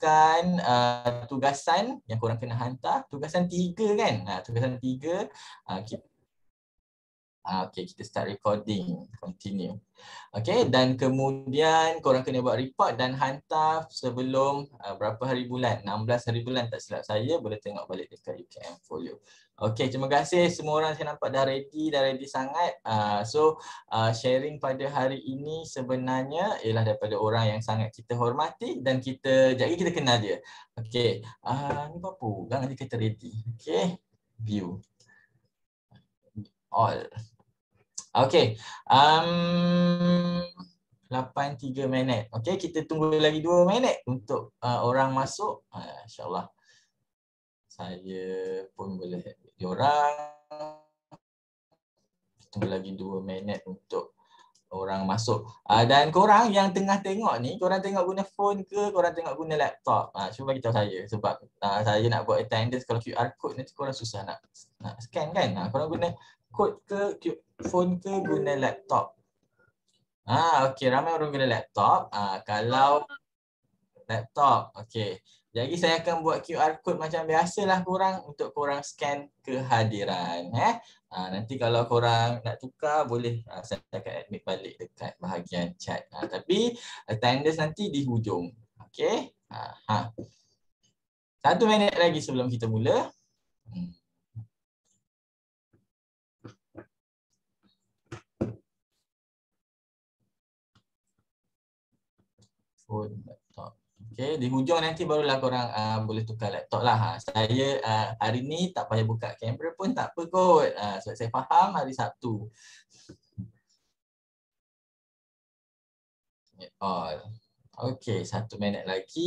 melakukan uh, tugasan yang korang kena hantar. Tugasan tiga kan? Uh, tugasan tiga. Uh, ah, kita, ah, okay, kita start recording. Continue. Okay, dan kemudian korang kena buat report dan hantar sebelum uh, berapa hari bulan? 16 hari bulan tak silap saya. Boleh tengok balik dekat UKM folio. Okay, terima kasih semua orang saya nampak dah ready, dah ready sangat. Uh, so, uh, sharing pada hari ini sebenarnya ialah daripada orang yang sangat kita hormati dan kita, jadi kita kenal dia. Okay, uh, ah, ni apa-apa? Gang nanti kita ready. Okay, view. All. Okay, um, 8-3 minit. Okay, kita tunggu lagi 2 minit untuk uh, orang masuk. Uh, InsyaAllah saya pun boleh help diorang tunggu lagi 2 minit untuk orang masuk uh, dan korang yang tengah tengok ni korang tengok guna phone ke korang tengok guna laptop uh, cuba bagi tahu saya sebab uh, saya nak buat attendance kalau QR code ni korang susah nak nak scan kan uh, korang guna code ke phone ke guna laptop ah okay, ramai orang guna laptop ah kalau laptop okay. Jadi saya akan buat QR code macam biasa lah korang untuk korang scan kehadiran. Eh? Ha, nanti kalau korang nak tukar boleh ha, saya akan admit balik dekat bahagian chat. Ha, tapi attendance eh, nanti di hujung. Okay. Ha, ha. Satu minit lagi sebelum kita mula. Hmm. Okay, di hujung nanti barulah korang uh, boleh tukar laptop lah. Ha. Saya uh, hari ni tak payah buka kamera pun tak apa kot. Uh, sebab saya faham hari Sabtu. All. Okay, satu minit lagi.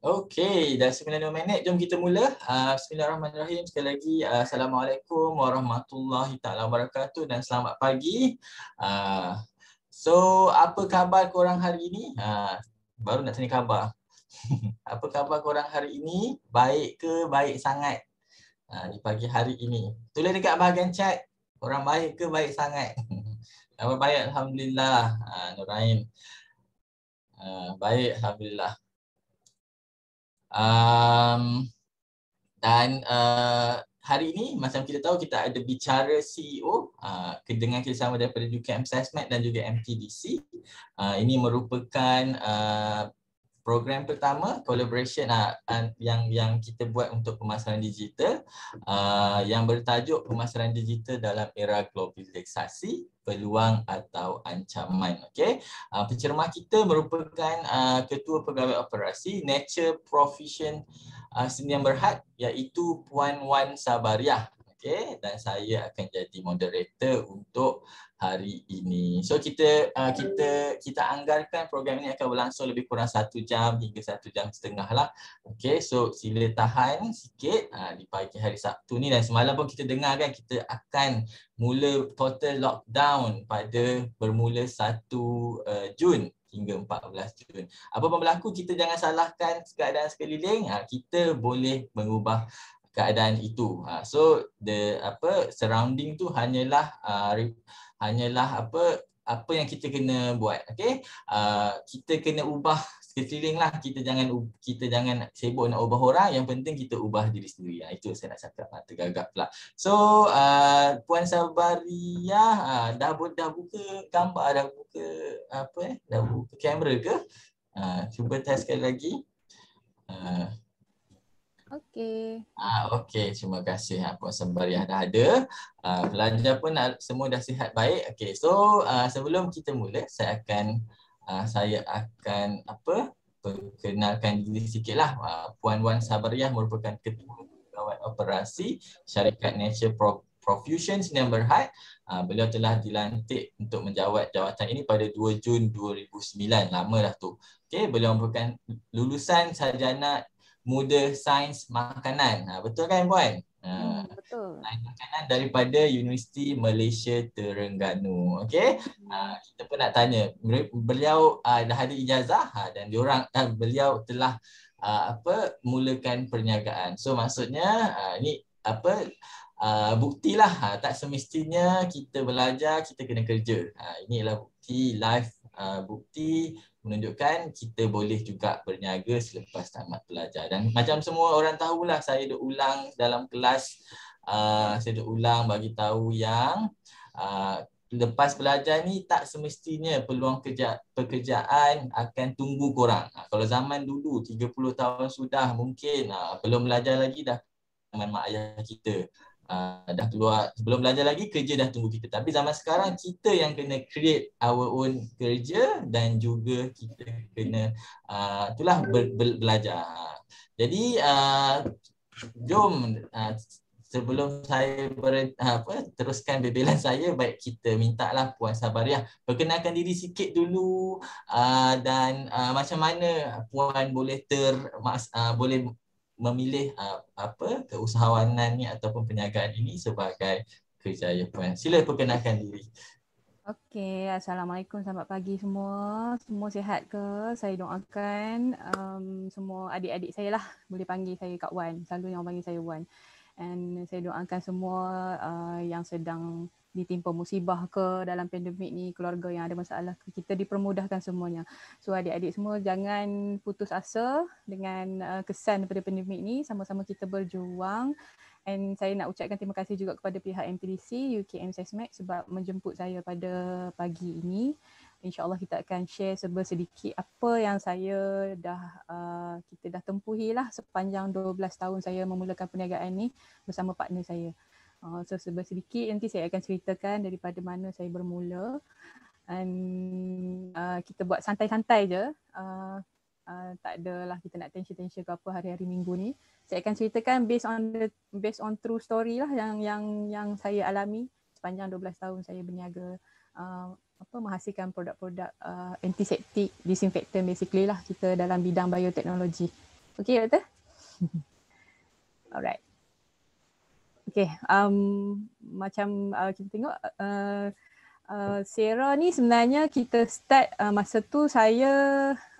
Okey, dah 9 minit. Jom kita mula. Uh, Bismillahirrahmanirrahim. Sekali lagi, uh, Assalamualaikum warahmatullahi ta'ala wabarakatuh dan selamat pagi. Uh, so, apa khabar korang hari ini? Uh, baru nak tanya khabar. apa khabar korang hari ini? Baik ke baik sangat? Uh, di pagi hari ini. Tulis dekat bahagian chat. Korang baik ke baik sangat? Khabar baik, Alhamdulillah. Uh, Nurain. Uh, baik, Alhamdulillah. Um, dan uh, hari ini macam kita tahu kita ada bicara CEO uh, dengan kerjasama daripada UKM Sesmet dan juga MTDC. Uh, ini merupakan uh, program pertama collaboration uh, yang yang kita buat untuk pemasaran digital uh, yang bertajuk pemasaran digital dalam era globalisasi peluang atau ancaman okey uh, ah, penceramah kita merupakan uh, ketua pegawai operasi nature Profession uh, Sdn Bhd iaitu puan Wan Sabariah okay? dan saya akan jadi moderator untuk hari ini. So kita uh, kita kita anggarkan program ini akan berlangsung lebih kurang satu jam hingga satu jam setengah lah. Okay, so sila tahan sikit uh, di pagi hari Sabtu ni dan semalam pun kita dengar kan kita akan mula total lockdown pada bermula 1 uh, Jun hingga 14 Jun. Apa pun berlaku kita jangan salahkan keadaan sekeliling. Ah, kita boleh mengubah keadaan itu. Uh, so the apa surrounding tu hanyalah uh, hanyalah apa apa yang kita kena buat. Okay, uh, kita kena ubah sekeliling lah. Kita jangan kita jangan sibuk nak ubah orang. Yang penting kita ubah diri sendiri. Ha, itu saya nak cakap. Ha, tergagap pula. So, uh, Puan Sabaria uh, dah, dah buka gambar, dah buka apa eh? Dah buka kamera ke? Uh, cuba test sekali lagi. Uh, Okay. Ah, okay. terima kasih apa ah, sembariah dah ada. Ah, pelajar pun nak, semua dah sihat baik. Okay, so ah, sebelum kita mula, saya akan ah, saya akan apa perkenalkan diri sikitlah. Ah, Puan Wan Sabariah merupakan ketua pegawai operasi syarikat Nature Pro Profusion Sdn Bhd. Ah, beliau telah dilantik untuk menjawat jawatan ini pada 2 Jun 2009. Lama dah tu. Okay, beliau merupakan lulusan sarjana muda sains makanan. Ha, betul kan puan? Ha. Hmm, betul. Uh, makanan daripada Universiti Malaysia Terengganu. okay? Hmm. Ha, uh, kita pun nak tanya beliau uh, dah ada ijazah uh, dan diorang uh, beliau telah uh, apa mulakan perniagaan. So maksudnya uh, ini apa uh, buktilah uh, tak semestinya kita belajar kita kena kerja. Uh, adalah bukti life Uh, bukti menunjukkan kita boleh juga berniaga selepas tamat pelajar. Dan macam semua orang tahulah saya duk ulang dalam kelas uh, saya duk ulang bagi tahu yang uh, lepas belajar ni tak semestinya peluang kerja pekerjaan akan tunggu korang. Uh, ha, kalau zaman dulu 30 tahun sudah mungkin uh, belum belajar lagi dah dengan mak ayah kita uh, dah keluar sebelum belajar lagi kerja dah tunggu kita tapi zaman sekarang kita yang kena create our own kerja dan juga kita kena uh, itulah ber, ber, belajar jadi uh, jom uh, sebelum saya ber, apa teruskan bebelan saya baik kita minta lah puan Sabariah perkenalkan diri sikit dulu uh, dan uh, macam mana puan boleh ter uh, boleh memilih uh, apa keusahawanan ni ataupun perniagaan ini sebagai kerjaya puan. Sila perkenalkan diri. Okey, assalamualaikum selamat pagi semua. Semua sihat ke? Saya doakan um, semua adik-adik saya lah boleh panggil saya Kak Wan. Selalu yang panggil saya Wan. And saya doakan semua uh, yang sedang ditimpa musibah ke dalam pandemik ni keluarga yang ada masalah ke kita dipermudahkan semuanya. So adik-adik semua jangan putus asa dengan uh, kesan daripada pandemik ni sama-sama kita berjuang and saya nak ucapkan terima kasih juga kepada pihak MTDC UKM Sesmek sebab menjemput saya pada pagi ini. InsyaAllah kita akan share seber sedikit apa yang saya dah uh, kita dah tempuhilah sepanjang 12 tahun saya memulakan perniagaan ni bersama partner saya. So oh, sebab sedikit nanti saya akan ceritakan daripada mana saya bermula And uh, kita buat santai-santai je uh, uh, Tak adalah kita nak tension-tension ke apa hari-hari minggu ni Saya akan ceritakan based on the, based on true story lah yang yang yang saya alami Sepanjang 12 tahun saya berniaga uh, apa menghasilkan produk-produk uh, antiseptik, disinfektan basically lah kita dalam bidang bioteknologi. okey betul? Alright. Okay, um, macam uh, kita tengok, uh, uh, Sarah ni sebenarnya kita start uh, masa tu saya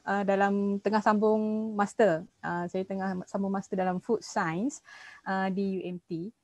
uh, dalam tengah sambung master. Uh, saya tengah sambung master dalam food science uh, di UMT.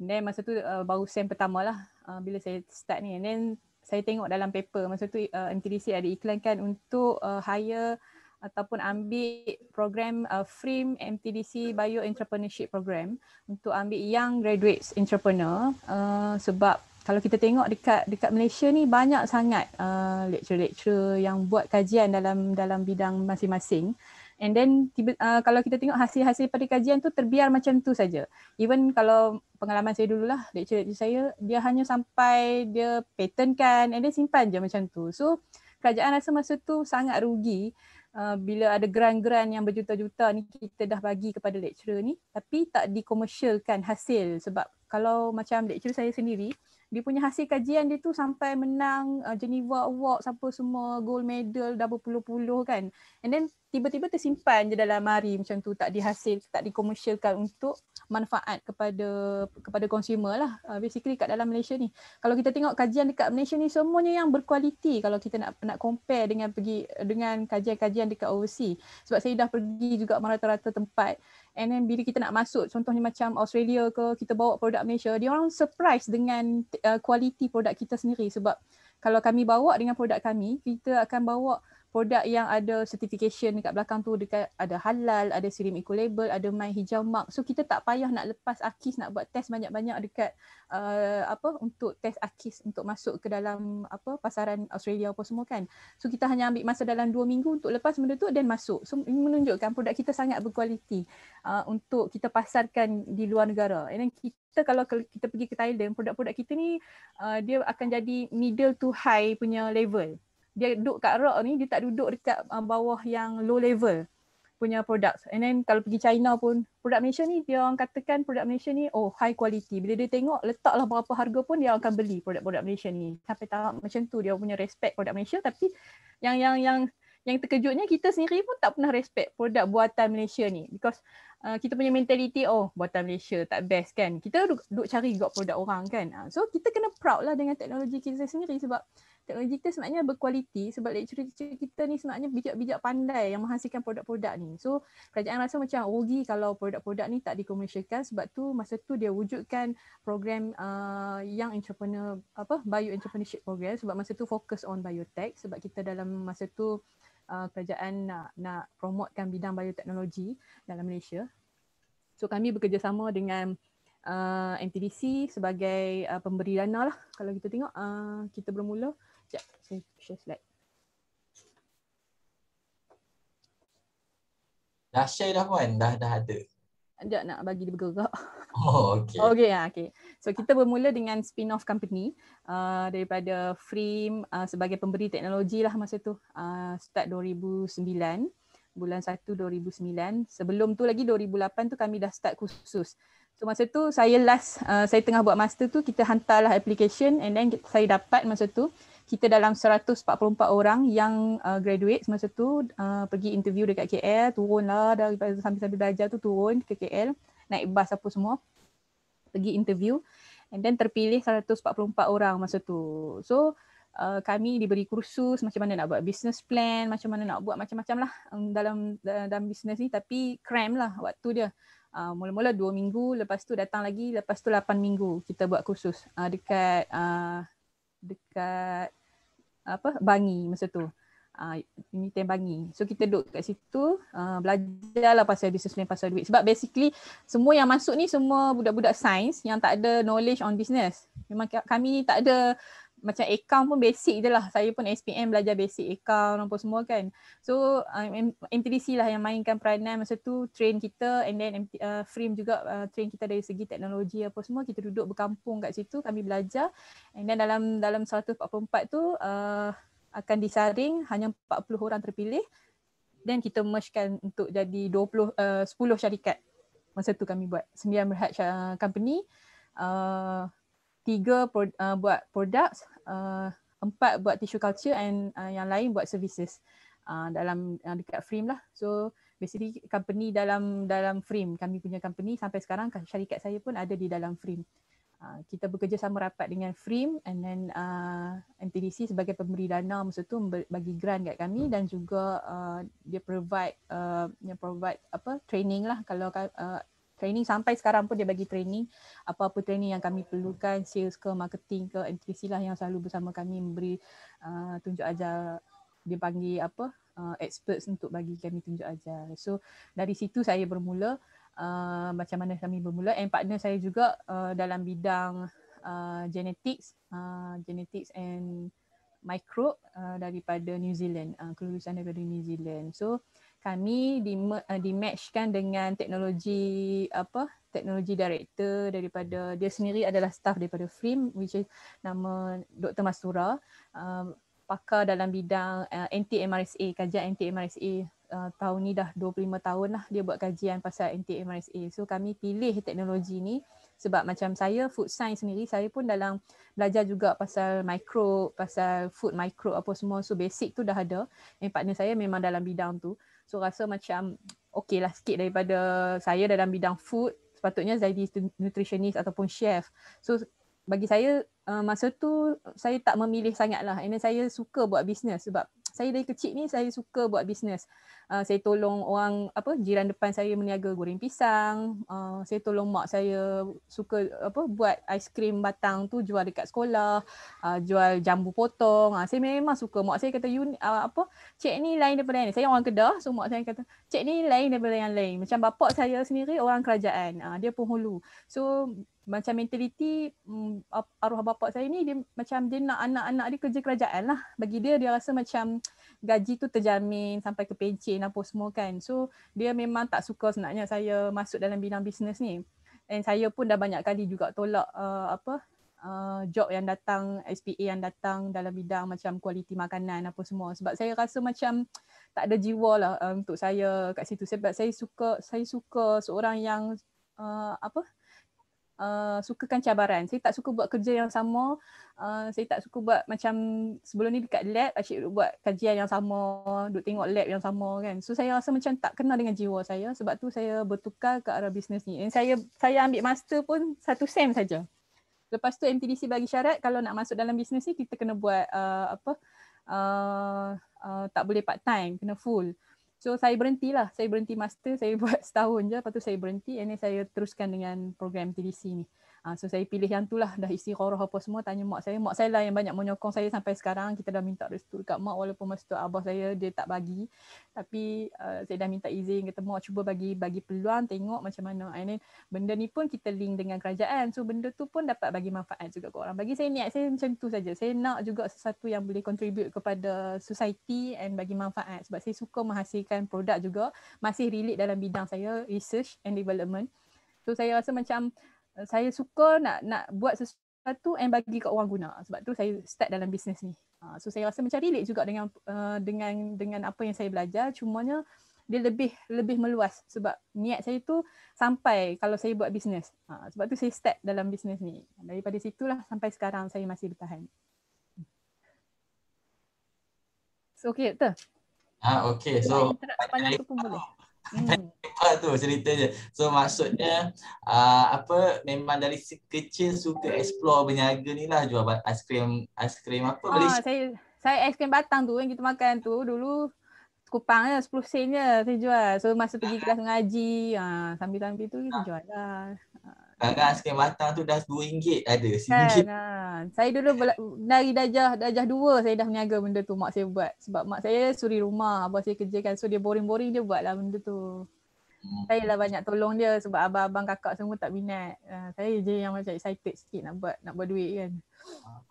And masa tu uh, baru sem pertama lah uh, bila saya start ni. And then saya tengok dalam paper, masa tu uh, MTDC ada iklankan untuk uh, hire ataupun ambil program uh, FRIM MTDC Bio Entrepreneurship Program untuk ambil young graduates entrepreneur uh, sebab kalau kita tengok dekat dekat Malaysia ni banyak sangat uh, lecturer-lecturer yang buat kajian dalam dalam bidang masing-masing and then tiba, uh, kalau kita tengok hasil-hasil pada kajian tu terbiar macam tu saja even kalau pengalaman saya dululah lecturer saya dia hanya sampai dia patentkan and then simpan je macam tu so kerajaan rasa masa tu sangat rugi Uh, bila ada grant-grant yang berjuta-juta ni kita dah bagi kepada lecturer ni tapi tak dikomersialkan hasil sebab kalau macam lecturer saya sendiri dia punya hasil kajian dia tu sampai menang uh, Geneva Award siapa semua gold medal dah berpuluh-puluh kan and then tiba-tiba tersimpan je dalam hari macam tu tak dihasil tak dikomersialkan untuk manfaat kepada kepada consumer lah uh, basically kat dalam Malaysia ni. Kalau kita tengok kajian dekat Malaysia ni semuanya yang berkualiti kalau kita nak nak compare dengan pergi dengan kajian-kajian dekat overseas. Sebab saya dah pergi juga merata-rata tempat and then bila kita nak masuk contohnya macam Australia ke kita bawa produk Malaysia, dia orang surprise dengan uh, kualiti uh, produk kita sendiri sebab kalau kami bawa dengan produk kami, kita akan bawa produk yang ada certification dekat belakang tu dekat ada halal, ada Sirim Eco Label, ada My Hijau Mark. So kita tak payah nak lepas akis nak buat test banyak-banyak dekat uh, apa untuk test akis untuk masuk ke dalam apa pasaran Australia apa semua kan. So kita hanya ambil masa dalam dua minggu untuk lepas benda tu dan masuk. So ini menunjukkan produk kita sangat berkualiti uh, untuk kita pasarkan di luar negara. And then kita kita kalau kita pergi ke Thailand produk-produk kita ni uh, dia akan jadi middle to high punya level dia duduk kat rock ni dia tak duduk dekat uh, bawah yang low level punya produk and then kalau pergi China pun produk Malaysia ni dia orang katakan produk Malaysia ni oh high quality bila dia tengok letaklah berapa harga pun dia akan beli produk-produk Malaysia ni sampai tahap macam tu dia punya respect produk Malaysia tapi yang yang yang yang terkejutnya kita sendiri pun tak pernah respect produk buatan Malaysia ni because uh, kita punya mentality oh buatan Malaysia tak best kan kita duduk duk cari juga produk orang kan uh, so kita kena proud lah dengan teknologi kita sendiri sebab uh, teknologi kita sebenarnya berkualiti sebab lecturer-lecturer kita ni sebenarnya bijak-bijak pandai yang menghasilkan produk-produk ni. So kerajaan rasa macam rugi kalau produk-produk ni tak dikomersialkan sebab tu masa tu dia wujudkan program uh, yang entrepreneur apa bio entrepreneurship program sebab masa tu fokus on biotech sebab kita dalam masa tu uh, kerajaan nak nak promotekan bidang bioteknologi dalam Malaysia. So kami bekerjasama dengan Uh, MTDC sebagai uh, pemberi dana lah kalau kita tengok uh, kita bermula Sekejap. Saya share slide. Dah share dah kan? Dah dah ada. Sekejap nak bagi dia bergerak. Oh, okay. Okay, ah, okay. So, kita bermula dengan spin-off company uh, daripada Frame uh, sebagai pemberi teknologi lah masa tu. Uh, start 2009. Bulan 1, 2009. Sebelum tu lagi 2008 tu kami dah start khusus. So, masa tu saya last, uh, saya tengah buat master tu, kita hantarlah application and then saya dapat masa tu kita dalam 144 orang yang uh, graduate semasa tu uh, pergi interview dekat KL, turunlah daripada sambil-sambil belajar tu turun ke KL, naik bas apa semua. Pergi interview and then terpilih 144 orang masa tu. So uh, kami diberi kursus macam mana nak buat business plan, macam mana nak buat macam-macam lah um, dalam dalam business ni tapi cram lah waktu dia. Uh, mula-mula dua minggu, lepas tu datang lagi, lepas tu lapan minggu kita buat kursus uh, dekat uh, dekat apa bangi masa tu. Uh, ini tem bangi. So kita duduk kat situ uh, lah pasal business plan pasal duit sebab basically semua yang masuk ni semua budak-budak sains yang tak ada knowledge on business. Memang kami tak ada macam account pun basic je lah. Saya pun SPM belajar basic account apa semua kan. So uh, um, MTDC lah yang mainkan peranan masa tu train kita and then uh, frame juga uh, train kita dari segi teknologi apa semua. Kita duduk berkampung kat situ kami belajar and then dalam dalam 144 tu uh, akan disaring hanya 40 orang terpilih then kita mergekan untuk jadi 20 uh, 10 syarikat. Masa tu kami buat 9 berhad uh, company uh, tiga pro, uh, buat produk, uh, empat buat tissue culture and uh, yang lain buat services uh, dalam uh, dekat frame lah. So basically company dalam dalam frame kami punya company sampai sekarang kan, syarikat saya pun ada di dalam frame. Uh, kita bekerja sama rapat dengan Frame and then uh, MTDC sebagai pemberi dana masa tu bagi grant kat kami dan juga uh, dia provide uh, dia provide apa training lah kalau uh, training sampai sekarang pun dia bagi training apa-apa training yang kami perlukan sales ke marketing ke MTC lah yang selalu bersama kami memberi uh, tunjuk ajar dia panggil apa uh, experts untuk bagi kami tunjuk ajar so dari situ saya bermula uh, macam mana kami bermula and partner saya juga uh, dalam bidang uh, genetics uh, genetics and micro uh, daripada New Zealand uh, kelulusan daripada New Zealand so uh, kami di eh, di kan dengan teknologi apa teknologi director daripada dia sendiri adalah staff daripada film, which is nama Dr Masura uh, um, pakar dalam bidang uh, anti MRSA kajian anti MRSA uh, eh, tahun ni dah 25 tahun lah dia buat kajian pasal anti MRSA so kami pilih teknologi ni sebab macam saya food science sendiri saya pun dalam belajar juga pasal mikro pasal food mikro apa semua so basic tu dah ada and partner saya memang dalam bidang tu So rasa macam okey lah sikit daripada saya dalam bidang food sepatutnya Zaidi nutritionist ataupun chef. So bagi saya uh, masa tu saya tak memilih sangat lah. And then saya suka buat bisnes sebab saya dari kecil ni saya suka buat bisnes. Uh, ah, saya tolong orang apa jiran depan saya meniaga goreng pisang. Uh, saya tolong mak saya suka apa buat aiskrim batang tu jual dekat sekolah, uh, jual jambu potong. Uh, saya memang suka. Mak saya kata you uh, apa cek ni lain daripada yang lain. Saya orang Kedah, so mak saya kata cek ni lain daripada yang lain. Macam bapak saya sendiri orang kerajaan. Uh, dia penghulu. So macam mentaliti um, arwah bapa saya ni dia macam dia nak anak-anak dia kerja kerajaan lah. Bagi dia dia rasa macam gaji tu terjamin sampai ke pencin apa semua kan. So dia memang tak suka senangnya saya masuk dalam bidang bisnes ni. And saya pun dah banyak kali juga tolak uh, apa uh, job yang datang, SPA yang datang dalam bidang macam kualiti makanan apa semua. Sebab saya rasa macam tak ada jiwa lah uh, untuk saya kat situ. Sebab saya suka saya suka seorang yang uh, apa uh, sukakan cabaran. Saya tak suka buat kerja yang sama. Uh, saya tak suka buat macam sebelum ni dekat lab asyik duk buat kajian yang sama, duk tengok lab yang sama kan. So saya rasa macam tak kena dengan jiwa saya sebab tu saya bertukar ke arah bisnes ni. And saya saya ambil master pun satu sem saja. Lepas tu MTDC bagi syarat kalau nak masuk dalam bisnes ni kita kena buat uh, apa uh, uh, tak boleh part time, kena full. So saya berhenti lah. Saya berhenti master. Saya buat setahun je. Lepas tu saya berhenti. And then saya teruskan dengan program TDC ni. Uh, Ha, so saya pilih yang tu lah. Dah isi roh apa semua. Tanya mak saya. Mak saya lah yang banyak menyokong saya sampai sekarang. Kita dah minta restu dekat mak. Walaupun masa tu abah saya dia tak bagi. Tapi uh, saya dah minta izin. Kata mak cuba bagi bagi peluang. Tengok macam mana. And then benda ni pun kita link dengan kerajaan. So benda tu pun dapat bagi manfaat juga ke orang. Bagi saya niat saya macam tu saja. Saya nak juga sesuatu yang boleh contribute kepada society and bagi manfaat. Sebab saya suka menghasilkan produk juga. Masih relate dalam bidang saya. Research and development. So saya rasa macam saya suka nak nak buat sesuatu and bagi kat orang guna sebab tu saya start dalam bisnes ni ha, so saya rasa macam relate juga dengan eh, dengan dengan apa yang saya belajar cumanya dia lebih lebih meluas sebab niat saya tu sampai kalau saya buat bisnes ha, sebab tu saya start dalam bisnes ni daripada situlah sampai sekarang saya masih bertahan so okey doktor ah okay, so panjang tu pun boleh hmm apa tu cerita je So maksudnya uh, apa memang dari si kecil suka explore berniaga ni lah jual aiskrim aiskrim apa ah, Malaysia. saya saya aiskrim batang tu yang kita makan tu dulu kupang je 10 sen je saya jual. So masa pergi kelas mengaji uh, sambil-sambil tu kita ah. jual lah. Sekarang aiskrim batang tu dah RM2 ada RM1. Kan, ha. Saya dulu dari dajah dajah 2 saya dah meniaga benda tu mak saya buat. Sebab mak saya suri rumah, abah saya kerjakan. So dia boring-boring dia buat lah benda tu. Hmm. saya lah banyak tolong dia sebab abang-abang kakak semua tak minat. Uh, saya je yang macam excited sikit nak buat nak buat duit kan.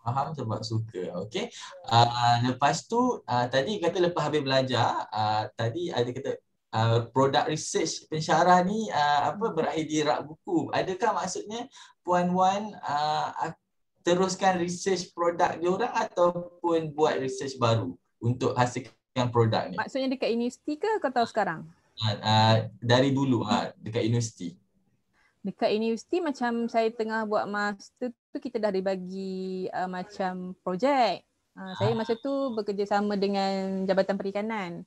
Faham sebab suka. Okey. Uh, lepas tu uh, tadi kata lepas habis belajar, uh, tadi ada kata uh, product research pensyarah ni uh, apa berakhir di rak buku. Adakah maksudnya Puan Wan uh, teruskan research produk dia orang ataupun buat research baru untuk hasilkan produk ni? Maksudnya dekat universiti ke kau tahu sekarang? uh, dari dulu uh, dekat universiti? Dekat universiti macam saya tengah buat master tu kita dah dibagi uh, macam projek. Uh, ha. saya masa tu bekerjasama dengan Jabatan Perikanan.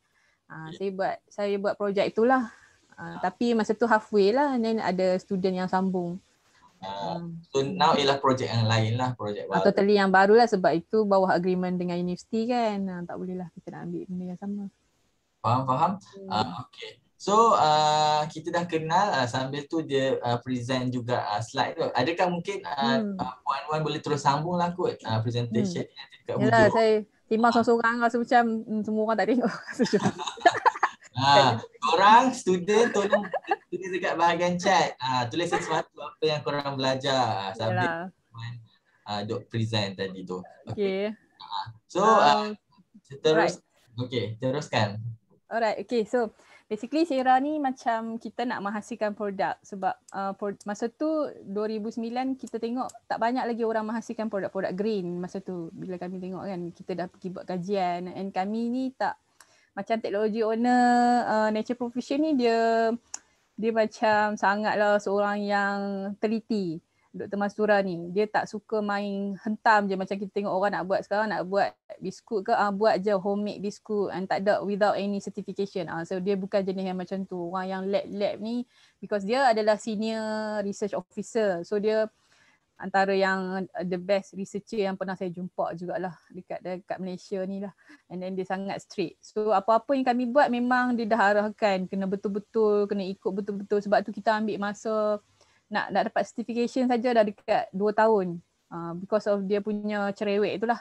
Uh, yeah. saya buat saya buat projek itulah. Uh, ha. tapi masa tu halfway lah then ada student yang sambung. Uh, so now ialah projek yang lain lah projek baru. Totally yang baru lah sebab itu bawah agreement dengan universiti kan. Uh, tak boleh lah kita nak ambil benda yang sama. Faham, faham. Uh, okay. So uh, kita dah kenal uh, sambil tu dia uh, present juga uh, slide tu. Adakah mungkin uh, hmm. Uh, puan boleh terus sambung lah kot uh, presentation hmm. nanti dekat Yalah, video. saya timah uh. seorang-seorang rasa macam mm, semua orang tak tengok. Ah, korang student tolong tulis dekat bahagian chat. Ah, tulis sesuatu apa yang korang belajar ah, sambil Yalah. ah, dok present tadi tu. Okey. Okay. Ah, so ah, um, ah, terus right. okey, teruskan. Alright, okay, So basically Sierra ni macam kita nak menghasilkan produk sebab uh, masa tu 2009 kita tengok tak banyak lagi orang menghasilkan produk-produk green masa tu bila kami tengok kan kita dah pergi buat kajian and kami ni tak macam teknologi owner uh, nature profession ni dia dia macam sangatlah seorang yang teliti Dr. Masura ni dia tak suka main hentam je macam kita tengok orang nak buat sekarang nak buat biskut ke ah buat je homemade biskut and tak ada without any certification ah so dia bukan jenis yang macam tu orang yang lab lab ni because dia adalah senior research officer so dia antara yang the best researcher yang pernah saya jumpa jugalah dekat dekat Malaysia ni lah and then dia sangat straight so apa-apa yang kami buat memang dia dah arahkan kena betul-betul kena ikut betul-betul sebab tu kita ambil masa nak nak dapat certification saja dah dekat 2 tahun uh, because of dia punya cerewet itulah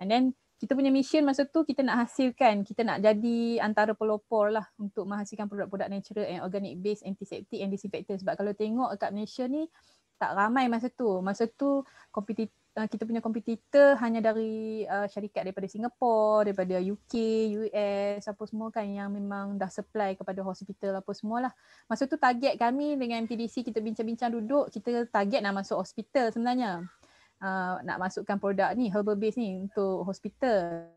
and then kita punya mission masa tu kita nak hasilkan kita nak jadi antara pelopor lah untuk menghasilkan produk-produk natural and organic based antiseptic and disinfectant sebab kalau tengok kat Malaysia ni uh, tak ramai masa tu. Masa tu eh, kita punya kompetitor hanya dari eh, syarikat daripada Singapore, daripada UK, US apa semua kan yang memang dah supply kepada hospital apa semua lah. Masa tu target kami dengan MTDC kita bincang-bincang duduk, kita target nak masuk hospital sebenarnya. Uh, nak masukkan produk ni, herbal base ni untuk hospital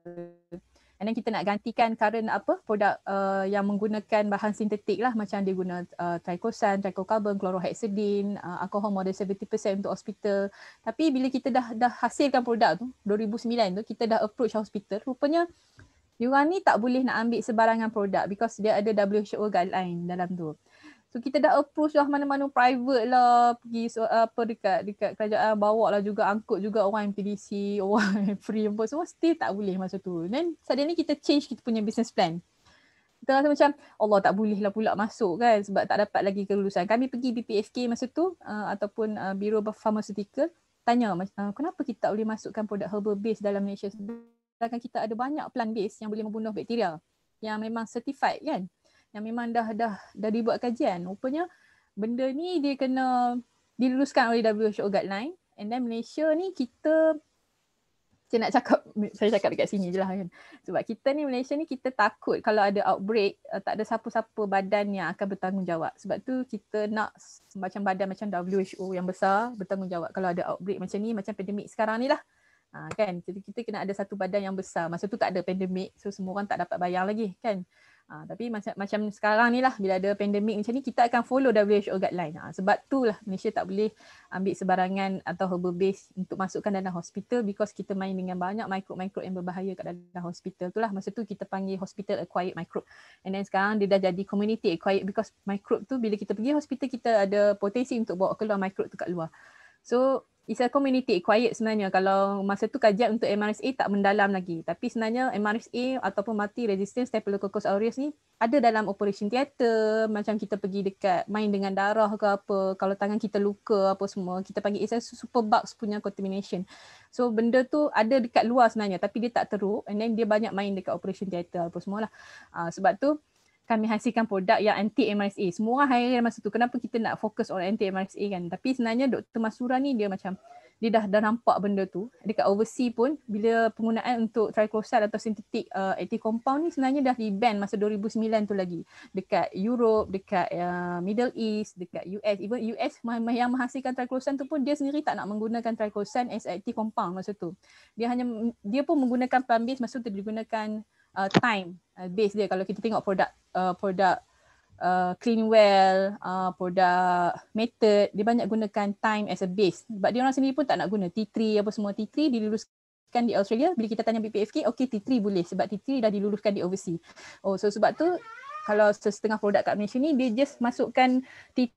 and then kita nak gantikan current apa produk uh, yang menggunakan bahan sintetik lah macam dia guna uh, trichosan, trichocarbon, chlorhexidine, uh, alcohol model 70% untuk hospital. Tapi bila kita dah dah hasilkan produk tu 2009 tu kita dah approach hospital rupanya diorang ni tak boleh nak ambil sebarangan produk because dia ada WHO guideline dalam tu. So kita dah approach lah mana-mana private lah pergi so, apa dekat dekat kerajaan bawa lah juga angkut juga orang MPDC, orang free apa semua still tak boleh masa tu. Then ni kita change kita punya business plan. Kita rasa macam Allah tak boleh lah pula masuk kan sebab tak dapat lagi kelulusan. Kami pergi BPFK masa tu uh, ataupun uh, Biro Pharmaceutical tanya uh, kenapa kita tak boleh masukkan produk herbal base dalam Malaysia sedangkan kita ada banyak plant base yang boleh membunuh bakteria yang memang certified kan yang memang dah dah dah dibuat kajian. Rupanya benda ni dia kena diluluskan oleh WHO guideline and then Malaysia ni kita saya nak cakap saya cakap dekat sini je lah kan. Sebab kita ni Malaysia ni kita takut kalau ada outbreak eh, tak ada siapa-siapa badan yang akan bertanggungjawab. Sebab tu kita nak macam badan macam WHO yang besar bertanggungjawab kalau ada outbreak macam ni macam pandemik sekarang ni lah. Ha, kan? Jadi kita kena ada satu badan yang besar. Masa tu tak ada pandemik so semua orang tak dapat bayang lagi kan. Ha, tapi macam, macam sekarang ni lah bila ada pandemik macam ni kita akan follow WHO guideline. Ha, sebab tu lah Malaysia tak boleh ambil sebarangan atau herbal base untuk masukkan dalam hospital because kita main dengan banyak mikrob-mikrob yang berbahaya kat dalam hospital tu lah. Masa tu kita panggil hospital acquired microbe. And then sekarang dia dah jadi community acquired because microbe tu bila kita pergi hospital kita ada potensi untuk bawa keluar microbe tu kat luar. So it's a community quiet sebenarnya kalau masa tu kajian untuk MRSA tak mendalam lagi tapi sebenarnya MRSA ataupun mati resistance staphylococcus aureus ni ada dalam operation theater macam kita pergi dekat main dengan darah ke apa kalau tangan kita luka apa semua kita panggil it's a super bugs punya contamination so benda tu ada dekat luar sebenarnya tapi dia tak teruk and then dia banyak main dekat operation theater apa semualah uh, sebab tu kami hasilkan produk yang anti MRSA. Semua orang hari masa tu kenapa kita nak fokus on anti MRSA kan. Tapi sebenarnya Dr. Masura ni dia macam dia dah dah nampak benda tu. Dekat overseas pun bila penggunaan untuk triclosan atau sintetik uh, anti compound ni sebenarnya dah di ban masa 2009 tu lagi. Dekat Europe, dekat uh, Middle East, dekat US, even US yang menghasilkan triclosan tu pun dia sendiri tak nak menggunakan triclosan as anti compound masa tu. Dia hanya dia pun menggunakan plant based masa tu digunakan uh, time uh, base dia kalau kita tengok produk uh, produk uh, clean well uh, produk method dia banyak gunakan time as a base sebab dia orang sendiri pun tak nak guna T3 apa semua T3 diluluskan di Australia bila kita tanya BPFK okey T3 boleh sebab T3 dah diluluskan di overseas oh so sebab tu kalau setengah produk kat Malaysia ni dia just masukkan T3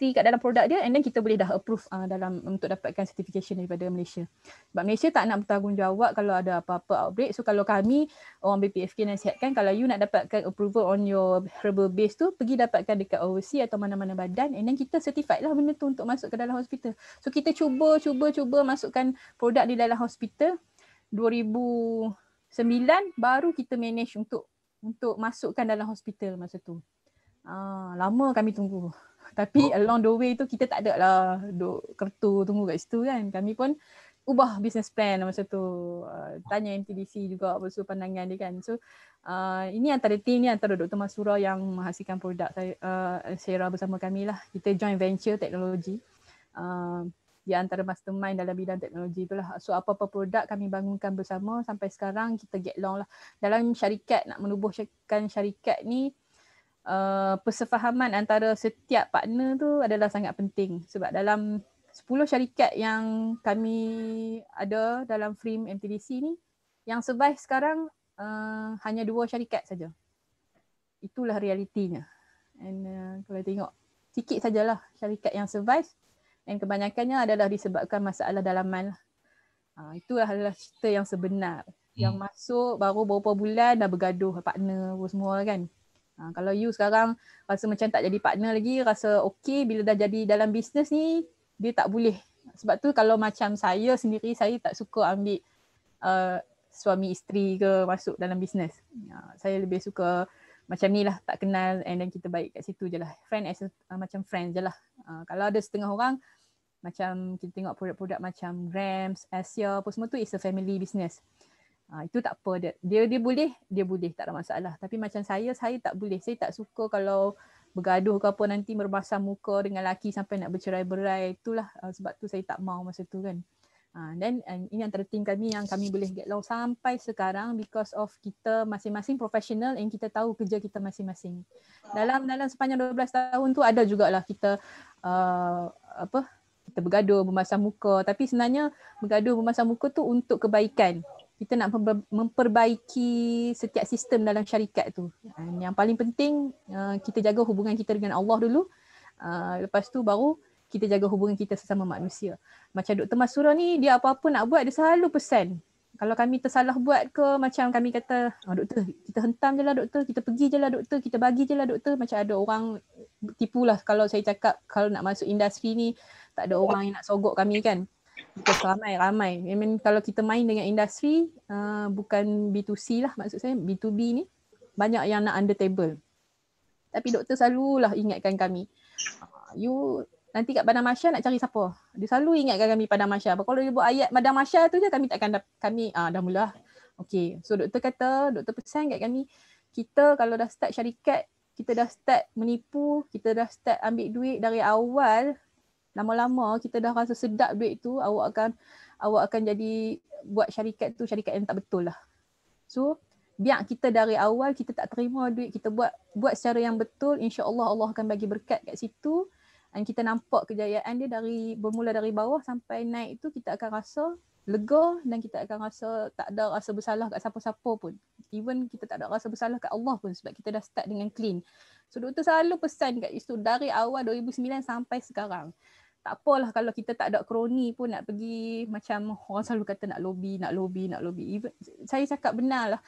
quality kat dalam produk dia and then kita boleh dah approve uh, dalam untuk dapatkan certification daripada Malaysia. Sebab Malaysia tak nak bertanggungjawab kalau ada apa-apa outbreak. So kalau kami orang BPFK nasihatkan kalau you nak dapatkan approval on your herbal base tu pergi dapatkan dekat overseas atau mana-mana badan and then kita certified lah benda tu untuk masuk ke dalam hospital. So kita cuba cuba cuba masukkan produk di dalam hospital 2009 baru kita manage untuk untuk masukkan dalam hospital masa tu. Ah, lama kami tunggu. Tapi oh. along the way tu kita tak ada lah duk kertu tunggu kat situ kan. Kami pun ubah business plan lah masa tu. Uh, tanya MTDC juga apa so pandangan dia kan. So uh, ini antara team ni antara Dr. Masura yang menghasilkan produk saya, uh, Sarah bersama kami lah. Kita join venture teknologi. Uh, di antara mastermind dalam bidang teknologi itulah. So apa-apa produk kami bangunkan bersama sampai sekarang kita get long lah. Dalam syarikat nak menubuhkan syarikat ni Uh, persefahaman antara setiap partner tu adalah sangat penting sebab dalam 10 syarikat yang kami ada dalam frame MTDC ni yang survive sekarang uh, hanya dua syarikat saja. Itulah realitinya. And uh, kalau tengok sikit sajalah syarikat yang survive dan kebanyakannya adalah disebabkan masalah dalaman. Uh, itulah adalah cerita yang sebenar. Hmm. Yang masuk baru beberapa bulan dah bergaduh partner semua kan. Ha, kalau you sekarang rasa macam tak jadi partner lagi, rasa okay bila dah jadi dalam bisnes ni, dia tak boleh. Sebab tu kalau macam saya sendiri, saya tak suka ambil uh, suami isteri ke masuk dalam bisnes. Ha, saya lebih suka macam ni lah, tak kenal and then kita baik kat situ je lah. Friend as a, uh, macam friend je lah. Ha, kalau ada setengah orang, macam kita tengok produk-produk macam Rams, Asia apa semua tu is a family business. Ha, itu tak apa dia, dia dia boleh dia boleh tak ada masalah tapi macam saya saya tak boleh saya tak suka kalau bergaduh ke apa nanti bermasam muka dengan laki sampai nak bercerai-berai itulah ha, sebab tu saya tak mau masa tu kan dan ha, ini antara tim kami yang kami boleh get along sampai sekarang because of kita masing-masing profesional yang kita tahu kerja kita masing-masing dalam dalam sepanjang 12 tahun tu ada jugalah kita uh, apa kita bergaduh bermasam muka tapi sebenarnya bergaduh bermasam muka tu untuk kebaikan kita nak memperbaiki setiap sistem dalam syarikat tu. Dan yang paling penting uh, kita jaga hubungan kita dengan Allah dulu. Uh, lepas tu baru kita jaga hubungan kita sesama manusia. Macam Dr. Masura ni dia apa-apa nak buat dia selalu pesan. Kalau kami tersalah buat ke macam kami kata oh, doktor kita hentam je lah doktor kita pergi je lah doktor kita bagi je lah doktor macam ada orang tipu lah kalau saya cakap kalau nak masuk industri ni tak ada orang yang nak sogok kami kan bukan ramai-ramai. I mean kalau kita main dengan industri uh, bukan B2C lah maksud saya B2B ni banyak yang nak under table. Tapi doktor selalu lah ingatkan kami. Ah, you nanti kat Padang Masya nak cari siapa? Dia selalu ingatkan kami Padang Masya. Kalau dia buat ayat Padang Masya tu je kami takkan kami uh, dah mula. Lah. Okay. So doktor kata, doktor pesan kat kami, kita kalau dah start syarikat, kita dah start menipu, kita dah start ambil duit dari awal, lama-lama kita dah rasa sedap duit tu awak akan awak akan jadi buat syarikat tu syarikat yang tak betul lah. So biar kita dari awal kita tak terima duit kita buat buat secara yang betul insya-Allah Allah akan bagi berkat kat situ dan kita nampak kejayaan dia dari bermula dari bawah sampai naik tu kita akan rasa lega dan kita akan rasa tak ada rasa bersalah kat siapa-siapa pun. Even kita tak ada rasa bersalah kat Allah pun sebab kita dah start dengan clean. So doktor selalu pesan kat situ dari awal 2009 sampai sekarang tak apalah kalau kita tak ada kroni pun nak pergi macam orang selalu kata nak lobby, nak lobby, nak lobby. saya cakap benar lah.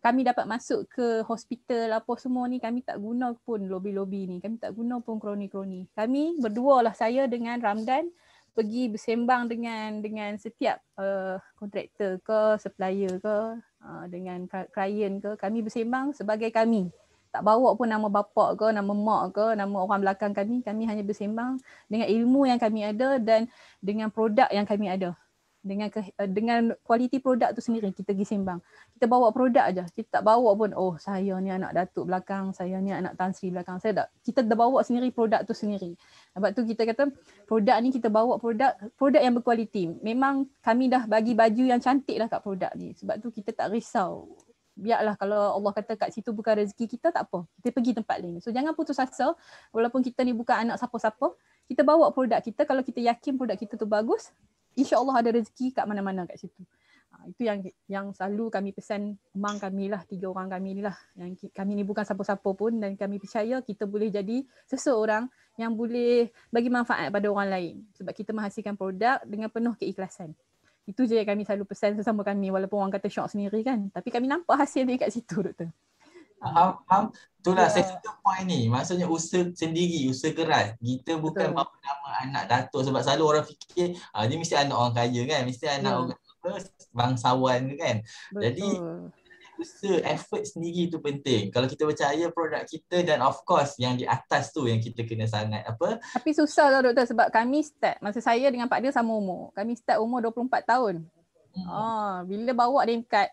Kami dapat masuk ke hospital apa semua ni, kami tak guna pun lobby-lobby ni. Kami tak guna pun kroni-kroni. Kami berdua lah saya dengan Ramdan pergi bersembang dengan dengan setiap uh, kontraktor ke supplier ke uh, dengan klien ke kami bersembang sebagai kami tak bawa pun nama bapak ke, nama mak ke, nama orang belakang kami. Kami hanya bersembang dengan ilmu yang kami ada dan dengan produk yang kami ada. Dengan ke, eh, dengan kualiti produk tu sendiri kita pergi sembang. Kita bawa produk aja. Kita tak bawa pun, oh saya ni anak datuk belakang, saya ni anak Tan Sri belakang. Saya tak, kita dah bawa sendiri produk tu sendiri. Sebab tu kita kata produk ni kita bawa produk produk yang berkualiti. Memang kami dah bagi baju yang cantik dah kat produk ni. Sebab tu kita tak risau biarlah kalau Allah kata kat situ bukan rezeki kita tak apa. Kita pergi tempat lain. So jangan putus asa walaupun kita ni bukan anak siapa-siapa. Kita bawa produk kita kalau kita yakin produk kita tu bagus, insya-Allah ada rezeki kat mana-mana kat situ. Ha, itu yang yang selalu kami pesan mang kami lah tiga orang kami ni lah yang kami ni bukan siapa-siapa pun dan kami percaya kita boleh jadi seseorang yang boleh bagi manfaat pada orang lain sebab kita menghasilkan produk dengan penuh keikhlasan. Itu je yang kami selalu pesan sesama kami walaupun orang kata syok sendiri kan. Tapi kami nampak hasil dia kat situ doktor. Faham, faham. Itulah yeah. saya tutup point ni. Maksudnya usaha sendiri, usaha keras. Kita bukan bawa nama anak datuk sebab selalu orang fikir ah, dia mesti anak orang kaya kan. Mesti anak yeah. orang bangsawan kan. Betul. Jadi usaha effort sendiri tu penting. Kalau kita percaya produk kita dan of course yang di atas tu yang kita kena sangat apa. Tapi susah lah doktor sebab kami start. Masa saya dengan pak dia sama umur. Kami start umur 24 tahun. Hmm. Ah, bila bawa dia kat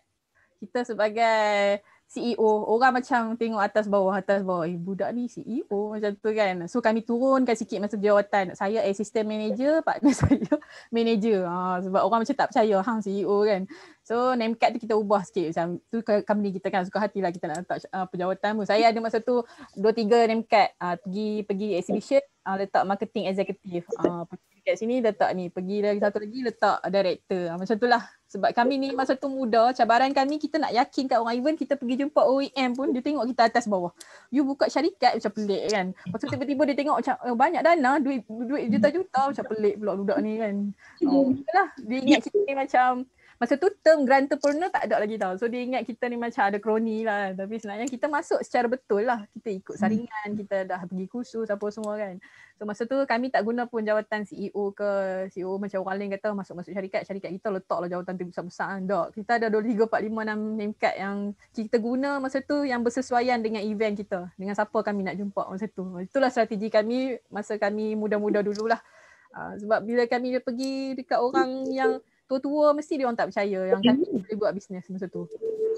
kita sebagai CEO orang macam tengok atas bawah atas bawah eh budak ni CEO macam tu kan so kami turunkan sikit masa jawatan saya assistant manager partner saya manager ha, sebab orang macam tak percaya hang CEO kan so name card tu kita ubah sikit macam tu company kita kan suka hati lah kita nak letak uh, ah, jawatan tu saya ada masa tu 2 3 name card uh, pergi pergi exhibition uh, letak marketing executive. Uh, ah, pergi dekat sini letak ni. Pergi lagi satu lagi letak director. Uh, macam lah Sebab kami ni masa tu muda, cabaran kami kita nak yakin kat orang event kita pergi jumpa OEM pun dia tengok kita atas bawah. You buka syarikat macam pelik kan. Lepas tu tiba-tiba dia tengok macam oh, banyak dana, duit duit juta-juta macam pelik pula budak ni kan. Oh, lah Dia ingat kita ni macam masa tu term grantpreneur tak ada lagi tau. So dia ingat kita ni macam ada kroni lah. Tapi sebenarnya kita masuk secara betul lah. Kita ikut hmm. saringan, kita dah pergi kursus apa semua kan. So masa tu kami tak guna pun jawatan CEO ke CEO macam orang lain kata masuk-masuk syarikat. Syarikat kita letak lah jawatan tu besar-besar kan. Tak. Kita ada 2, 3, 4, 5, 6 name card yang kita guna masa tu yang bersesuaian dengan event kita. Dengan siapa kami nak jumpa masa tu. Itulah strategi kami masa kami muda-muda dululah. Uh, ah, sebab bila kami pergi dekat orang yang tua-tua mesti dia orang tak percaya yang kan hmm. boleh buat bisnes masa tu.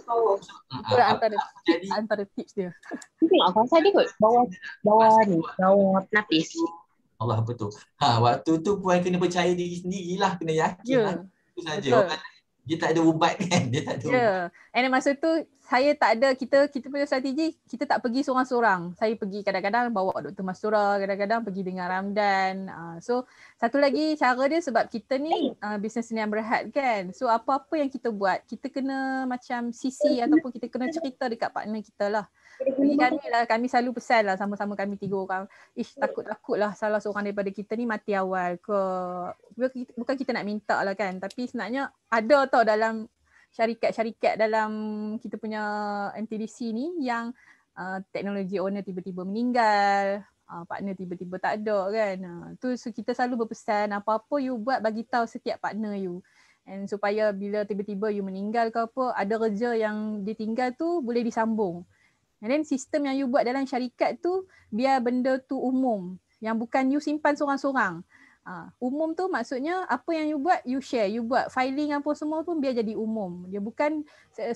So, hmm, hmm, antara, uh, antara jadi, tips dia. Tengok apa dia kot. Bawah, bawah ni. Bawah penapis. Allah betul. Ha, waktu tu puan kena percaya diri sendirilah. Kena yakin yeah. lah. Itu saja dia tak ada ubat kan dia tak ada ya yeah. and masa tu saya tak ada kita kita punya strategi kita tak pergi seorang-seorang saya pergi kadang-kadang bawa doktor Masura kadang-kadang pergi dengan Ramdan uh, so satu lagi cara dia sebab kita ni uh, ah, bisnes ni yang berhad kan so apa-apa yang kita buat kita kena macam sisi ataupun kita kena cerita dekat partner kita lah jadi Dani lah kami selalu pesan lah sama-sama kami tiga orang. Ish takut-takut lah salah seorang daripada kita ni mati awal ke. Bukan kita nak minta lah kan. Tapi sebenarnya ada tau dalam syarikat-syarikat dalam kita punya MTDC ni yang uh, teknologi owner tiba-tiba meninggal. Uh, partner tiba-tiba tak ada kan. Uh, tu so kita selalu berpesan apa-apa you buat bagi tahu setiap partner you. And supaya bila tiba-tiba you meninggal ke apa, ada kerja yang ditinggal tu boleh disambung. And then sistem yang you buat dalam syarikat tu biar benda tu umum yang bukan you simpan seorang-seorang. Uh, umum tu maksudnya apa yang you buat you share, you buat filing apa semua pun biar jadi umum. Dia bukan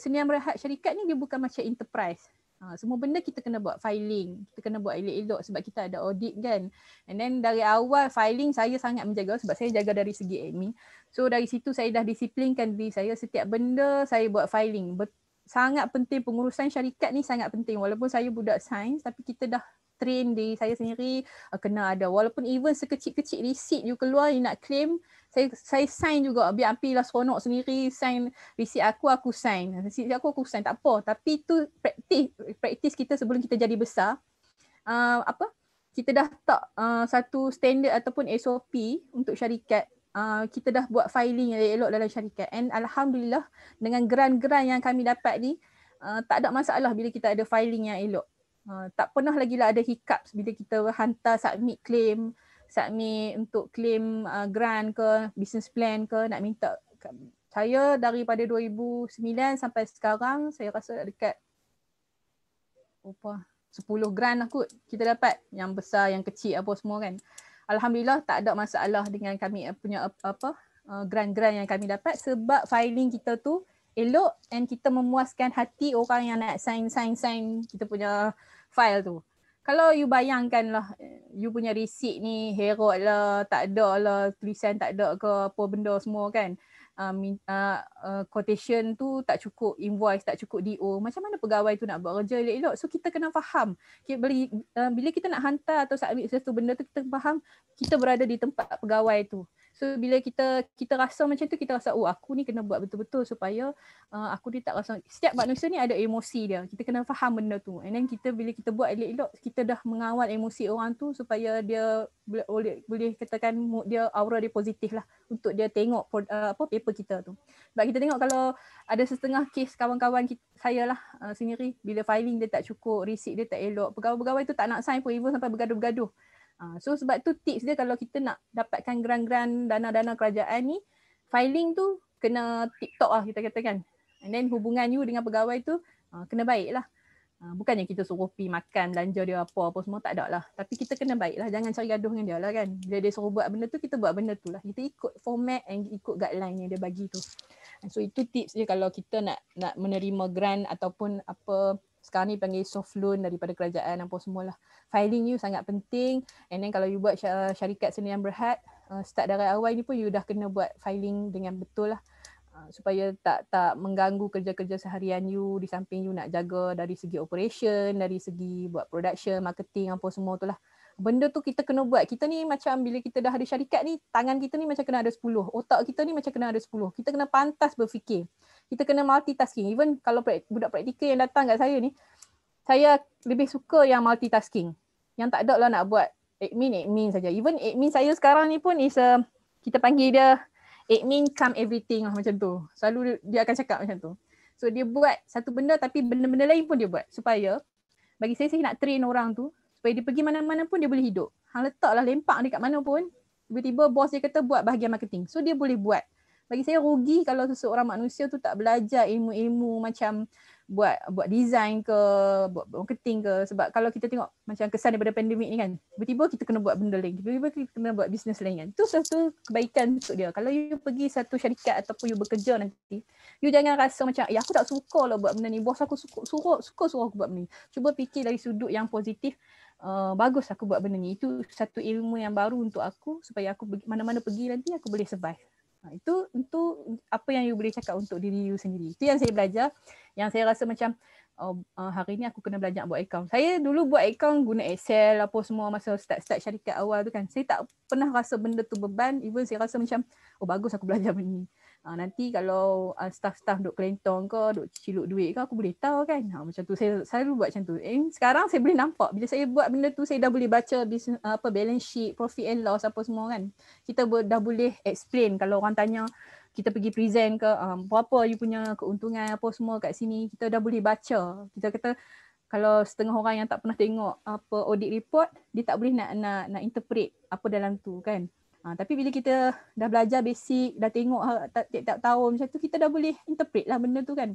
senian berehat syarikat ni dia bukan macam enterprise. Ha, semua benda kita kena buat filing, kita kena buat elok-elok sebab kita ada audit kan. And then dari awal filing saya sangat menjaga sebab saya jaga dari segi admin. So dari situ saya dah disiplinkan diri saya setiap benda saya buat filing. Betul sangat penting pengurusan syarikat ni sangat penting walaupun saya budak sains tapi kita dah train di saya sendiri uh, kena ada walaupun even sekecil-kecil receipt you keluar you nak claim saya saya sign juga biar ampilah seronok sendiri sign receipt aku aku sign receipt aku aku sign tak apa tapi tu praktis praktis kita sebelum kita jadi besar uh, apa kita dah tak uh, satu standard ataupun SOP untuk syarikat uh, kita dah buat filing yang elok dalam syarikat and alhamdulillah dengan grant-grant yang kami dapat ni uh, tak ada masalah bila kita ada filing yang elok uh, tak pernah lagi lah ada hiccups bila kita hantar submit claim submit untuk claim uh, grant ke business plan ke nak minta saya daripada 2009 sampai sekarang saya rasa dekat apa 10 grant lah kita dapat yang besar yang kecil apa semua kan alhamdulillah tak ada masalah dengan kami eh, punya eh, apa eh, grant-grant yang kami dapat sebab filing kita tu elok and kita memuaskan hati orang yang nak sign sign sign kita punya file tu. Kalau you bayangkan lah you punya receipt ni herot lah tak ada lah tulisan tak ada ke apa benda semua kan. Uh, uh, uh, quotation tu tak cukup invoice tak cukup DO macam mana pegawai tu nak buat kerja elok-elok so kita kena faham uh, bila kita nak hantar atau submit sesuatu benda tu kita faham kita berada di tempat pegawai tu So bila kita kita rasa macam tu kita rasa oh aku ni kena buat betul-betul supaya uh, aku ni tak rasa setiap manusia ni ada emosi dia. Kita kena faham benda tu. And then kita bila kita buat elok-elok kita dah mengawal emosi orang tu supaya dia boleh boleh katakan mood dia aura dia positif lah untuk dia tengok uh, apa paper kita tu. Sebab kita tengok kalau ada setengah kes kawan-kawan kita, saya lah uh, sendiri bila filing dia tak cukup, receipt dia tak elok, pegawai-pegawai tu tak nak sign pun even sampai bergaduh gaduh Ah, so sebab tu tips dia kalau kita nak dapatkan geran-geran dana-dana kerajaan ni Filing tu kena tip-top lah kita katakan And then hubungan you dengan pegawai tu ah, kena baik lah ah, Bukannya kita suruh pergi makan, belanja dia apa-apa semua tak ada lah Tapi kita kena baik lah, jangan cari gaduh dengan dia lah kan Bila dia suruh buat benda tu, kita buat benda tu lah Kita ikut format and ikut guideline yang dia bagi tu So itu tips dia kalau kita nak nak menerima grant ataupun apa sekarang ni panggil soft loan daripada kerajaan apa semualah. Filing you sangat penting and then kalau you buat uh, syarikat seni yang berhad, uh, start dari awal ni pun you dah kena buat filing dengan betul lah uh, supaya tak tak mengganggu kerja-kerja seharian you di samping you nak jaga dari segi operation, dari segi buat production, marketing apa semua tu lah benda tu kita kena buat. Kita ni macam bila kita dah ada syarikat ni, tangan kita ni macam kena ada 10. Otak kita ni macam kena ada 10. Kita kena pantas berfikir. Kita kena multitasking. Even kalau budak praktikal yang datang kat saya ni, saya lebih suka yang multitasking. Yang tak ada lah nak buat admin, admin saja. Even admin saya sekarang ni pun is a, um, kita panggil dia admin come everything lah macam tu. Selalu dia akan cakap macam tu. So dia buat satu benda tapi benda-benda lain pun dia buat supaya bagi saya saya nak train orang tu supaya dia pergi mana-mana pun dia boleh hidup. Hang letaklah lempak dekat mana pun, tiba-tiba bos dia kata buat bahagian marketing. So dia boleh buat. Bagi saya rugi kalau seseorang manusia tu tak belajar ilmu-ilmu macam buat buat design ke, buat marketing ke sebab kalau kita tengok macam kesan daripada pandemik ni kan, tiba-tiba kita kena buat benda lain, tiba-tiba kita kena buat bisnes lain kan. Itu satu kebaikan untuk dia. Kalau you pergi satu syarikat ataupun you bekerja nanti, you jangan rasa macam, ya aku tak suka lah buat benda ni, bos aku suka, suruh, suka suruh aku buat benda ni. Cuba fikir dari sudut yang positif, Eh, bagus aku buat benda ni itu satu ilmu yang baru untuk aku supaya aku pergi, mana-mana pergi nanti aku boleh survive ha, itu itu apa yang you boleh cakap untuk diri you sendiri itu yang saya belajar yang saya rasa macam oh, uh, hari ni aku kena belajar buat account saya dulu buat account guna excel apa semua masa start start syarikat awal tu kan saya tak pernah rasa benda tu beban even saya rasa macam oh bagus aku belajar benda ni Ha, nanti kalau uh, staff-staff duk kelentong ke, duk ciluk duit ke, aku boleh tahu kan. Ha, macam tu, saya selalu buat macam tu. Eh, sekarang saya boleh nampak. Bila saya buat benda tu, saya dah boleh baca business, uh, apa balance sheet, profit and loss, apa semua kan. Kita dah boleh explain kalau orang tanya, kita pergi present ke, um, berapa you punya keuntungan, apa semua kat sini. Kita dah boleh baca. Kita kata, kalau setengah orang yang tak pernah tengok apa audit report, dia tak boleh nak nak nak interpret apa dalam tu kan. Ha, tapi bila kita dah belajar basic, dah tengok tiap-tiap tahun macam tu, kita dah boleh interpret lah benda tu kan.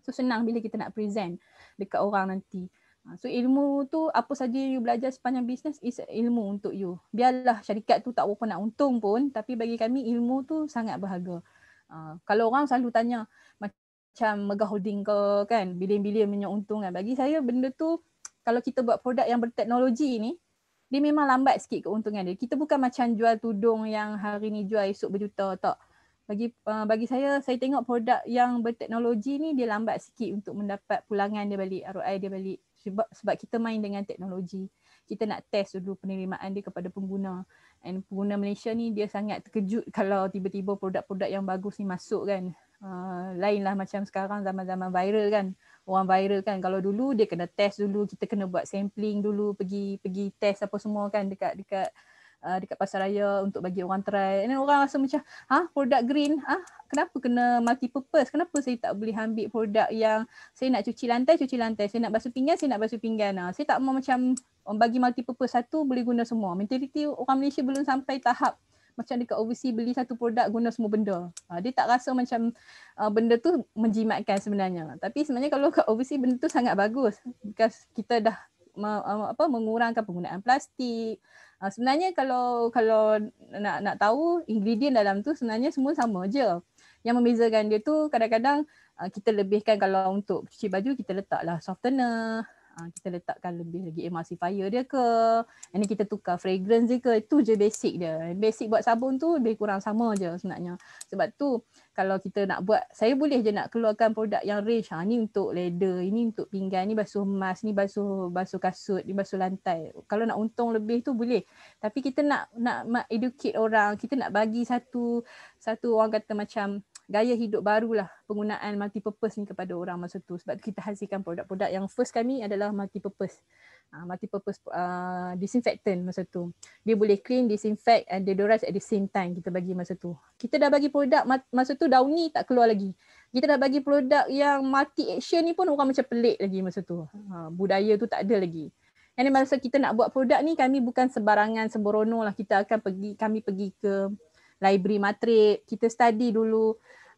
So senang bila kita nak present dekat orang nanti. Ha, so ilmu tu apa saja yang you belajar sepanjang bisnes is ilmu untuk you. Biarlah syarikat tu tak berapa nak untung pun tapi bagi kami ilmu tu sangat berharga. Ha, kalau orang selalu tanya macam mega holding ke kan, bilion-bilion punya untung kan. Bagi saya benda tu kalau kita buat produk yang berteknologi ni, dia memang lambat sikit keuntungan dia. Kita bukan macam jual tudung yang hari ni jual esok berjuta tak. Bagi uh, bagi saya saya tengok produk yang berteknologi ni dia lambat sikit untuk mendapat pulangan dia balik ROI dia balik sebab sebab kita main dengan teknologi. Kita nak test dulu penerimaan dia kepada pengguna. And pengguna Malaysia ni dia sangat terkejut kalau tiba-tiba produk-produk yang bagus ni masuk kan. Uh, eh, lainlah macam sekarang zaman-zaman viral kan orang viral kan kalau dulu dia kena test dulu kita kena buat sampling dulu pergi pergi test apa semua kan dekat dekat uh, dekat pasar raya untuk bagi orang try and then orang rasa macam ha produk green ah ha? kenapa kena multi purpose kenapa saya tak boleh ambil produk yang saya nak cuci lantai cuci lantai saya nak basuh pinggan saya nak basuh pinggan ha? saya tak mau macam orang bagi multi purpose satu boleh guna semua mentaliti orang Malaysia belum sampai tahap macam dekat overseas beli satu produk guna semua benda. Ha, dia tak rasa macam uh, benda tu menjimatkan sebenarnya. Tapi sebenarnya kalau kat overseas benda tu sangat bagus. Because kita dah ma- uh, apa mengurangkan penggunaan plastik. Ha, sebenarnya kalau kalau nak nak tahu ingredient dalam tu sebenarnya semua sama je. Yang membezakan dia tu kadang-kadang uh, kita lebihkan kalau untuk cuci baju kita letaklah softener, Ah, kita letakkan lebih lagi emulsifier dia ke and kita tukar fragrance dia ke itu je basic dia basic buat sabun tu lebih kurang sama je sebenarnya sebab tu kalau kita nak buat saya boleh je nak keluarkan produk yang range ha ni untuk leather ini untuk pinggan ni basuh emas ni basuh basuh kasut ni basuh lantai kalau nak untung lebih tu boleh tapi kita nak nak educate orang kita nak bagi satu satu orang kata macam gaya hidup barulah penggunaan multi purpose ni kepada orang masa tu sebab kita hasilkan produk-produk yang first kami adalah multi purpose uh, ah, multi purpose uh, ah, disinfectant masa tu dia boleh clean disinfect and deodorize at the same time kita bagi masa tu kita dah bagi produk masa tu daun ni tak keluar lagi kita dah bagi produk yang multi action ni pun orang macam pelik lagi masa tu uh, budaya tu tak ada lagi And masa kita nak buat produk ni kami bukan sebarangan sembrono lah kita akan pergi kami pergi ke library matrik kita study dulu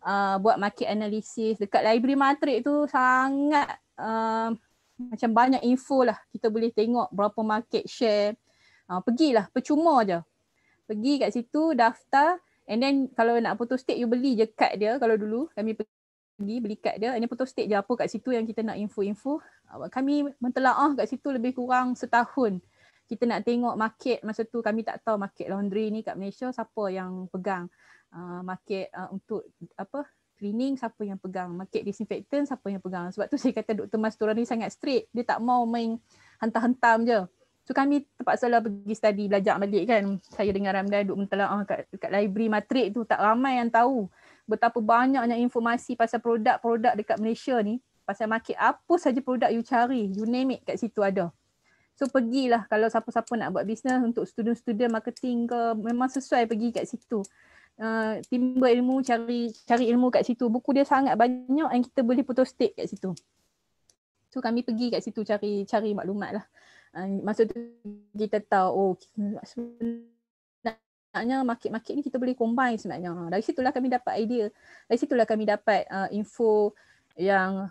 uh, buat market analysis dekat library matrik tu sangat uh, macam banyak info lah kita boleh tengok berapa market share uh, pergilah percuma je pergi kat situ daftar and then kalau nak photo stick you beli je kad dia kalau dulu kami pergi beli kad dia and then photo state je apa kat situ yang kita nak info-info uh, kami mentelaah kat situ lebih kurang setahun kita nak tengok market masa tu kami tak tahu market laundry ni kat Malaysia siapa yang pegang uh, market uh, untuk apa cleaning siapa yang pegang market disinfectant siapa yang pegang sebab tu saya kata Dr. Mas Turani sangat straight dia tak mau main hantam-hantam je so kami terpaksa lah pergi study belajar balik kan saya dengar Ramdan duk mentelaah kat, kat library matrik tu tak ramai yang tahu betapa banyaknya informasi pasal produk-produk dekat Malaysia ni pasal market apa saja produk you cari you name it kat situ ada So pergilah kalau siapa-siapa nak buat bisnes untuk student-student marketing ke memang sesuai pergi kat situ. Uh, timba ilmu cari cari ilmu kat situ. Buku dia sangat banyak yang kita boleh putus stake kat situ. So kami pergi kat situ cari cari maklumat lah. Uh, masa tu kita tahu oh sebenarnya market-market ni kita boleh combine sebenarnya. Dari situlah kami dapat idea. Dari situlah kami dapat uh, info yang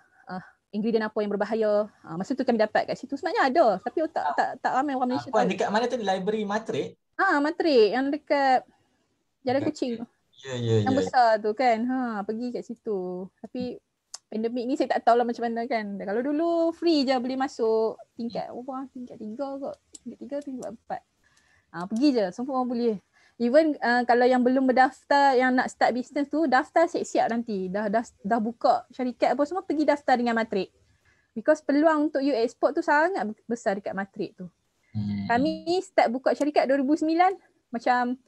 ingredient apa yang berbahaya. Ha, masa tu kami dapat kat situ. Sebenarnya ada tapi tak tak tak ramai orang Malaysia. Apa dekat mana tu library Matrik? Ha ah, Matrik yang dekat Jalan Kucing. Ya ya ya. Yang yeah. besar tu kan. Ha pergi kat situ. Tapi pandemik ni saya tak tahu lah macam mana kan. Kalau dulu free je boleh masuk tingkat. Wah tingkat tiga kot. Tingkat tiga tingkat empat. Ha, pergi je. Semua orang boleh even uh, kalau yang belum berdaftar yang nak start bisnes tu daftar siap-siap nanti dah dah dah buka syarikat apa semua pergi daftar dengan matrik because peluang untuk you export tu sangat besar dekat matrik tu hmm. kami start buka syarikat 2009 macam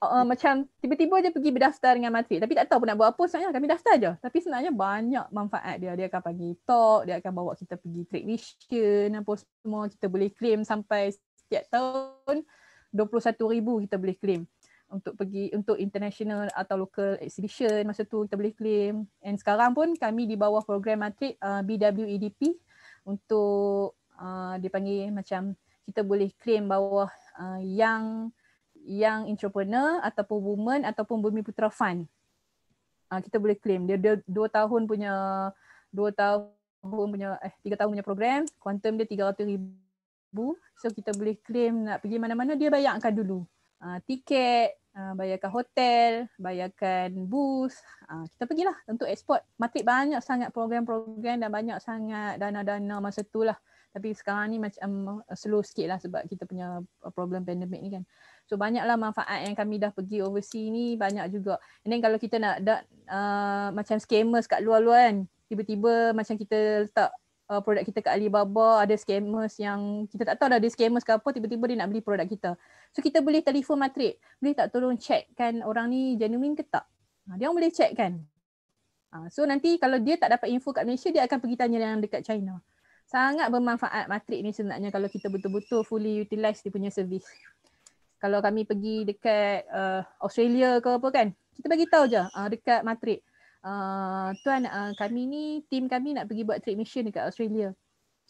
Uh, macam tiba-tiba je pergi berdaftar dengan matrik tapi tak tahu pun nak buat apa sebenarnya kami daftar je tapi sebenarnya banyak manfaat dia dia akan bagi talk dia akan bawa kita pergi trade mission apa semua kita boleh claim sampai setiap tahun 21,000 kita boleh claim untuk pergi untuk international atau local exhibition masa tu kita boleh claim and sekarang pun kami di bawah program matrik uh, BWEDP untuk uh, dipanggil macam kita boleh claim bawah uh, yang yang entrepreneur ataupun woman ataupun bumi putra fan uh, kita boleh claim dia, dia dua tahun punya dua tahun punya eh tiga tahun punya program quantum dia 300 ribu bu. So kita boleh claim nak pergi mana-mana dia bayangkan dulu. Uh, tiket, uh, bayarkan hotel, bayarkan bus. Uh, kita pergilah untuk ekspor Matik banyak sangat program-program dan banyak sangat dana-dana masa tu lah. Tapi sekarang ni macam slow sikit lah sebab kita punya problem pandemik ni kan. So banyaklah manfaat yang kami dah pergi overseas ni banyak juga. And then kalau kita nak dat, uh, macam scammers kat luar-luar kan. Tiba-tiba macam kita letak uh, produk kita kat Alibaba, ada scammers yang kita tak tahu dah dia scammers ke apa, tiba-tiba dia nak beli produk kita. So kita boleh telefon matrik, boleh tak tolong check kan orang ni genuine ke tak? Ha, dia orang boleh check kan? Ha, so nanti kalau dia tak dapat info kat Malaysia, dia akan pergi tanya yang dekat China. Sangat bermanfaat matrik ni sebenarnya kalau kita betul-betul fully utilize dia punya servis. Kalau kami pergi dekat uh, Australia ke apa kan, kita bagi tahu je uh, dekat matrik uh, tuan uh, kami ni tim kami nak pergi buat trade mission dekat Australia.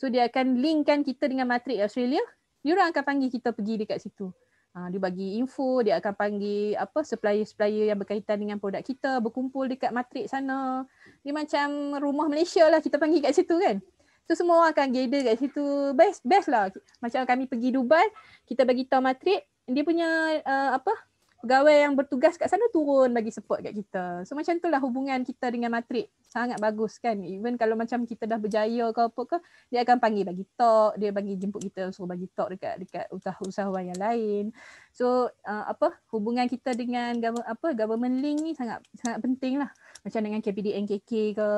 So dia akan linkkan kita dengan matrik Australia. Dia orang akan panggil kita pergi dekat situ. Uh, dia bagi info, dia akan panggil apa supplier-supplier yang berkaitan dengan produk kita berkumpul dekat matrik sana. Dia macam rumah Malaysia lah kita panggil kat situ kan. So semua orang akan gather kat situ. Best best lah. Macam kami pergi Dubai, kita bagi tahu matrik, dia punya uh, apa pegawai yang bertugas kat sana turun bagi support kat kita. So macam tu lah hubungan kita dengan matrik sangat bagus kan. Even kalau macam kita dah berjaya ke apa ke, dia akan panggil bagi talk, dia bagi jemput kita suruh bagi talk dekat dekat usahawan yang lain. So uh, apa hubungan kita dengan apa government link ni sangat sangat penting lah. Macam dengan KPDN KK ke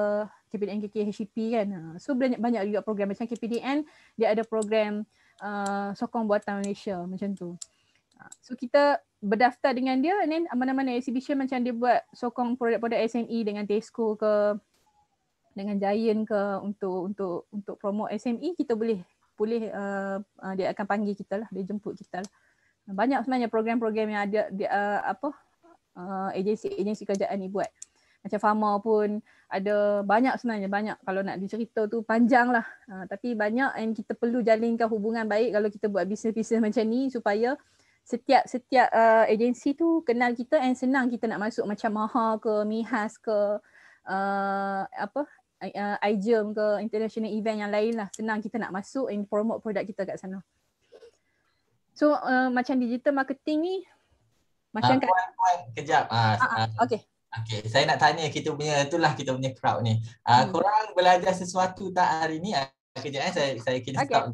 KPDN KK HCP kan. Uh, so banyak banyak juga program macam KPDN dia ada program uh, sokong buatan Malaysia macam tu. Uh, so kita berdaftar dengan dia and then mana-mana exhibition macam dia buat sokong produk-produk SME dengan Tesco ke dengan Giant ke untuk untuk untuk promote SME kita boleh boleh uh, uh, dia akan panggil kita lah dia jemput kita lah banyak sebenarnya program-program yang ada dia uh, apa uh, agensi-agensi kerajaan ni buat macam Pharma pun ada banyak sebenarnya banyak kalau nak dicerita tu panjang lah uh, tapi banyak yang kita perlu jalinkan hubungan baik kalau kita buat bisnes-bisnes macam ni supaya uh, setiap setiap uh, agensi tu kenal kita and senang kita nak masuk macam Maha ke Mihas ke uh, apa uh, IJM ke international event yang lain lah senang kita nak masuk and promote produk kita kat sana. So uh, macam digital marketing ni macam uh, kat point, point. kejap. Uh, ah, uh, ah, uh, okay. Okay, saya nak tanya kita punya itulah kita punya crowd ni. Uh, hmm. Korang belajar sesuatu tak hari ni? kerja eh saya saya kira okay. stop.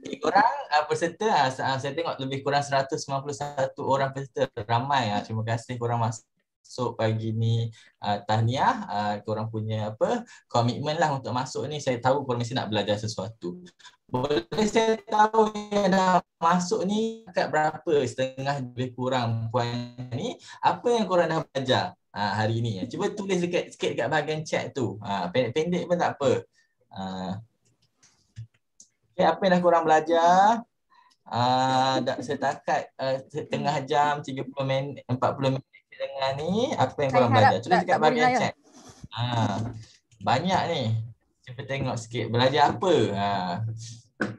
Okey korang uh, peserta uh, saya tengok lebih kurang 191 orang peserta ramai ah uh, terima kasih korang masuk So pagi ni uh, tahniah uh, korang punya apa komitmen lah untuk masuk ni saya tahu korang mesti nak belajar sesuatu. Boleh saya tahu yang dah masuk ni dekat berapa setengah lebih kurang puan ni apa yang korang dah belajar uh, hari ni. Cuba tulis dekat sikit dekat bahagian chat tu. Uh, pendek-pendek pun tak apa. Ah. Okay, apa yang dah korang belajar? Uh, ah, setakat uh, ah, tengah jam 30 minit, 40 minit dengan ni Apa yang korang belajar? Cuba cakap bahagian chat uh, Banyak ni cepat tengok sikit, belajar apa? Uh,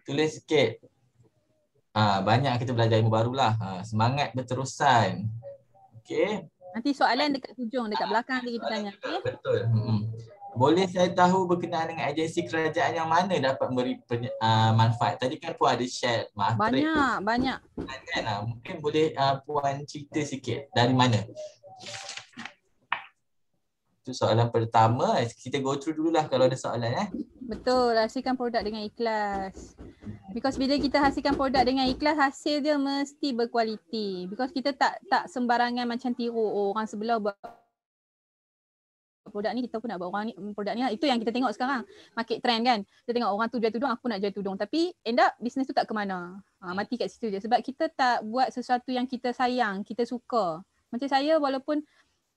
tulis sikit uh, Banyak kita belajar ilmu lah. uh, Semangat berterusan Okay Nanti soalan dekat hujung, dekat belakang lagi kita tanya okay? Betul hmm boleh saya tahu berkenaan dengan agensi kerajaan yang mana dapat memberi uh, manfaat? Tadi kan Puan ada share maaf. Banyak, tu. banyak. Kan, uh, mungkin boleh uh, Puan cerita sikit dari mana? Itu soalan pertama. Kita go through dulu lah kalau ada soalan. Eh. Betul, hasilkan produk dengan ikhlas. Because bila kita hasilkan produk dengan ikhlas, hasil dia mesti berkualiti. Because kita tak tak sembarangan macam tiru oh, orang sebelah buat produk ni kita pun nak buat orang ni mm, produk ni lah. itu yang kita tengok sekarang market trend kan kita tengok orang tu jual tudung aku nak jual tudung tapi end up bisnes tu tak ke mana ha, hmm. mati kat situ je sebab kita tak buat sesuatu yang kita sayang kita suka macam saya walaupun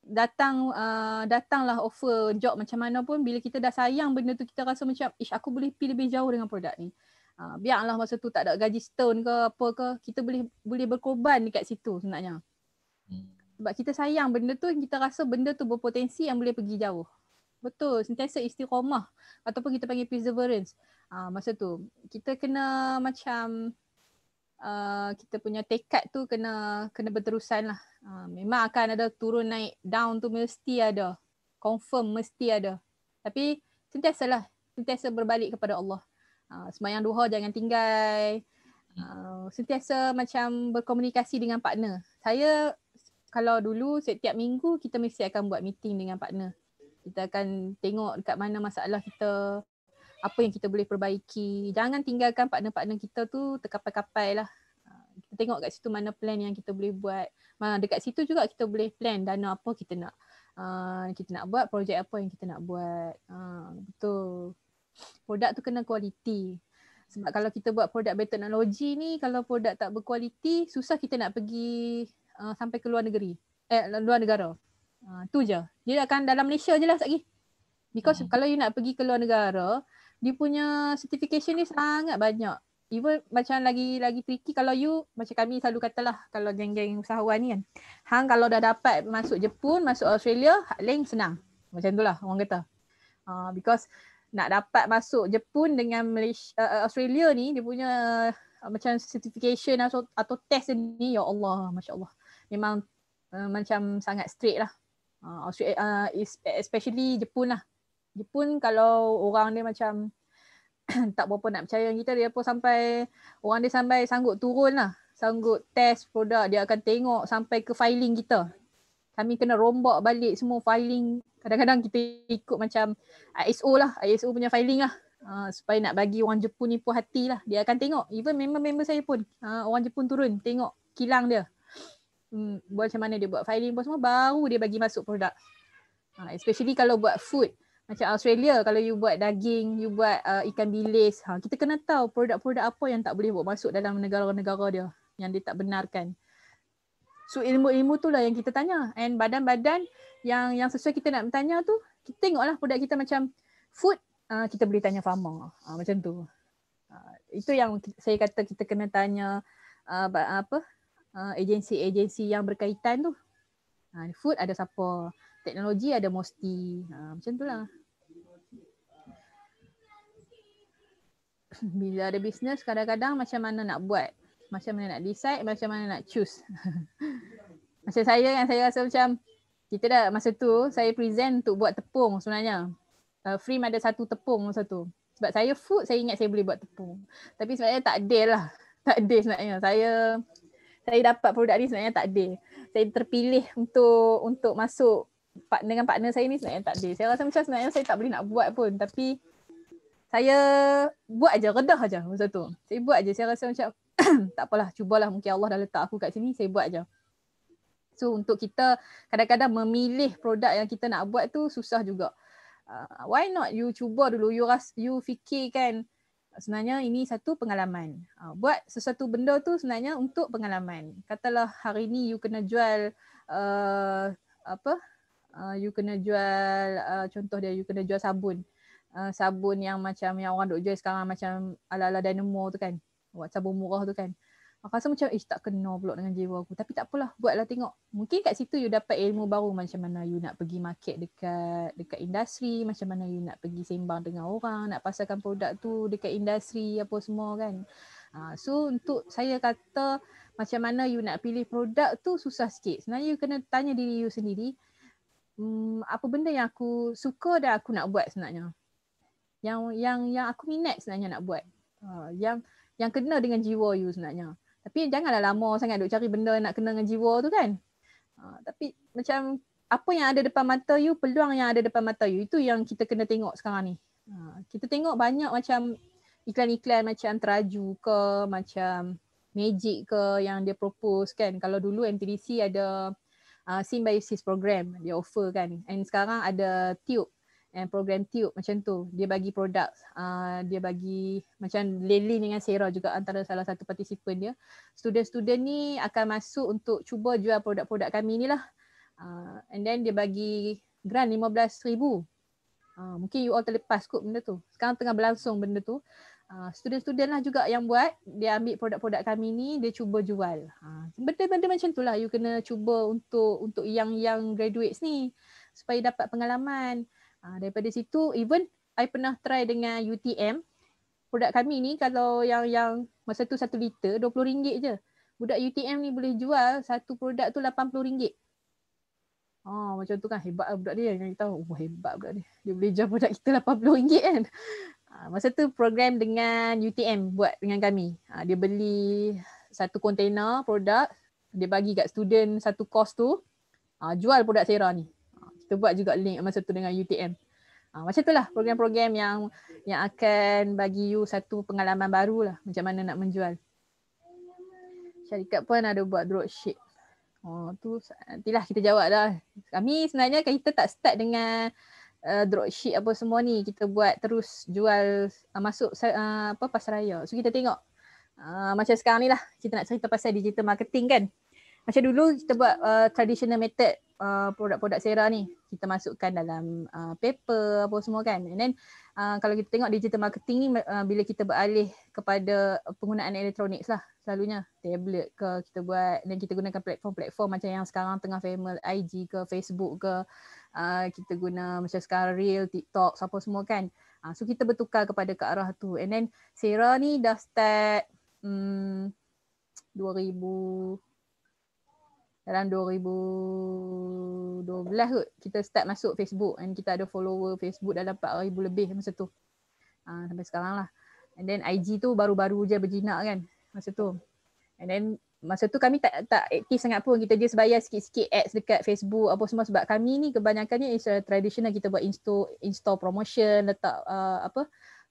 datang uh, datanglah offer job macam mana pun bila kita dah sayang benda tu kita rasa macam ish aku boleh pergi lebih jauh dengan produk ni uh, biarlah masa tu tak ada gaji stone ke apa ke kita boleh boleh berkorban dekat situ sebenarnya sebab kita sayang benda tu kita rasa benda tu berpotensi yang boleh pergi jauh betul sentiasa istiqomah ataupun kita panggil perseverance uh, masa tu kita kena macam uh, kita punya tekad tu kena kena berterusan lah uh, memang akan ada turun naik down tu mesti ada confirm mesti ada tapi sentiasa lah sentiasa berbalik kepada Allah uh, semayang duha jangan tinggal Uh, sentiasa macam berkomunikasi dengan partner. Saya kalau dulu setiap minggu kita mesti akan buat meeting dengan partner. Kita akan tengok dekat mana masalah kita, apa yang kita boleh perbaiki. Jangan tinggalkan partner-partner kita tu terkapai-kapai lah. Ha, kita tengok kat situ mana plan yang kita boleh buat. Dekat situ juga kita boleh plan dana apa kita nak uh, kita nak buat, projek apa yang kita nak buat. Uh, betul. Produk tu kena kualiti. Sebab kalau kita buat produk biotechnology ni, kalau produk tak berkualiti, susah kita nak pergi uh, sampai ke luar negeri eh luar negara uh, tu je dia akan dalam Malaysia je lah sekali because hmm. kalau you nak pergi ke luar negara dia punya certification ni sangat banyak even macam lagi lagi tricky kalau you macam kami selalu katalah kalau geng-geng usahawan ni kan hang kalau dah dapat masuk Jepun masuk Australia hak link senang macam itulah orang kata uh, because nak dapat masuk Jepun dengan Malaysia uh, uh, Australia ni dia punya uh, macam certification atau, atau test ni ya Allah masya-Allah memang uh, macam sangat straight lah. Uh, uh, especially Jepun lah. Jepun kalau orang dia macam tak berapa nak percaya kita, dia pun sampai orang dia sampai sanggup turun lah. Sanggup test produk, dia akan tengok sampai ke filing kita. Kami kena rombak balik semua filing. Kadang-kadang kita ikut macam ISO lah, ISO punya filing lah. Uh, supaya nak bagi orang Jepun ni pun hati lah. Dia akan tengok. Even member-member saya pun, uh, orang Jepun turun tengok kilang dia. Uh, Hmm, macam mana dia buat filing pun semua baru dia bagi masuk produk. Ha, especially kalau buat food macam Australia kalau you buat daging, you buat uh, ikan bilis, ha kita kena tahu produk-produk apa yang tak boleh buat masuk dalam negara-negara dia yang dia tak benarkan. So ilmu-ilmu tu lah yang kita tanya and badan-badan yang yang sesuai kita nak bertanya tu kita tengoklah produk kita macam food uh, kita boleh tanya farmer uh, macam tu. Uh, itu yang saya kata kita kena tanya uh, apa uh, agensi-agensi yang berkaitan tu. uh, food ada siapa, teknologi ada mosti. uh, ha, macam tu lah. Bila ada bisnes kadang-kadang macam mana nak buat. Macam mana nak decide, macam mana nak choose. macam saya yang saya rasa macam kita dah masa tu saya present untuk buat tepung sebenarnya. Uh, Free ada satu tepung masa tu. Sebab saya food, saya ingat saya boleh buat tepung. Tapi sebenarnya tak ada lah. Tak ada sebenarnya. Saya saya dapat produk ni sebenarnya tak ada. Saya terpilih untuk untuk masuk dengan partner saya ni sebenarnya tak ada. Saya rasa macam sebenarnya saya tak boleh nak buat pun tapi saya buat aja redah aja masa tu. Saya buat aja saya rasa macam tak apalah cubalah mungkin Allah dah letak aku kat sini saya buat aja. So untuk kita kadang-kadang memilih produk yang kita nak buat tu susah juga. Uh, why not you cuba dulu you rasa you fikir kan? sebenarnya ini satu pengalaman. Uh, buat sesuatu benda tu sebenarnya untuk pengalaman. Katalah hari ni you kena jual uh, apa? Uh, you kena jual uh, contoh dia you kena jual sabun. Uh, sabun yang macam yang orang duk jual sekarang macam ala-ala Dynamo tu kan. Buat sabun murah tu kan. Uh, Aku rasa macam eh tak kena pula dengan jiwa aku. Tapi tak apalah, buatlah tengok. Mungkin kat situ you dapat ilmu baru macam mana you nak pergi market dekat dekat industri, macam mana you nak pergi sembang dengan orang, nak pasarkan produk tu dekat industri apa semua kan. Uh, so untuk saya kata macam mana you nak pilih produk tu susah sikit. Sebenarnya you kena tanya diri you sendiri um, apa benda yang aku suka dan aku nak buat sebenarnya. Yang yang yang aku minat sebenarnya nak buat. Uh, yang yang kena dengan jiwa you sebenarnya. Tapi janganlah lama sangat duk cari benda nak kena dengan jiwa tu kan. Uh, tapi macam apa yang ada depan mata you, peluang yang ada depan mata you, itu yang kita kena tengok sekarang ni. Uh, kita tengok banyak macam iklan-iklan macam teraju ke, macam magic ke yang dia propose kan. Kalau dulu MTDC ada uh, symbiosis program dia offer kan. And sekarang ada tube and program tube macam tu dia bagi produk uh, dia bagi macam Lily dengan Sarah juga antara salah satu participant dia student-student ni akan masuk untuk cuba jual produk-produk kami ni lah uh, and then dia bagi grant RM15,000 uh, mungkin you all terlepas kot benda tu sekarang tengah berlangsung benda tu uh, student-student uh, lah juga yang buat dia ambil produk-produk kami ni dia cuba jual uh, benda-benda macam tu lah you kena cuba untuk untuk yang-yang graduates ni supaya dapat pengalaman Ha, daripada situ even I pernah try dengan UTM produk kami ni kalau yang yang masa tu satu liter dua puluh ringgit je. Budak UTM ni boleh jual satu produk tu lapan RM80. Oh ha, macam tu kan hebat lah budak dia yang kita tahu. Oh, hebat budak dia. Dia boleh jual produk kita RM80 kan. Ha, masa tu program dengan UTM buat dengan kami. Ha, dia beli satu kontena produk. Dia bagi kat student satu kos tu. Ha, jual produk Sera ni kita buat juga link masa tu dengan UTM. Ha, ah, macam lah program-program yang yang akan bagi you satu pengalaman baru lah macam mana nak menjual. Syarikat pun ada buat dropship. Oh tu nantilah kita jawab dah. Kami sebenarnya kita tak start dengan uh, eh, dropship apa semua ni. Kita buat terus jual uh, masuk uh, apa pasaraya. So kita tengok uh, macam sekarang ni lah kita nak cerita pasal digital marketing kan. Macam dulu kita buat uh, traditional method Uh, produk-produk Sera ni kita masukkan dalam uh, paper apa semua kan and then uh, kalau kita tengok digital marketing ni uh, bila kita beralih kepada penggunaan elektronik lah selalunya tablet ke kita buat dan kita gunakan platform-platform macam yang sekarang tengah famous IG ke Facebook ke uh, kita guna macam sekarang Reel, TikTok apa semua kan uh, so kita bertukar kepada ke arah tu and then Sera ni dah start um, dalam 2012 kot kita start masuk Facebook and kita ada follower Facebook dalam 4000 lebih masa tu. Ha, sampai sekarang lah. And then IG tu baru-baru je berjinak kan masa tu. And then masa tu kami tak tak aktif sangat pun kita just bayar sikit-sikit ads dekat Facebook apa semua sebab kami ni kebanyakannya is traditional kita buat install install promotion letak uh, apa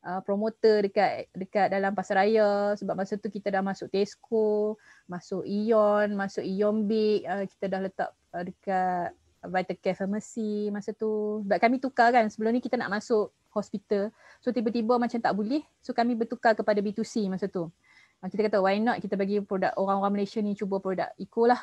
uh, promoter dekat dekat dalam pasaraya sebab masa tu kita dah masuk Tesco, masuk Ion, masuk Ion Big, uh, kita dah letak uh, dekat Vital Care Pharmacy masa tu. Sebab kami tukar kan sebelum ni kita nak masuk hospital. So tiba-tiba macam tak boleh. So kami bertukar kepada B2C masa tu. Uh, kita kata why not kita bagi produk orang-orang Malaysia ni cuba produk Eco lah.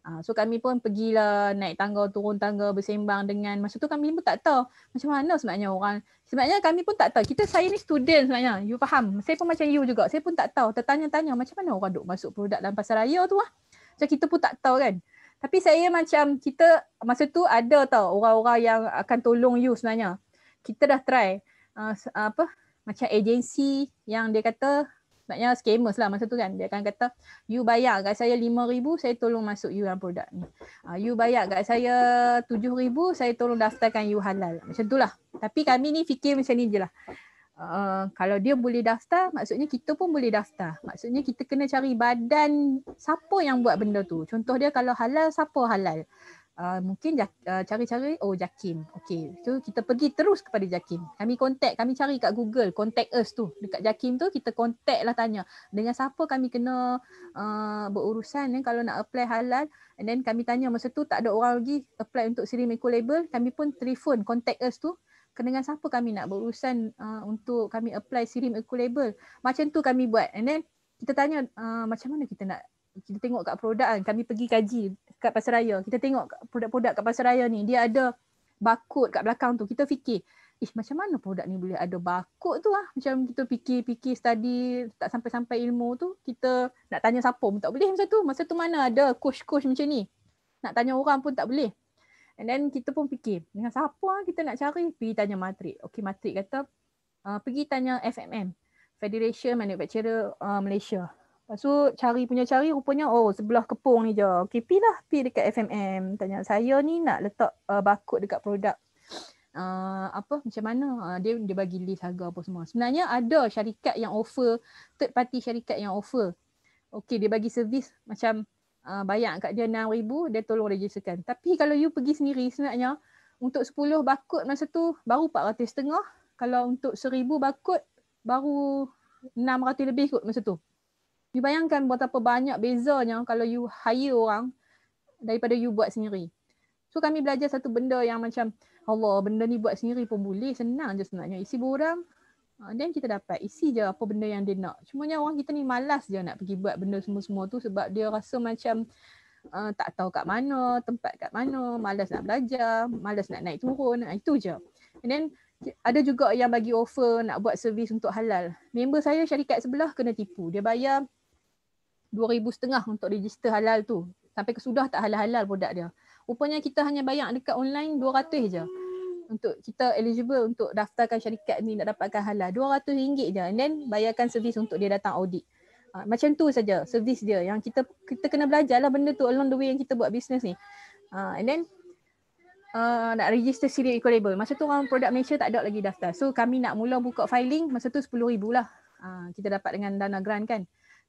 Uh, so kami pun pergilah naik tangga, turun tangga, bersembang dengan masa tu kami pun tak tahu macam mana sebenarnya orang. Sebenarnya kami pun tak tahu. Kita saya ni student sebenarnya. You faham? Saya pun macam you juga. Saya pun tak tahu. Tertanya-tanya macam mana orang duk masuk produk dalam pasar raya tu lah. Macam kita pun tak tahu kan. Tapi saya macam kita masa tu ada tau orang-orang yang akan tolong you sebenarnya. Kita dah try uh, apa macam agensi yang dia kata Maknanya scammers lah masa tu kan. Dia akan kata, you bayar kat saya RM5,000, saya tolong masuk you dalam produk ni. Uh, you bayar kat saya RM7,000, saya tolong daftarkan you halal. Macam tu lah. Tapi kami ni fikir macam ni je lah. Uh, kalau dia boleh daftar, maksudnya kita pun boleh daftar. Maksudnya kita kena cari badan siapa yang buat benda tu. Contoh dia kalau halal, siapa halal? Ah, mungkin ja, uh, ah, cari-cari oh Jakim. Okey. So kita pergi terus kepada Jakim. Kami contact, kami cari kat Google, contact us tu dekat Jakim tu kita contact lah tanya dengan siapa kami kena uh, berurusan ya, kalau nak apply halal and then kami tanya masa tu tak ada orang lagi apply untuk Siri Meko label, kami pun telefon contact us tu dengan siapa kami nak berurusan uh, untuk kami apply Siri Meko label. Macam tu kami buat. And then kita tanya uh, macam mana kita nak kita tengok kat produk kan kami pergi kaji kat pasaraya kita tengok produk-produk kat pasaraya ni dia ada barcode kat belakang tu kita fikir ish macam mana produk ni boleh ada bakut tu ah macam kita fikir-fikir study tak sampai-sampai ilmu tu kita nak tanya siapa pun tak boleh masa tu masa tu mana ada coach-coach macam ni nak tanya orang pun tak boleh and then kita pun fikir dengan siapa lah kita nak cari pergi tanya matrik okey matrik kata uh, pergi tanya FMM Federation Manufacturer uh, Malaysia Lepas tu cari punya cari rupanya oh sebelah kepung ni je. Okay, pi lah pi dekat FMM. Tanya saya ni nak letak uh, bakut dekat produk. Uh, apa macam mana uh, dia dia bagi list harga apa semua sebenarnya ada syarikat yang offer third party syarikat yang offer okey dia bagi servis macam uh, bayar kat dia 6000 dia tolong registerkan tapi kalau you pergi sendiri sebenarnya untuk 10 bakut masa tu baru 400 setengah kalau untuk 1000 bakut baru 600 lebih kot masa tu You bayangkan betapa banyak bezanya kalau you hire orang daripada you buat sendiri. So kami belajar satu benda yang macam Allah benda ni buat sendiri pun boleh senang je sebenarnya. Isi borang dan ah, kita dapat isi je apa benda yang dia nak. Cuma ni orang kita ni malas je nak pergi buat benda semua-semua tu sebab dia rasa macam uh, tak tahu kat mana, tempat kat mana, malas nak belajar, malas nak naik turun, ah, itu je. And then ada juga yang bagi offer nak buat servis untuk halal. Member saya syarikat sebelah kena tipu. Dia bayar 2000 setengah untuk register halal tu. Sampai kesudah tak halal-halal produk dia. Rupanya kita hanya bayar dekat online 200 je. Untuk kita eligible untuk daftarkan syarikat ni nak dapatkan halal. RM200 je and then bayarkan servis untuk dia datang audit. Ha, macam tu saja servis dia yang kita kita kena belajarlah benda tu along the way yang kita buat bisnes ni. Ha, and then uh, nak register siri eco label. Masa tu orang produk Malaysia tak ada lagi daftar. So kami nak mula buka filing masa tu RM10,000 lah. Ha, kita dapat dengan dana grant kan.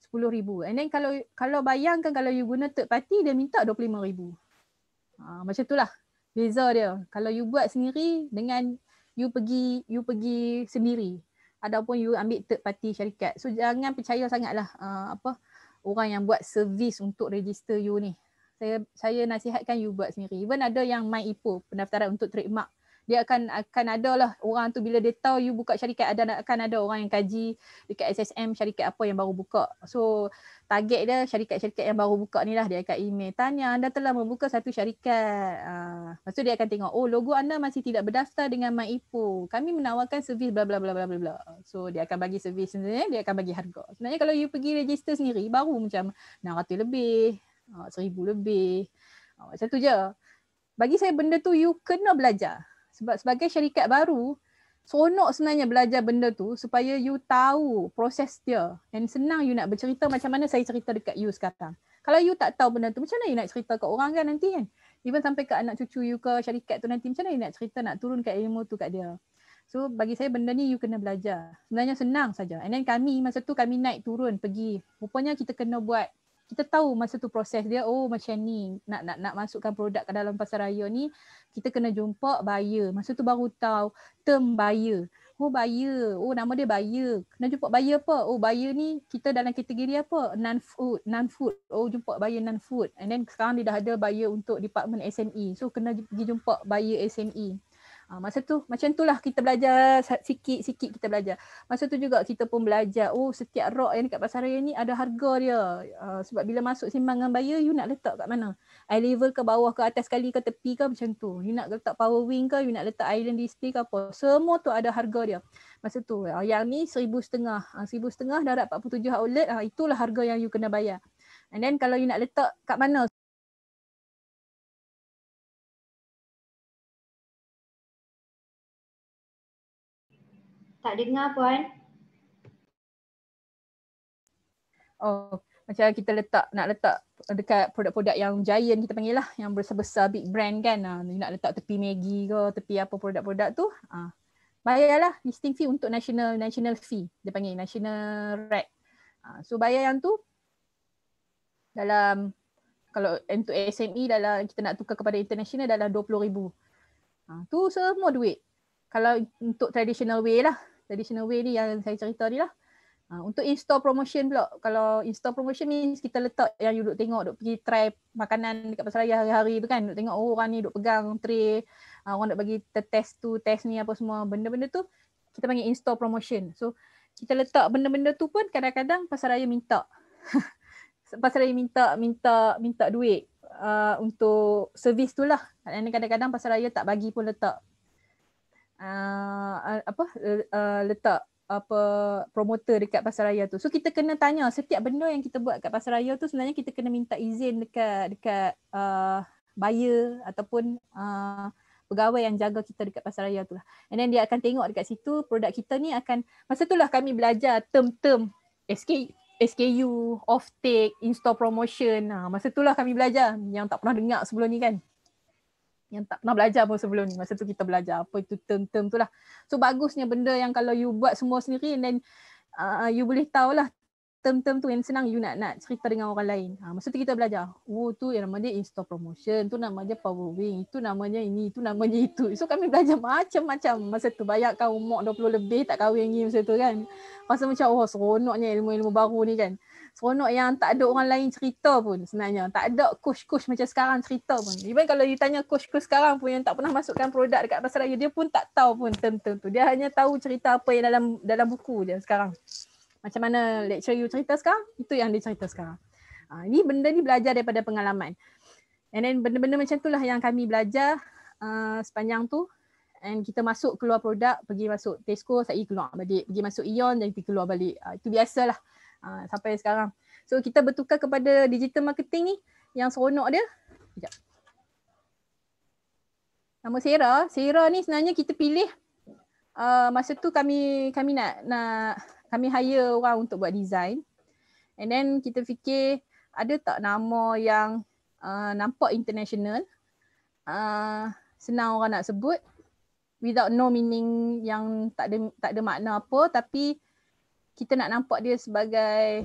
10 ribu. And then kalau kalau bayangkan kalau you guna third party, dia minta 25 ribu. Ha, macam lah. beza dia. Kalau you buat sendiri dengan you pergi you pergi sendiri. Ataupun you ambil third party syarikat. So jangan percaya sangatlah uh, apa orang yang buat servis untuk register you ni. Saya saya nasihatkan you buat sendiri. Even ada yang My Ipo, pendaftaran untuk trademark dia akan akan ada lah orang tu bila dia tahu you buka syarikat ada akan ada orang yang kaji dekat SSM syarikat apa yang baru buka. So target dia syarikat-syarikat yang baru buka ni lah dia akan email tanya anda telah membuka satu syarikat. Uh, lepas tu dia akan tengok oh logo anda masih tidak berdaftar dengan MyIPO. Kami menawarkan servis bla bla bla bla bla. So dia akan bagi servis sebenarnya dia akan bagi harga. Sebenarnya kalau you pergi register sendiri baru macam 600 lebih, uh, ah, 1000 lebih. Uh, macam tu je. Bagi saya benda tu you kena belajar sebab sebagai syarikat baru seronok sebenarnya belajar benda tu supaya you tahu proses dia and senang you nak bercerita macam mana saya cerita dekat you sekarang. Kalau you tak tahu benda tu macam mana you nak cerita kat orang kan nanti kan? Even sampai ke anak cucu you ke syarikat tu nanti macam mana you nak cerita nak turun kat ilmu tu kat dia. So bagi saya benda ni you kena belajar. Sebenarnya senang saja. And then kami masa tu kami naik turun pergi. Rupanya kita kena buat kita tahu masa tu proses dia oh macam ni nak nak nak masukkan produk ke dalam pasar raya ni kita kena jumpa buyer masa tu baru tahu term buyer oh buyer oh nama dia buyer kena jumpa buyer apa oh buyer ni kita dalam kategori apa non food non food oh jumpa buyer non food and then sekarang dia dah ada buyer untuk department SME so kena pergi jumpa buyer SME Ha, masa tu macam tu lah kita belajar sikit-sikit kita belajar. Masa tu juga kita pun belajar oh setiap rock yang dekat pasar raya ni ada harga dia. Uh, sebab bila masuk simpangan bayar you nak letak kat mana? Eye level ke bawah ke atas sekali ke tepi ke macam tu. You nak letak power wing ke you nak letak island display ke apa. Semua tu ada harga dia. Masa tu uh, yang ni seribu setengah. Uh, seribu setengah darat 47 outlet. Uh, itulah harga yang you kena bayar. And then kalau you nak letak kat mana Tak dengar Puan. Oh, macam kita letak nak letak dekat produk-produk yang giant kita panggil lah yang besar-besar big brand kan. Ha, nak letak tepi Maggi ke tepi apa produk-produk tu. Ha, bayarlah listing fee untuk national national fee. Dia panggil national rack. Ah, ha, so bayar yang tu dalam kalau untuk SME dalam kita nak tukar kepada international dalam 20,000. Ha, tu semua duit. Kalau untuk traditional way lah traditional way ni yang saya cerita ni lah. Uh, untuk install promotion pula. Kalau install promotion ni kita letak yang you duduk tengok, duduk pergi try makanan dekat pasaraya hari-hari tu kan. Duduk tengok oh, orang ni duduk pegang tray, uh, orang duduk bagi test tu, test ni apa semua. Benda-benda tu kita panggil install promotion. So kita letak benda-benda tu pun kadang-kadang pasaraya minta. pasaraya minta, minta, minta duit. Uh, untuk servis tu lah. Kadang-kadang pasaraya tak bagi pun letak uh, apa uh, letak apa promoter dekat pasaraya tu. So kita kena tanya setiap benda yang kita buat kat pasaraya tu sebenarnya kita kena minta izin dekat dekat uh, buyer ataupun uh, pegawai yang jaga kita dekat pasaraya tu lah. And then dia akan tengok dekat situ produk kita ni akan masa tu lah kami belajar term-term SK, SKU, off-take, store promotion. Ha, masa tu lah kami belajar yang tak pernah dengar sebelum ni kan yang tak pernah belajar pun sebelum ni masa tu kita belajar apa itu term-term tu lah so bagusnya benda yang kalau you buat semua sendiri and then uh, you boleh tahu lah term-term tu yang senang you nak nak cerita dengan orang lain ha, masa tu kita belajar oh tu yang namanya install promotion tu namanya power wing itu namanya ini itu namanya itu so kami belajar macam-macam masa tu bayangkan umur 20 lebih tak kahwin lagi masa tu kan rasa macam oh seronoknya ilmu-ilmu baru ni kan Seronok yang tak ada orang lain cerita pun sebenarnya. Tak ada coach-coach macam sekarang cerita pun. Even kalau ditanya tanya coach-coach sekarang pun yang tak pernah masukkan produk dekat pasar raya, dia pun tak tahu pun term-term tu. Dia hanya tahu cerita apa yang dalam dalam buku dia sekarang. Macam mana lecture you cerita sekarang, itu yang dia cerita sekarang. Ha, ini benda ni belajar daripada pengalaman. And then benda-benda macam tu lah yang kami belajar uh, sepanjang tu and kita masuk keluar produk pergi masuk Tesco saya keluar balik pergi masuk Ion dan pergi keluar balik uh, itu biasalah Ha, sampai sekarang. So kita bertukar kepada digital marketing ni yang seronok dia. Sekejap. Nama Sarah, Sarah ni sebenarnya kita pilih uh, masa tu kami kami nak nak kami hire orang untuk buat design. And then kita fikir ada tak nama yang uh, nampak international uh, senang orang nak sebut without no meaning yang tak ada tak ada makna apa tapi kita nak nampak dia sebagai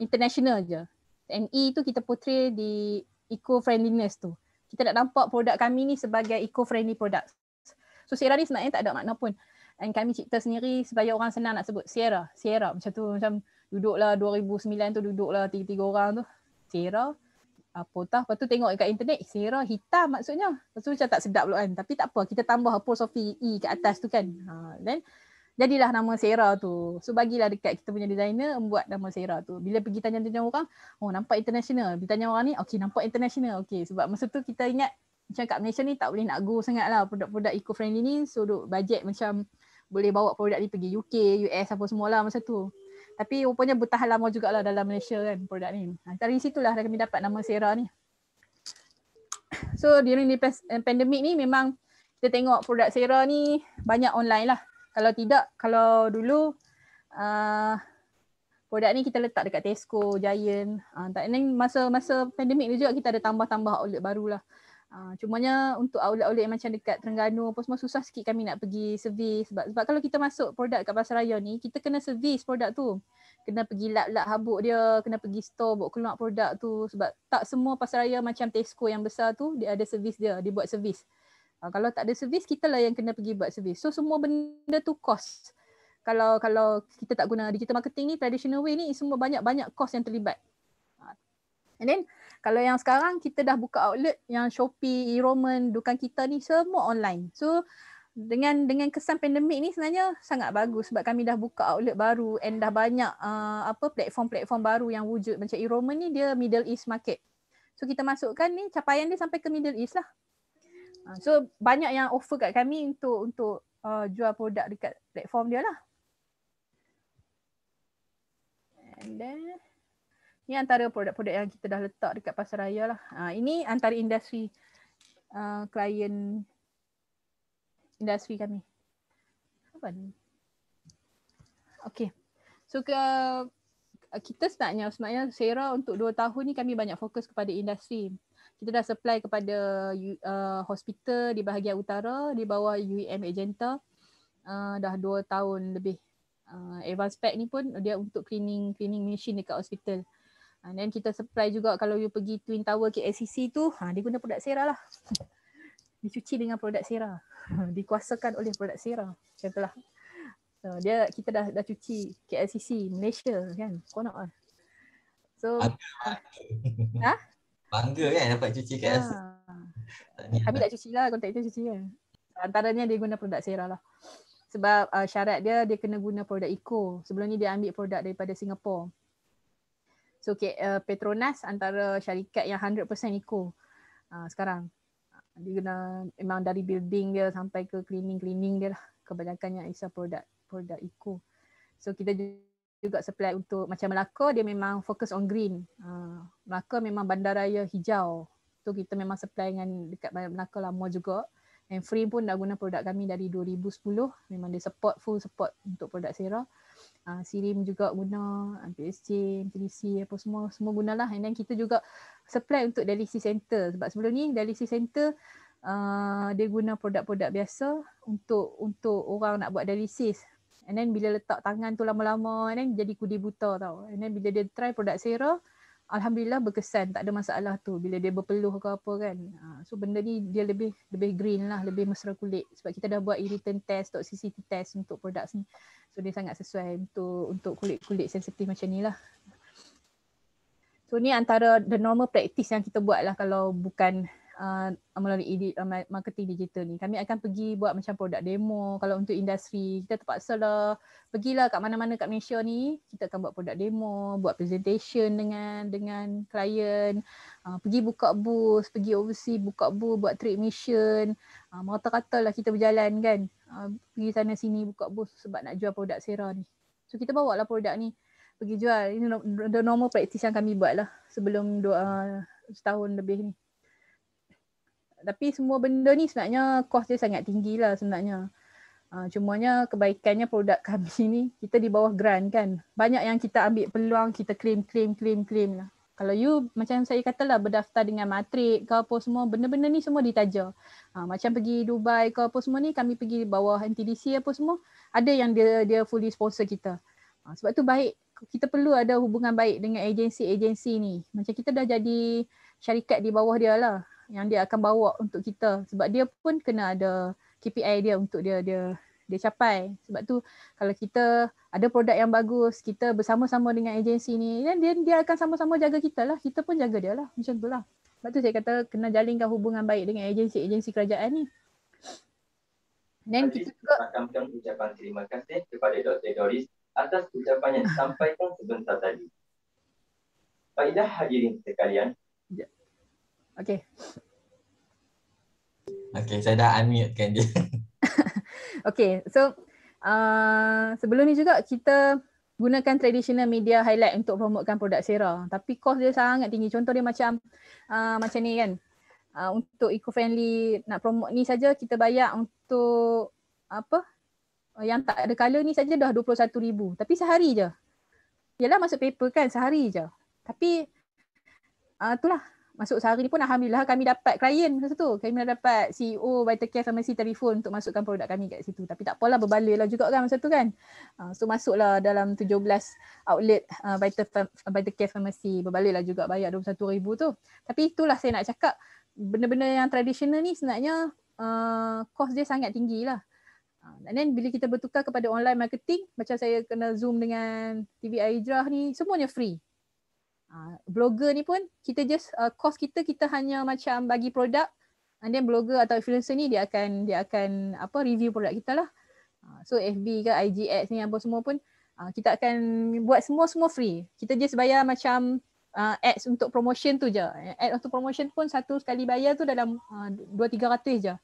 international je. NE tu kita portray di eco-friendliness tu. Kita nak nampak produk kami ni sebagai eco-friendly produk. So Sierra ni sebenarnya tak ada makna pun. And kami cipta sendiri supaya orang senang nak sebut Sierra. Sierra macam tu macam duduklah 2009 tu duduklah tiga-tiga orang tu. Sierra apa tah. Lepas tu tengok dekat internet eh, Sierra hitam maksudnya. Lepas tu macam tak sedap pula kan. Tapi tak apa kita tambah apostrophe E kat atas tu kan. Ha, then jadilah nama Sarah tu. So bagilah dekat kita punya designer buat nama Sarah tu. Bila pergi tanya-tanya orang, oh nampak international. Bila tanya orang ni, okey nampak international. Okey sebab masa tu kita ingat macam kat Malaysia ni tak boleh nak go sangat lah produk-produk eco-friendly ni. So duk bajet macam boleh bawa produk ni pergi UK, US apa semua lah masa tu. Tapi rupanya bertahan lama jugalah dalam Malaysia kan produk ni. Ha, dari situlah kami dapat nama Sarah ni. So during the eh, pandemic ni memang kita tengok produk Sarah ni banyak online lah kalau tidak kalau dulu uh, produk ni kita letak dekat Tesco, Giant. Uh, tak masa-masa pandemik ni juga kita ada tambah-tambah outlet baru lah. uh, ah, cumanya untuk outlet-outlet yang macam dekat Terengganu apa semua susah sikit kami nak pergi servis sebab sebab kalau kita masuk produk kat pasar raya ni kita kena servis produk tu. Kena pergi lap-lap habuk dia, kena pergi store buat keluar produk tu sebab tak semua pasar raya macam Tesco yang besar tu dia ada servis dia, dia buat servis. Ha, kalau tak ada servis kita lah yang kena pergi buat servis. So semua benda tu cost. Kalau kalau kita tak guna digital marketing ni traditional way ni semua banyak-banyak cost yang terlibat. Ha. And then kalau yang sekarang kita dah buka outlet yang Shopee, e-roman, dukan kita ni semua online. So dengan dengan kesan pandemik ni sebenarnya sangat bagus sebab kami dah buka outlet baru and dah banyak uh, apa platform-platform baru yang wujud macam e-roman ni dia Middle East market. So kita masukkan ni capaian dia sampai ke Middle East lah. Ah, so banyak yang offer kat kami untuk untuk uh, jual produk dekat platform dia lah. And then ni antara produk-produk yang kita dah letak dekat pasaraya lah. Uh, ini antara industri klien uh, industri kami. Apa ni? Okay. So ke kita sebenarnya sebenarnya Sarah untuk dua tahun ni kami banyak fokus kepada industri kita dah supply kepada uh, hospital di bahagian utara di bawah UEM Agenta uh, dah dua tahun lebih uh, advance pack ni pun dia untuk cleaning cleaning machine dekat hospital and uh, then kita supply juga kalau you pergi Twin Tower KSCC tu ha, dia guna produk Sera lah dicuci dengan produk Sera dikuasakan oleh produk Sera contohlah so, dia kita dah dah cuci KLCC Malaysia kan kau konoklah so ha? Bangga kan dapat cuci kat yeah. Asus. Habis lah. tak cuci lah, kontak kita cuci kan. Antaranya dia guna produk Sera lah. Sebab uh, syarat dia, dia kena guna produk Eco. Sebelum ni dia ambil produk daripada Singapore. So okay, uh, Petronas antara syarikat yang 100% Eco uh, sekarang. Uh, dia guna memang dari building dia sampai ke cleaning-cleaning dia lah. Kebanyakan yang isa produk produk Eco. So kita juga supply untuk macam Melaka dia memang fokus on green. Uh, Melaka memang bandaraya hijau. Tu kita memang supply dengan dekat bandar Melaka lama juga. And Free pun dah guna produk kami dari 2010. Memang dia support full support untuk produk Sera. Uh, ha, Sirim juga guna, PSC, MTDC apa semua. Semua gunalah. And then kita juga supply untuk dialysis center. Sebab sebelum ni dialysis center uh, dia guna produk-produk biasa untuk untuk orang nak buat dialysis. And then bila letak tangan tu lama-lama and then jadi kudi buta tau. And then bila dia try produk serum, alhamdulillah berkesan, tak ada masalah tu bila dia berpeluh ke apa kan. Ha, so benda ni dia lebih lebih green lah, lebih mesra kulit sebab kita dah buat irritant test, toxicity test untuk produk ni. So dia sangat sesuai untuk untuk kulit-kulit sensitif macam ni lah. So ni antara the normal practice yang kita buat lah kalau bukan uh, melalui edit, uh, marketing digital ni. Kami akan pergi buat macam produk demo kalau untuk industri. Kita terpaksa lah pergilah kat mana-mana kat Malaysia ni. Kita akan buat produk demo, buat presentation dengan dengan klien. Uh, pergi buka bus, pergi overseas buka bus buat trade mission. Uh, Merata-rata lah kita berjalan kan. Uh, pergi sana sini buka bus sebab nak jual produk Sera ni. So kita bawa lah produk ni pergi jual. Ini the normal practice yang kami buat lah sebelum doa uh, setahun lebih ni tapi semua benda ni sebenarnya kos dia sangat tinggi lah sebenarnya. Uh, cumanya kebaikannya produk kami ni kita di bawah grant kan. Banyak yang kita ambil peluang kita claim, claim, claim, claim lah. Kalau you macam saya kata lah berdaftar dengan matrik ke apa semua benda-benda ni semua ditaja. Uh, macam pergi Dubai ke apa semua ni kami pergi bawah NTDC apa semua ada yang dia dia fully sponsor kita. Uh, sebab tu baik kita perlu ada hubungan baik dengan agensi-agensi ni. Macam kita dah jadi syarikat di bawah dia lah yang dia akan bawa untuk kita sebab dia pun kena ada KPI dia untuk dia dia dia capai sebab tu kalau kita ada produk yang bagus kita bersama-sama dengan agensi ni dan dia dia akan sama-sama jaga kita lah kita pun jaga dia lah macam tu lah sebab tu saya kata kena jalinkan hubungan baik dengan agensi-agensi kerajaan ni dan kita juga ucapan terima kasih kepada Dr. Doris atas ucapan yang disampaikan sebentar tadi. Baiklah hadirin sekalian, Okay. Okay, saya dah unmute kan dia. okay, so uh, sebelum ni juga kita gunakan traditional media highlight untuk promotekan produk Sera. Tapi kos dia sangat tinggi. Contoh dia macam uh, macam ni kan. Uh, untuk eco-friendly nak promote ni saja kita bayar untuk apa yang tak ada color ni saja dah 21000 tapi sehari je. Yalah masuk paper kan sehari je. Tapi uh, itulah masuk sehari ni pun Alhamdulillah kami dapat klien masa tu. Kami dah dapat CEO Vitalcare si telefon untuk masukkan produk kami kat situ. Tapi tak apalah berbaloi lah juga kan masa tu kan. Uh, so masuklah dalam 17 outlet uh, ah, Vital, Vitalcare Pharmacy. Berbaloi lah juga bayar RM21,000 tu. Tapi itulah saya nak cakap benda-benda yang tradisional ni sebenarnya uh, ah, kos dia sangat tinggi lah. Dan then bila kita bertukar kepada online marketing Macam saya kena zoom dengan TV Aijrah ni Semuanya free Ah, blogger ni pun kita just uh, ah, cost kita kita hanya macam bagi produk and then blogger atau influencer ni dia akan dia akan apa review produk kita lah. Uh, so FB ke IG ads ni apa semua pun uh, kita akan buat semua-semua free. Kita just bayar macam uh, ads untuk promotion tu je. Ads untuk promotion pun satu sekali bayar tu dalam dua tiga ratus je.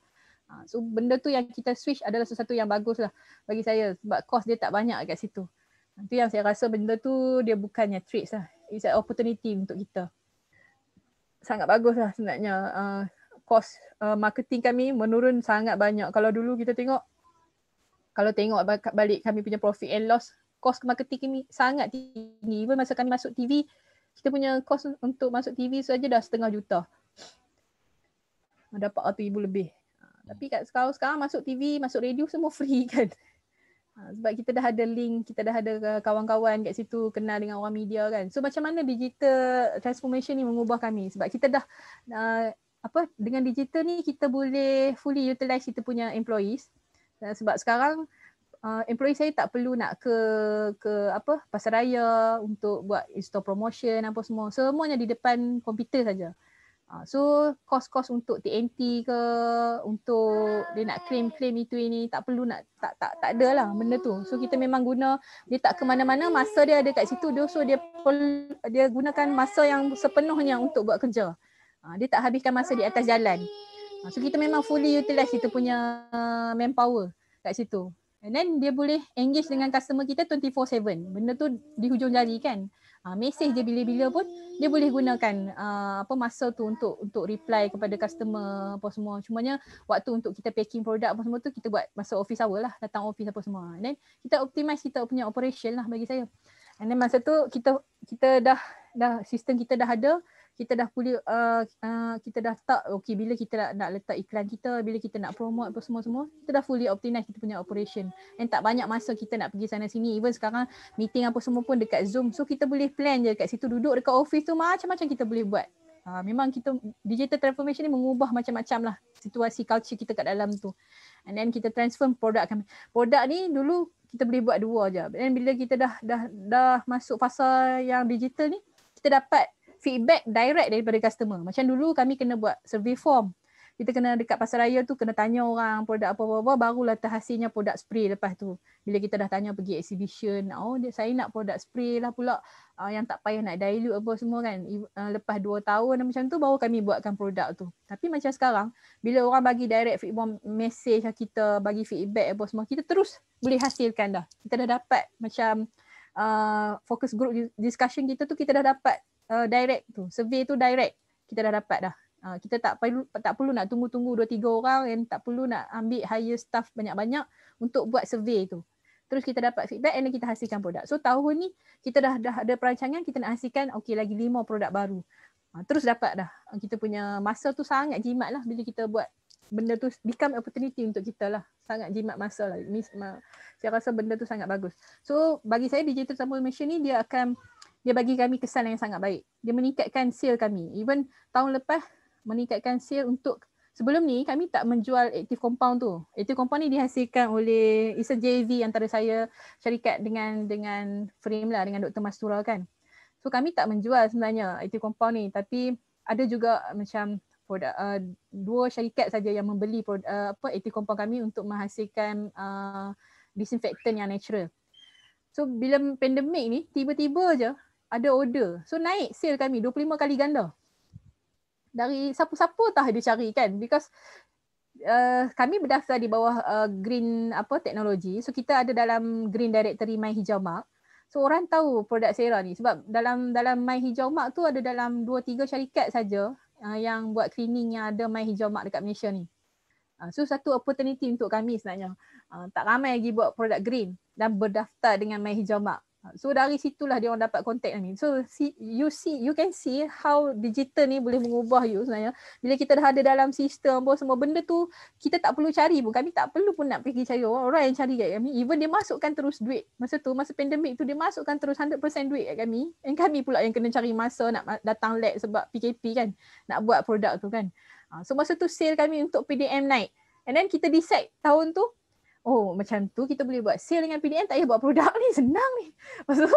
So benda tu yang kita switch adalah sesuatu yang bagus lah bagi saya sebab cost dia tak banyak kat situ. Itu yang saya rasa benda tu dia bukannya tricks lah it's an opportunity untuk kita. Sangat bagus lah sebenarnya. Uh, cost uh, marketing kami menurun sangat banyak. Kalau dulu kita tengok, kalau tengok balik kami punya profit and loss, cost marketing kami sangat tinggi. Even masa kami masuk TV, kita punya cost untuk masuk TV saja dah setengah juta. Dapat rm ibu lebih. Uh, tapi kat sekarang, sekarang masuk TV, masuk radio semua free kan. Ha, sebab kita dah ada link, kita dah ada uh, kawan-kawan kat situ kenal dengan orang media kan. So macam mana digital transformation ni mengubah kami? Sebab kita dah uh, apa dengan digital ni kita boleh fully utilize kita punya employees. Dan sebab sekarang uh, employee saya tak perlu nak ke ke apa pasaraya untuk buat install promotion apa semua. Semuanya di depan komputer saja. Uh, so kos-kos untuk TNT ke untuk dia nak claim-claim itu ini tak perlu nak tak tak tak ada lah benda tu. So kita memang guna dia tak ke mana-mana masa dia ada kat situ dia so dia dia gunakan masa yang sepenuhnya untuk buat kerja. Uh, dia tak habiskan masa di atas jalan. Uh, so kita memang fully utilize kita punya uh, manpower kat situ. And then dia boleh engage dengan customer kita 24/7. Benda tu di hujung jari kan uh, mesej je bila-bila pun dia boleh gunakan uh, apa masa tu untuk untuk reply kepada customer apa semua cumanya waktu untuk kita packing produk apa semua tu kita buat masa office hour lah datang office apa semua and then kita optimize kita punya operation lah bagi saya and then masa tu kita kita dah dah sistem kita dah ada kita dah pulih uh, uh, kita dah tak okey bila kita nak, nak letak iklan kita bila kita nak promote apa semua semua kita dah fully optimize kita punya operation and tak banyak masa kita nak pergi sana sini even sekarang meeting apa semua pun dekat zoom so kita boleh plan je dekat situ duduk dekat office tu macam-macam kita boleh buat uh, memang kita digital transformation ni mengubah macam-macam lah situasi culture kita kat dalam tu and then kita transform produk kami produk ni dulu kita boleh buat dua aja. Dan bila kita dah dah dah masuk fasa yang digital ni, kita dapat feedback direct daripada customer. Macam dulu kami kena buat survey form. Kita kena dekat pasaraya tu kena tanya orang produk apa-apa barulah terhasilnya produk spray lepas tu. Bila kita dah tanya pergi exhibition, oh dia saya nak produk spray lah pula uh, yang tak payah nak dilute apa semua kan. Uh, lepas 2 tahun macam tu baru kami buatkan produk tu. Tapi macam sekarang bila orang bagi direct feedback message lah kita bagi feedback apa semua kita terus boleh hasilkan dah. Kita dah dapat macam uh, focus group discussion kita tu kita dah dapat uh, direct tu survey tu direct kita dah dapat dah uh, kita tak perlu tak perlu nak tunggu-tunggu 2 3 orang dan tak perlu nak ambil hire staff banyak-banyak untuk buat survey tu terus kita dapat feedback and then kita hasilkan produk so tahun ni kita dah dah ada perancangan kita nak hasilkan okey lagi 5 produk baru uh, terus dapat dah ah, kita punya masa tu sangat jimat lah bila kita buat benda tu become opportunity untuk kita lah sangat jimat masa lah Miss, ma- saya rasa benda tu sangat bagus so bagi saya digital transformation ni dia akan dia bagi kami kesan yang sangat baik. Dia meningkatkan sale kami. Even tahun lepas meningkatkan sale untuk sebelum ni kami tak menjual active compound tu. Active compound ni dihasilkan oleh it's a JV antara saya syarikat dengan dengan frame lah dengan Dr. Mastura kan. So kami tak menjual sebenarnya active compound ni tapi ada juga macam produk, uh, dua syarikat saja yang membeli produk, uh, apa active compound kami untuk menghasilkan uh, disinfectant yang natural. So bila pandemik ni tiba-tiba je ada order. So naik sale kami 25 kali ganda. Dari siapa-siapa tah dia cari kan because uh, kami berdaftar di bawah uh, green apa teknologi. So kita ada dalam green directory My Hijau Mark. So orang tahu produk Sera lah ni sebab dalam dalam My Hijau Mark tu ada dalam 2 3 syarikat saja uh, yang buat cleaning yang ada My Hijau Mark dekat Malaysia ni. Uh, so satu opportunity untuk kami sebenarnya. Uh, tak ramai lagi buat produk green dan berdaftar dengan My Hijau Mark. So dari situlah dia orang dapat kontak ni. So see, you see you can see how digital ni boleh mengubah you sebenarnya. Bila kita dah ada dalam sistem pun semua benda tu kita tak perlu cari pun. Kami tak perlu pun nak pergi cari orang-orang yang cari kat kami. Even dia masukkan terus duit. Masa tu masa pandemik tu dia masukkan terus 100% duit kat kami. And kami pula yang kena cari masa nak datang lab sebab PKP kan. Nak buat produk tu kan. Ah, so masa tu sale kami untuk PDM naik. And then kita decide tahun tu oh macam tu kita boleh buat sale dengan PDM tak payah buat produk ni senang ni. Lepas tu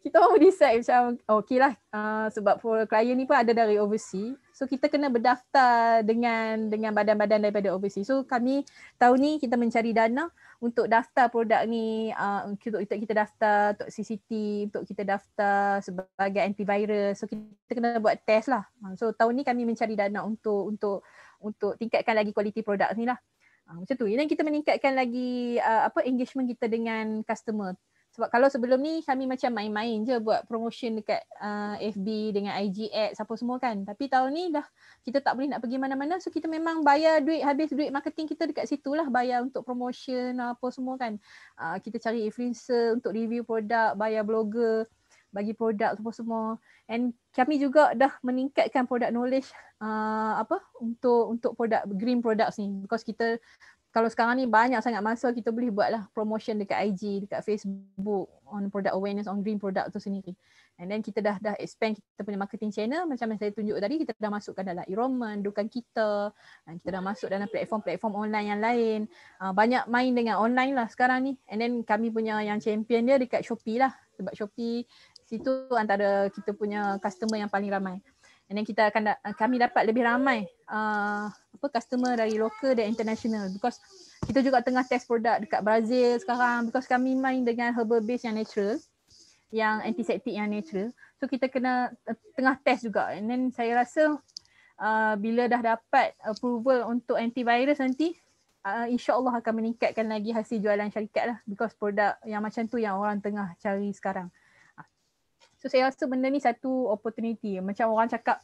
kita pun decide macam oh, okey lah uh, sebab for client ni pun ada dari overseas. So kita kena berdaftar dengan dengan badan-badan daripada overseas. So kami tahun ni kita mencari dana untuk daftar produk ni uh, untuk, untuk kita daftar untuk CCT untuk kita daftar sebagai antivirus. So kita kena buat test lah. So tahun ni kami mencari dana untuk untuk untuk tingkatkan lagi kualiti produk ni lah. Ha, macam tu. Ini kita meningkatkan lagi uh, apa engagement kita dengan customer. Sebab kalau sebelum ni kami macam main-main je buat promotion dekat uh, ah, FB dengan IG ads apa semua kan. Tapi tahun ni dah kita tak boleh nak pergi mana-mana. So kita memang bayar duit habis duit marketing kita dekat situ lah. Bayar untuk promotion apa semua kan. Uh, kita cari influencer untuk review produk, bayar blogger bagi produk semua-semua and kami juga dah meningkatkan produk knowledge uh, apa untuk untuk produk green products ni because kita kalau sekarang ni banyak sangat masa kita boleh buatlah promotion dekat IG dekat Facebook on product awareness on green product tu sendiri and then kita dah dah expand kita punya marketing channel macam yang saya tunjuk tadi kita dah masukkan dalam enrollment dukan kita kita dah masuk dalam platform-platform online yang lain uh, banyak main dengan online lah sekarang ni and then kami punya yang champion dia dekat Shopee lah sebab Shopee situ antara kita punya customer yang paling ramai. And then kita akan kami dapat lebih ramai uh, apa customer dari local dan international because kita juga tengah test produk dekat Brazil sekarang because kami main dengan herbal base yang natural yang antiseptik yang natural. So kita kena eh, tengah test juga. And then saya rasa uh, bila dah dapat approval untuk antivirus nanti uh, insya-Allah akan meningkatkan lagi hasil jualan syarikat lah because produk yang macam tu yang orang tengah cari sekarang. So saya rasa benda ni satu opportunity. Macam orang cakap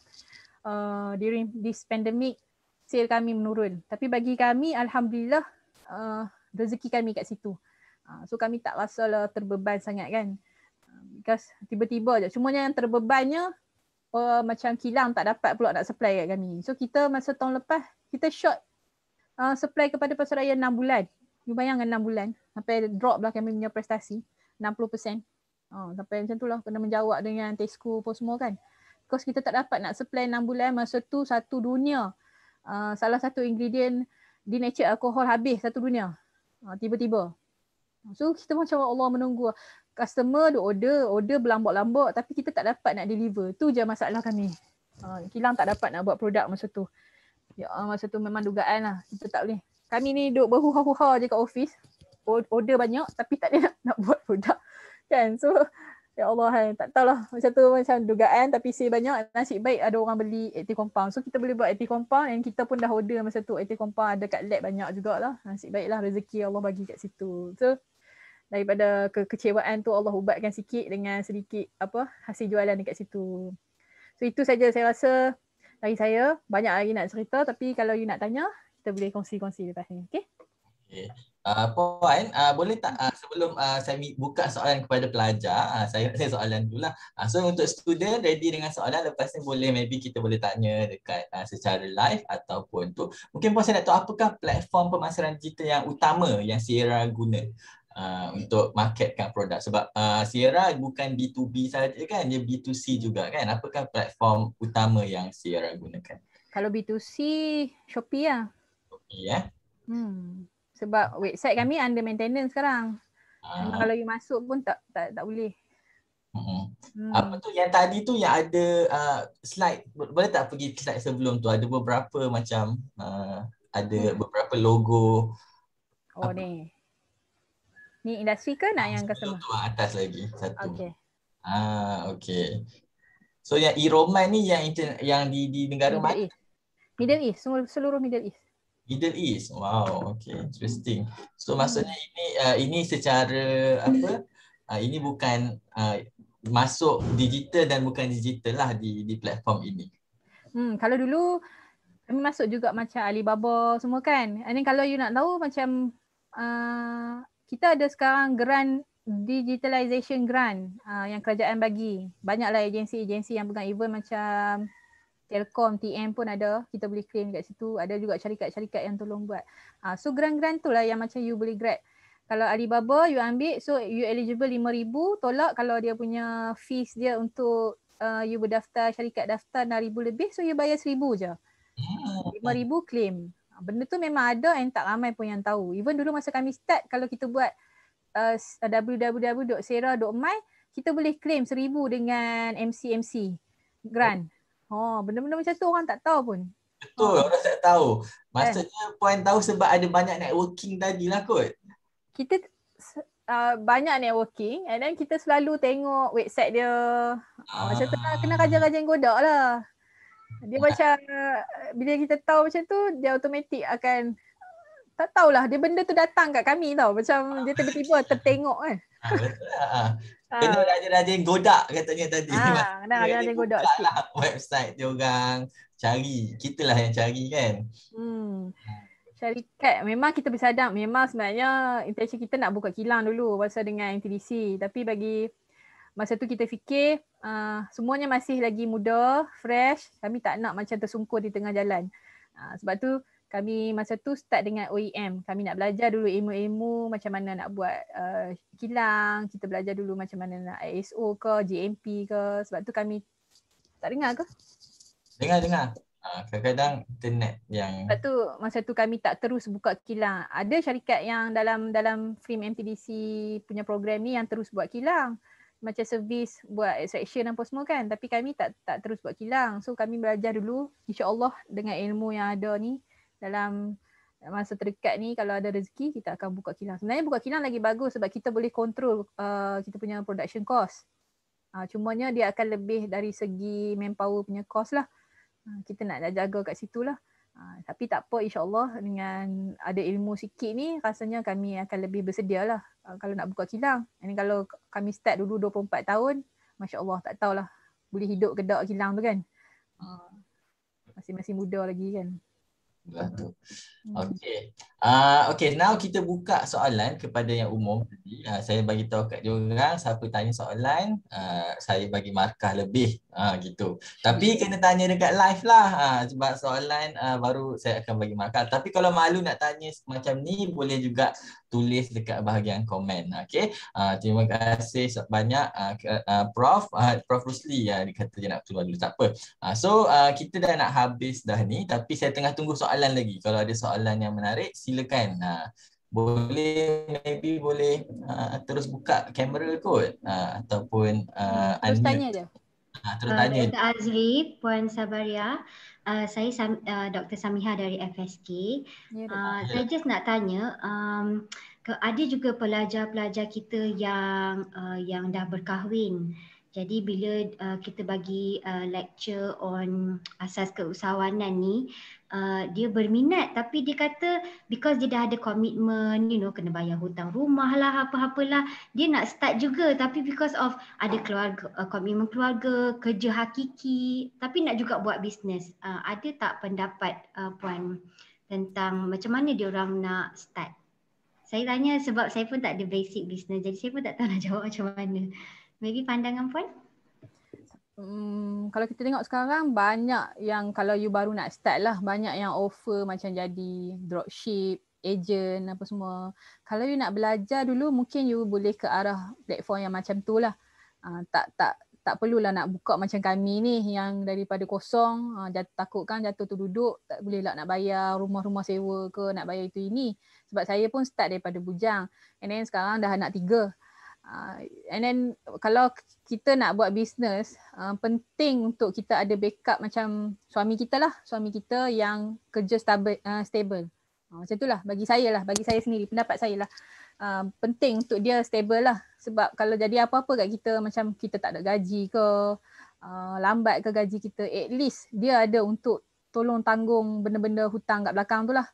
uh, during this pandemic, sale kami menurun. Tapi bagi kami, Alhamdulillah, uh, rezeki kami kat situ. Uh, so kami tak rasa lah terbeban sangat kan. Uh, because tiba-tiba je. Semuanya yang terbebannya, uh, macam kilang tak dapat pula nak supply kat kami. So kita masa tahun lepas, kita short uh, supply kepada pasaraya 6 bulan. You bayangkan 6 bulan. Sampai drop lah kami punya prestasi. 60%. Ha, sampai macam tu lah kena menjawab dengan tesco pun semua kan. Because kita tak dapat nak supply 6 bulan masa tu satu dunia uh, salah satu ingredient di denatured alcohol habis satu dunia. Ha, tiba-tiba. So kita macam ya Allah menunggu. Lah. Customer dia order, order berlambak-lambak tapi kita tak dapat nak deliver. Tu je masalah kami. Ha, kilang tak dapat nak buat produk masa tu. Ya Allah masa tu memang dugaan lah. Kita tak boleh. Kami ni duduk berhuha-huha je kat office. Order banyak tapi tak ada nak, nak buat produk. Kan so Ya Allah kan tak lah macam tu macam dugaan tapi saya banyak nasib baik ada orang beli active compound so kita boleh buat active compound dan kita pun dah order masa tu active compound ada kat lab banyak jugalah nasib baik lah rezeki Allah bagi kat situ so daripada kekecewaan tu Allah ubatkan sikit dengan sedikit apa hasil jualan dekat situ so itu saja saya rasa dari saya banyak lagi nak cerita tapi kalau you nak tanya kita boleh kongsi-kongsi lepas ni okey yeah. Uh, Puan, uh, boleh tak uh, sebelum uh, saya buka soalan kepada pelajar, uh, saya tanya soalan dulu lah. Uh, so untuk student ready dengan soalan, lepas ni boleh maybe kita boleh tanya dekat uh, secara live ataupun tu. Mungkin Puan saya nak tahu apakah platform pemasaran kita yang utama yang Sierra guna uh, untuk marketkan produk. Sebab uh, Sierra bukan B2B saja kan, dia B2C juga kan. Apakah platform utama yang Sierra gunakan? Kalau B2C, Shopee lah. Shopee ya? Hmm. Sebab website kami under maintenance sekarang. Uh. Kalau you masuk pun tak tak tak boleh. Hmm. Apa tu yang tadi tu yang ada uh, slide boleh tak pergi slide sebelum tu ada beberapa macam uh, ada hmm. beberapa logo. Oh apa? ni. Ni industri ke nak ah, yang kat tu atas lagi satu. Okey. Ah okey. So yang e-roman ni yang yang di di negara mana? Middle East. Seluruh Middle East. Middle East. Wow, okay, hmm. interesting. So maksudnya hmm. ini uh, ini secara apa? Uh, ini bukan uh, masuk digital dan bukan digital lah di di platform ini. Hmm, kalau dulu kami masuk juga macam Alibaba semua kan. Ini kalau you nak tahu macam uh, kita ada sekarang grant digitalization grant uh, yang kerajaan bagi. Banyaklah agensi-agensi yang pegang even macam Telkom, TM pun ada kita boleh claim kat situ. Ada juga syarikat-syarikat yang tolong buat. Uh, so grant-grant tu lah yang macam you boleh grab. Kalau Alibaba you ambil so you eligible RM5,000 tolak kalau dia punya fees dia untuk uh, you berdaftar syarikat daftar RM6,000 lebih so you bayar RM1,000 je. Hmm. RM5,000 claim. Ah, benda tu memang ada and tak ramai pun yang tahu. Even dulu masa kami start kalau kita buat uh, uh www.sera.my kita boleh claim RM1,000 dengan MC-MC grant. Okay. Oh, ha, benar-benar macam tu orang tak tahu pun. Betul, oh. orang tak tahu. Maksudnya eh. puan tahu sebab ada banyak networking tadilah kot. Kita uh, banyak networking and then kita selalu tengok website dia. Ah. Macam tu lah, kena kajian ah. kajian godak lah. Dia nah. macam, bila kita tahu macam tu, dia automatik akan tak tahulah dia benda tu datang kat kami tau macam dia tiba-tiba tertengok kan. Ha, betul lah. Kena raja yang godak katanya tadi. Ha, nak raja rajin godak sikit. Lah website dia orang cari. Kita yang cari kan. Hmm. Syarikat hmm. memang kita bersadap. Memang sebenarnya intention kita nak buka kilang dulu pasal dengan NTDC. Tapi bagi masa tu kita fikir uh, semuanya masih lagi muda, fresh. Kami tak nak macam tersungkur di tengah jalan. Uh, sebab tu kami masa tu start dengan OEM. Kami nak belajar dulu ilmu-ilmu macam mana nak buat uh, kilang. Kita belajar dulu macam mana nak ISO ke, GMP ke. Sebab tu kami tak dengar ke? Dengar, dengar. Ah, kadang-kadang internet yang... Sebab tu masa tu kami tak terus buka kilang. Ada syarikat yang dalam dalam frame MTDC punya program ni yang terus buat kilang. Macam servis buat extraction apa semua kan. Tapi kami tak tak terus buat kilang. So kami belajar dulu insyaAllah dengan ilmu yang ada ni dalam masa terdekat ni kalau ada rezeki kita akan buka kilang. Sebenarnya buka kilang lagi bagus sebab kita boleh kontrol uh, kita punya production cost. Uh, cumanya dia akan lebih dari segi manpower punya cost lah. Uh, kita nak jaga kat situ lah. Uh, tapi tak apa insyaAllah dengan ada ilmu sikit ni rasanya kami akan lebih bersedia lah uh, kalau nak buka kilang. Ini kalau kami start dulu 24 tahun, Masya Allah tak tahulah boleh hidup ke tak kilang tu kan. Uh, masih-masih muda lagi kan. Alhamdulillah hmm. tu. Ah uh, okey, now kita buka soalan kepada yang umum tadi. Uh, saya bagi tahu kat dia orang siapa tanya soalan, uh, saya bagi markah lebih Ah ha, gitu. Tapi kena tanya dekat live lah. Ha, sebab soalan uh, baru saya akan bagi markah. Tapi kalau malu nak tanya macam ni boleh juga tulis dekat bahagian komen. okay? Uh, terima kasih banyak uh, uh, Prof uh, Prof Rusli ya uh, dia kata dia nak keluar dulu tak apa. Uh, so uh, kita dah nak habis dah ni tapi saya tengah tunggu soalan lagi. Kalau ada soalan yang menarik silakan. Uh, boleh maybe boleh uh, terus buka kamera kot uh, ataupun uh, terus tanya je. Ah, tertanya. Ah, uh, Dr. Azri, Puan Sabaria, uh, saya Sam, uh, Dr. Samiha dari FSK. Yeah, ya, uh, ya. saya just nak tanya, um, ke ada juga pelajar-pelajar kita yang uh, yang dah berkahwin. Jadi bila uh, kita bagi uh, lecture on asas keusahawanan ni, uh, Uh, dia berminat tapi dia kata because dia dah ada komitmen you know kena bayar hutang rumah lah apa-apalah dia nak start juga tapi because of ada keluarga komitmen uh, keluarga kerja hakiki tapi nak juga buat bisnes uh, ada tak pendapat uh, puan tentang macam mana dia orang nak start saya tanya sebab saya pun tak ada basic bisnes, jadi saya pun tak tahu nak jawab macam mana maybe pandangan puan Hmm, kalau kita tengok sekarang banyak yang kalau you baru nak start lah banyak yang offer macam jadi dropship, agent apa semua. Kalau you nak belajar dulu mungkin you boleh ke arah platform yang macam tu lah. Uh, tak tak tak perlulah nak buka macam kami ni yang daripada kosong uh, jat, takut kan jatuh tu duduk tak boleh lah nak bayar rumah-rumah sewa ke nak bayar itu ini. Sebab saya pun start daripada bujang and then sekarang dah anak tiga. Uh, and then kalau kita nak buat bisnes, uh, ah, penting untuk kita ada backup macam suami kita lah. Suami kita yang kerja stabil uh, ah, stable. Uh, macam itulah bagi saya lah, bagi saya sendiri, pendapat saya lah. Uh, penting untuk dia stable lah. Sebab kalau jadi apa-apa kat kita, macam kita tak ada gaji ke, uh, lambat ke gaji kita, at least dia ada untuk tolong tanggung benda-benda hutang kat belakang tu lah.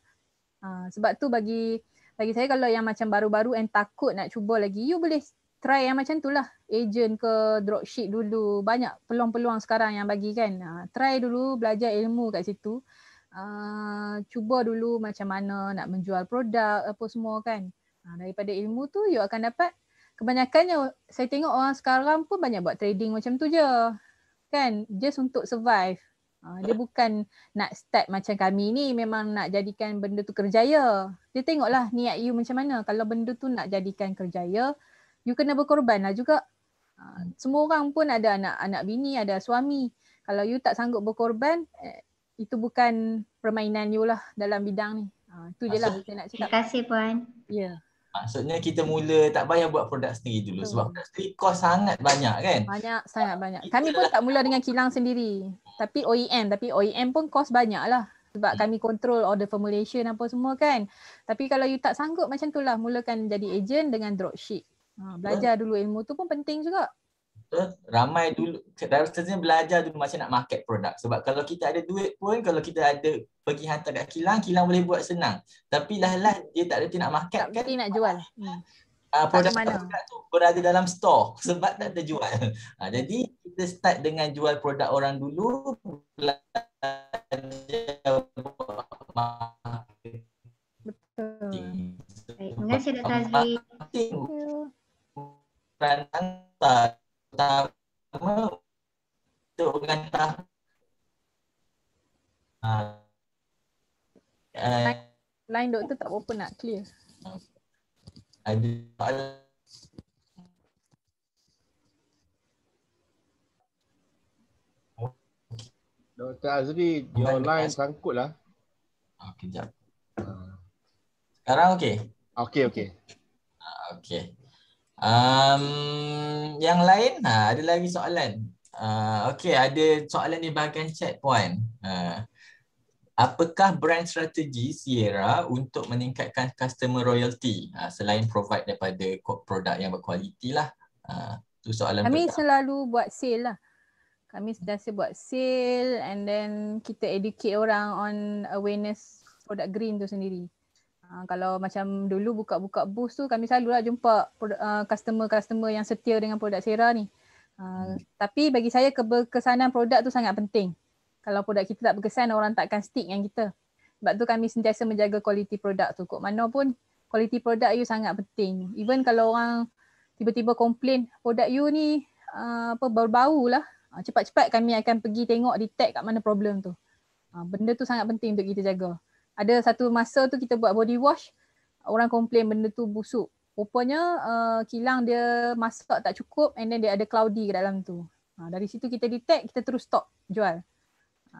Uh, sebab tu bagi bagi saya kalau yang macam baru-baru and takut nak cuba lagi, you boleh try yang macam tu lah. Agent ke dropship dulu. Banyak peluang-peluang sekarang yang bagi kan. Uh, try dulu belajar ilmu kat situ. Uh, cuba dulu macam mana nak menjual produk apa semua kan. Uh, daripada ilmu tu you akan dapat. Kebanyakannya saya tengok orang sekarang pun banyak buat trading macam tu je. Kan just untuk survive. Uh, dia bukan nak start macam kami ni memang nak jadikan benda tu kerjaya. Dia tengoklah niat you macam mana. Kalau benda tu nak jadikan kerjaya, you kena lah juga. Ha, semua orang pun ada anak-anak bini, ada suami. Kalau you tak sanggup berkorban, eh, itu bukan permainan you lah dalam bidang ni. Ha, itu je lah saya nak cakap. Terima kasih Puan. Ya. Yeah. Maksudnya kita mula tak payah buat produk sendiri dulu sebab produk sendiri kos sangat banyak kan? Banyak, sangat banyak. Kami pun tak mula dengan kilang sendiri. Tapi OEM, tapi OEM pun kos banyak lah. Sebab hmm. kami control order formulation apa semua kan. Tapi kalau you tak sanggup macam tu lah mulakan jadi agent dengan dropship. Ha, belajar dulu ilmu tu pun penting juga. Ramai dulu Rasanya belajar dulu Macam nak market produk Sebab kalau kita ada duit pun Kalau kita ada Pergi hantar kat kilang Kilang boleh buat senang Tapi lah-lah Dia tak reti nak market Tak reti kan? nak jual hmm. Ah, produk mana. tu Berada dalam store Sebab tak terjual uh, ah, Jadi Kita start dengan Jual produk orang dulu Belajar Betul Terima kasih Dr. Aziz peran antar terutama untuk mengantar uh, uh, tak apa nak clear ada soalan Dr. Azri, your Bukan sangkut lah. Okey, jap. Ah. Sekarang okay. Okay okay ah, okay. Um, yang lain, ha, ada lagi soalan. Uh, ha, okay, ada soalan di bahagian chat puan. Uh, apakah brand strategi Sierra untuk meningkatkan customer royalty uh, selain provide daripada produk yang berkualiti lah. Uh, tu soalan Kami pertama. selalu buat sale lah. Kami sedasa buat sale and then kita educate orang on awareness produk green tu sendiri. Ha, kalau macam dulu buka-buka bus tu kami selalulah jumpa ah, customer-customer uh, yang setia dengan produk Sera ni. Uh, hmm. Tapi bagi saya keberkesanan produk tu sangat penting. Kalau produk kita tak berkesan orang tak akan stick dengan kita. Sebab tu kami sentiasa menjaga kualiti produk tu. Kok mana pun kualiti produk you sangat penting. Even kalau orang tiba-tiba komplain produk you ni uh, apa bau lah. cepat-cepat kami akan pergi tengok detect kat mana problem tu. Uh, benda tu sangat penting untuk kita jaga ada satu masa tu kita buat body wash orang komplain benda tu busuk rupanya uh, kilang dia masak tak cukup and then dia ada cloudy ke dalam tu ha, dari situ kita detect kita terus stop jual ha,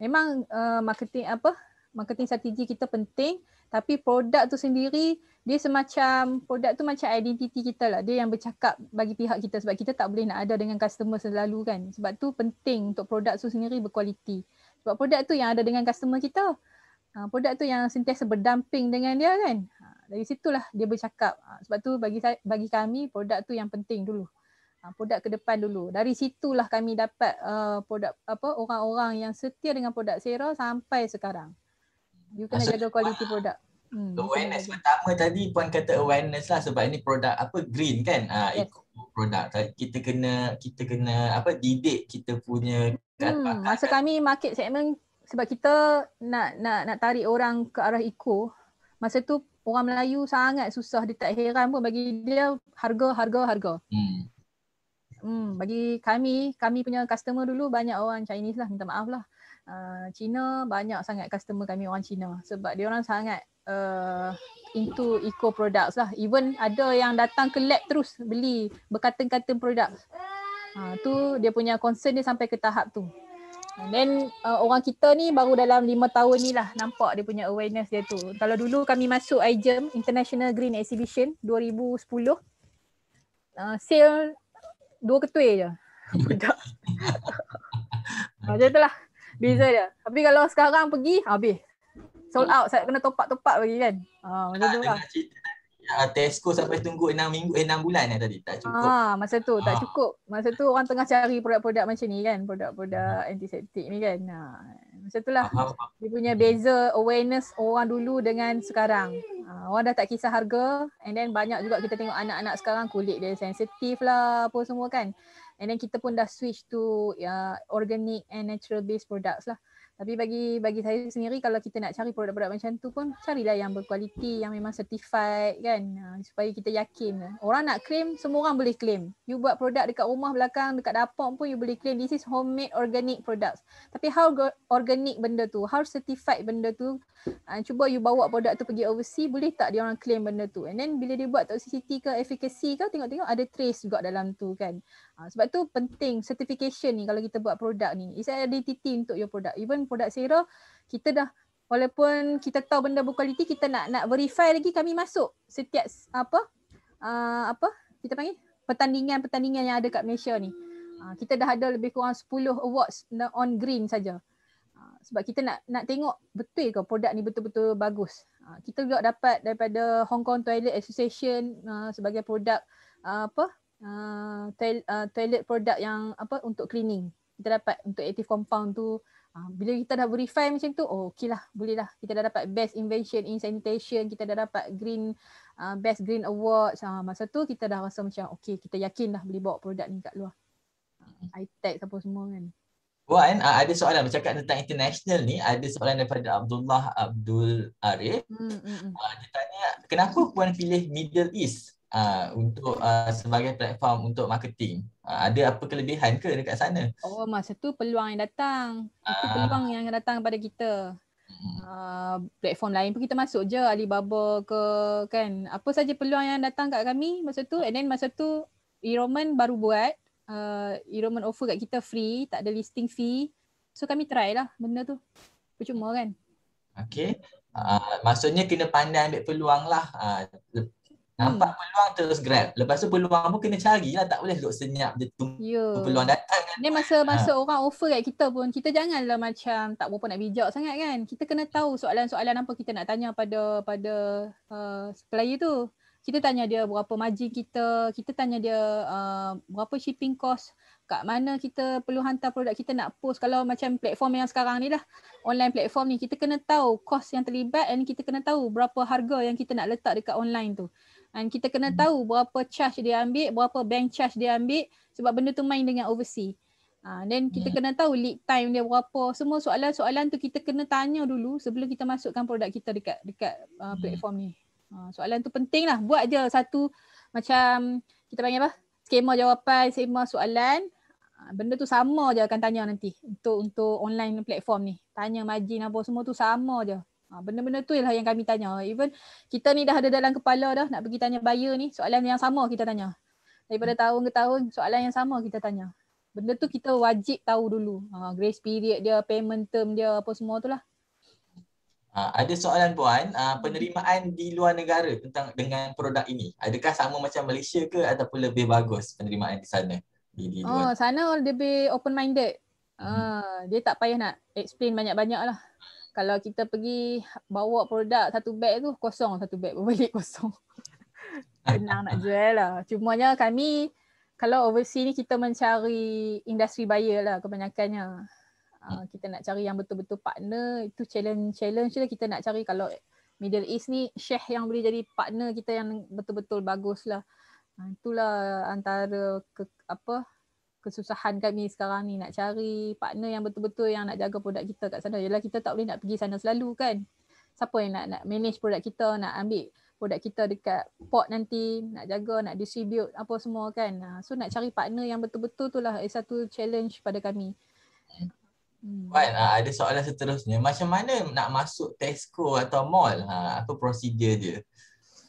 memang uh, marketing apa marketing strategi kita penting tapi produk tu sendiri dia semacam produk tu macam identiti kita lah dia yang bercakap bagi pihak kita sebab kita tak boleh nak ada dengan customer selalu kan sebab tu penting untuk produk tu sendiri berkualiti sebab produk tu yang ada dengan customer kita ha, produk tu yang sentiasa berdamping dengan dia kan ha, dari situlah dia bercakap ha, ah, sebab tu bagi saya, bagi kami produk tu yang penting dulu ha, produk ke depan dulu dari situlah kami dapat uh, produk apa orang-orang yang setia dengan produk Sera sampai sekarang you kena jaga kualiti produk Hmm. Awareness pertama tadi Puan kata awareness lah sebab ini produk apa green kan uh, yes. produk kita kena kita kena apa didik kita punya hmm. masa kami market segment sebab kita nak nak nak tarik orang ke arah eco masa tu orang Melayu sangat susah dia tak heran pun bagi dia harga harga harga hmm, hmm bagi kami kami punya customer dulu banyak orang Chinese lah minta maaf lah uh, Cina banyak sangat customer kami orang Cina sebab dia orang sangat uh, into eco products lah even ada yang datang ke lab terus beli berkata-kata produk Ha, ah, tu dia punya concern dia sampai ke tahap tu. And then uh, orang kita ni baru dalam 5 tahun ni lah nampak dia punya awareness dia tu. Kalau dulu kami masuk IGEM International Green Exhibition 2010. Uh, sale dua ketui je. Sedap. Macam tu lah. Beza dia. Tapi kalau sekarang pergi habis. Sold out. kena topak-topak pergi kan. Uh, macam tu lah uh, Tesco sampai tunggu 6 minggu eh 6 bulan eh tadi tak cukup. Ah masa tu ah. tak cukup. Masa tu orang tengah cari produk-produk macam ni kan, produk-produk hmm. antiseptik ni kan. Ha. Masa itulah ah. dia punya beza awareness orang dulu dengan sekarang. Ah, orang dah tak kisah harga and then banyak juga kita tengok anak-anak sekarang kulit dia sensitif lah apa semua kan. And then kita pun dah switch to uh, organic and natural based products lah. Tapi bagi bagi saya sendiri kalau kita nak cari produk-produk macam tu pun carilah yang berkualiti yang memang certified kan ah, supaya kita yakin. Orang nak claim semua orang boleh claim. You buat produk dekat rumah belakang dekat dapur pun you boleh claim this is homemade organic products. Tapi how organic benda tu? How certified benda tu? Uh, cuba you bawa produk tu pergi overseas boleh tak dia orang claim benda tu? And then bila dia buat toxicity ke efficacy ke tengok-tengok ada trace juga dalam tu kan. Ha, sebab tu penting certification ni kalau kita buat produk ni. It's an identity untuk your product. Even produk Sarah, kita dah walaupun kita tahu benda berkualiti, kita nak nak verify lagi kami masuk setiap apa uh, apa kita panggil pertandingan-pertandingan yang ada kat Malaysia ni. Ha, kita dah ada lebih kurang 10 awards on green saja. Ha, sebab kita nak nak tengok betul ke produk ni betul-betul bagus. Ha, kita juga dapat daripada Hong Kong Toilet Association uh, sebagai produk uh, apa Ah, toilet, uh, ah, toilet product yang apa untuk cleaning kita dapat untuk active compound tu uh, bila kita dah verify macam tu oh okay lah boleh lah kita dah dapat best invention in sanitation kita dah dapat green uh, best green award uh, masa tu kita dah rasa macam okay kita yakin dah boleh bawa produk ni kat luar uh, itex apa semua kan Wan, uh, ada soalan bercakap tentang international ni. Ada soalan daripada Abdullah Abdul Arif. Hmm, hmm, hmm. Uh, dia tanya, kenapa Puan pilih Middle East? uh, untuk uh, sebagai platform untuk marketing. Uh, ada apa kelebihan ke dekat sana? Oh, masa tu peluang yang datang. Itu peluang yang datang pada kita. Uh, platform lain pun kita masuk je Alibaba ke kan apa saja peluang yang datang kat kami masa tu and then masa tu Eroman baru buat uh, Eroman offer kat kita free tak ada listing fee so kami try lah benda tu percuma kan okay uh, maksudnya kena pandai ambil peluang lah uh, Nampak hmm. peluang terus grab. Lepas tu peluang pun kena cari lah. Tak boleh duduk senyap je tunggu yeah. peluang datang. Kan? Ni masa-masa ha. orang offer kat kita pun, kita janganlah macam tak berapa nak bijak sangat kan. Kita kena tahu soalan-soalan apa kita nak tanya pada pada uh, supplier tu. Kita tanya dia berapa margin kita, kita tanya dia uh, berapa shipping cost, kat mana kita perlu hantar produk kita nak post kalau macam platform yang sekarang ni lah online platform ni kita kena tahu cost yang terlibat and kita kena tahu berapa harga yang kita nak letak dekat online tu And ah, kita kena hmm. tahu berapa charge dia ambil, berapa bank charge dia ambil sebab benda tu main dengan overseas. Ha, then kita yeah. kena tahu lead time dia berapa. Semua soalan-soalan tu kita kena tanya dulu sebelum kita masukkan produk kita dekat dekat uh, platform yeah. ni. Ha, soalan tu penting lah. Buat je satu macam kita panggil apa? Skema jawapan, skema soalan. Ha, benda tu sama je akan tanya nanti untuk untuk online platform ni. Tanya majin apa semua tu sama je. Ha, benda-benda tu ialah yang kami tanya. Even kita ni dah ada dalam kepala dah nak pergi tanya buyer ni, soalan yang sama kita tanya. Daripada hmm. tahun ke tahun, soalan yang sama kita tanya. Benda tu kita wajib tahu dulu. Ha, grace period dia, payment term dia, apa semua tu lah. Ha, ada soalan Puan, ha, penerimaan di luar negara tentang dengan produk ini. Adakah sama macam Malaysia ke ataupun lebih bagus penerimaan di sana? Di, di luar? oh, sana lebih open-minded. Hmm. dia tak payah nak explain banyak-banyak lah kalau kita pergi bawa produk satu beg tu kosong satu beg balik kosong senang nak jual lah cumanya kami kalau overseas ni kita mencari industri buyer lah kebanyakannya uh, kita nak cari yang betul-betul partner itu challenge challenge lah kita nak cari kalau Middle East ni Sheikh yang boleh jadi partner kita yang betul-betul bagus lah uh, itulah antara ke, apa kesusahan kami sekarang ni nak cari partner yang betul-betul yang nak jaga produk kita kat sana. Yalah kita tak boleh nak pergi sana selalu kan. Siapa yang nak nak manage produk kita, nak ambil produk kita dekat port nanti, nak jaga, nak distribute apa semua kan. Ha, so nak cari partner yang betul-betul tu lah eh, satu challenge pada kami. Baik, hmm. Kan, ha, ada soalan seterusnya. Macam mana nak masuk Tesco atau mall? Ha, apa prosedur dia?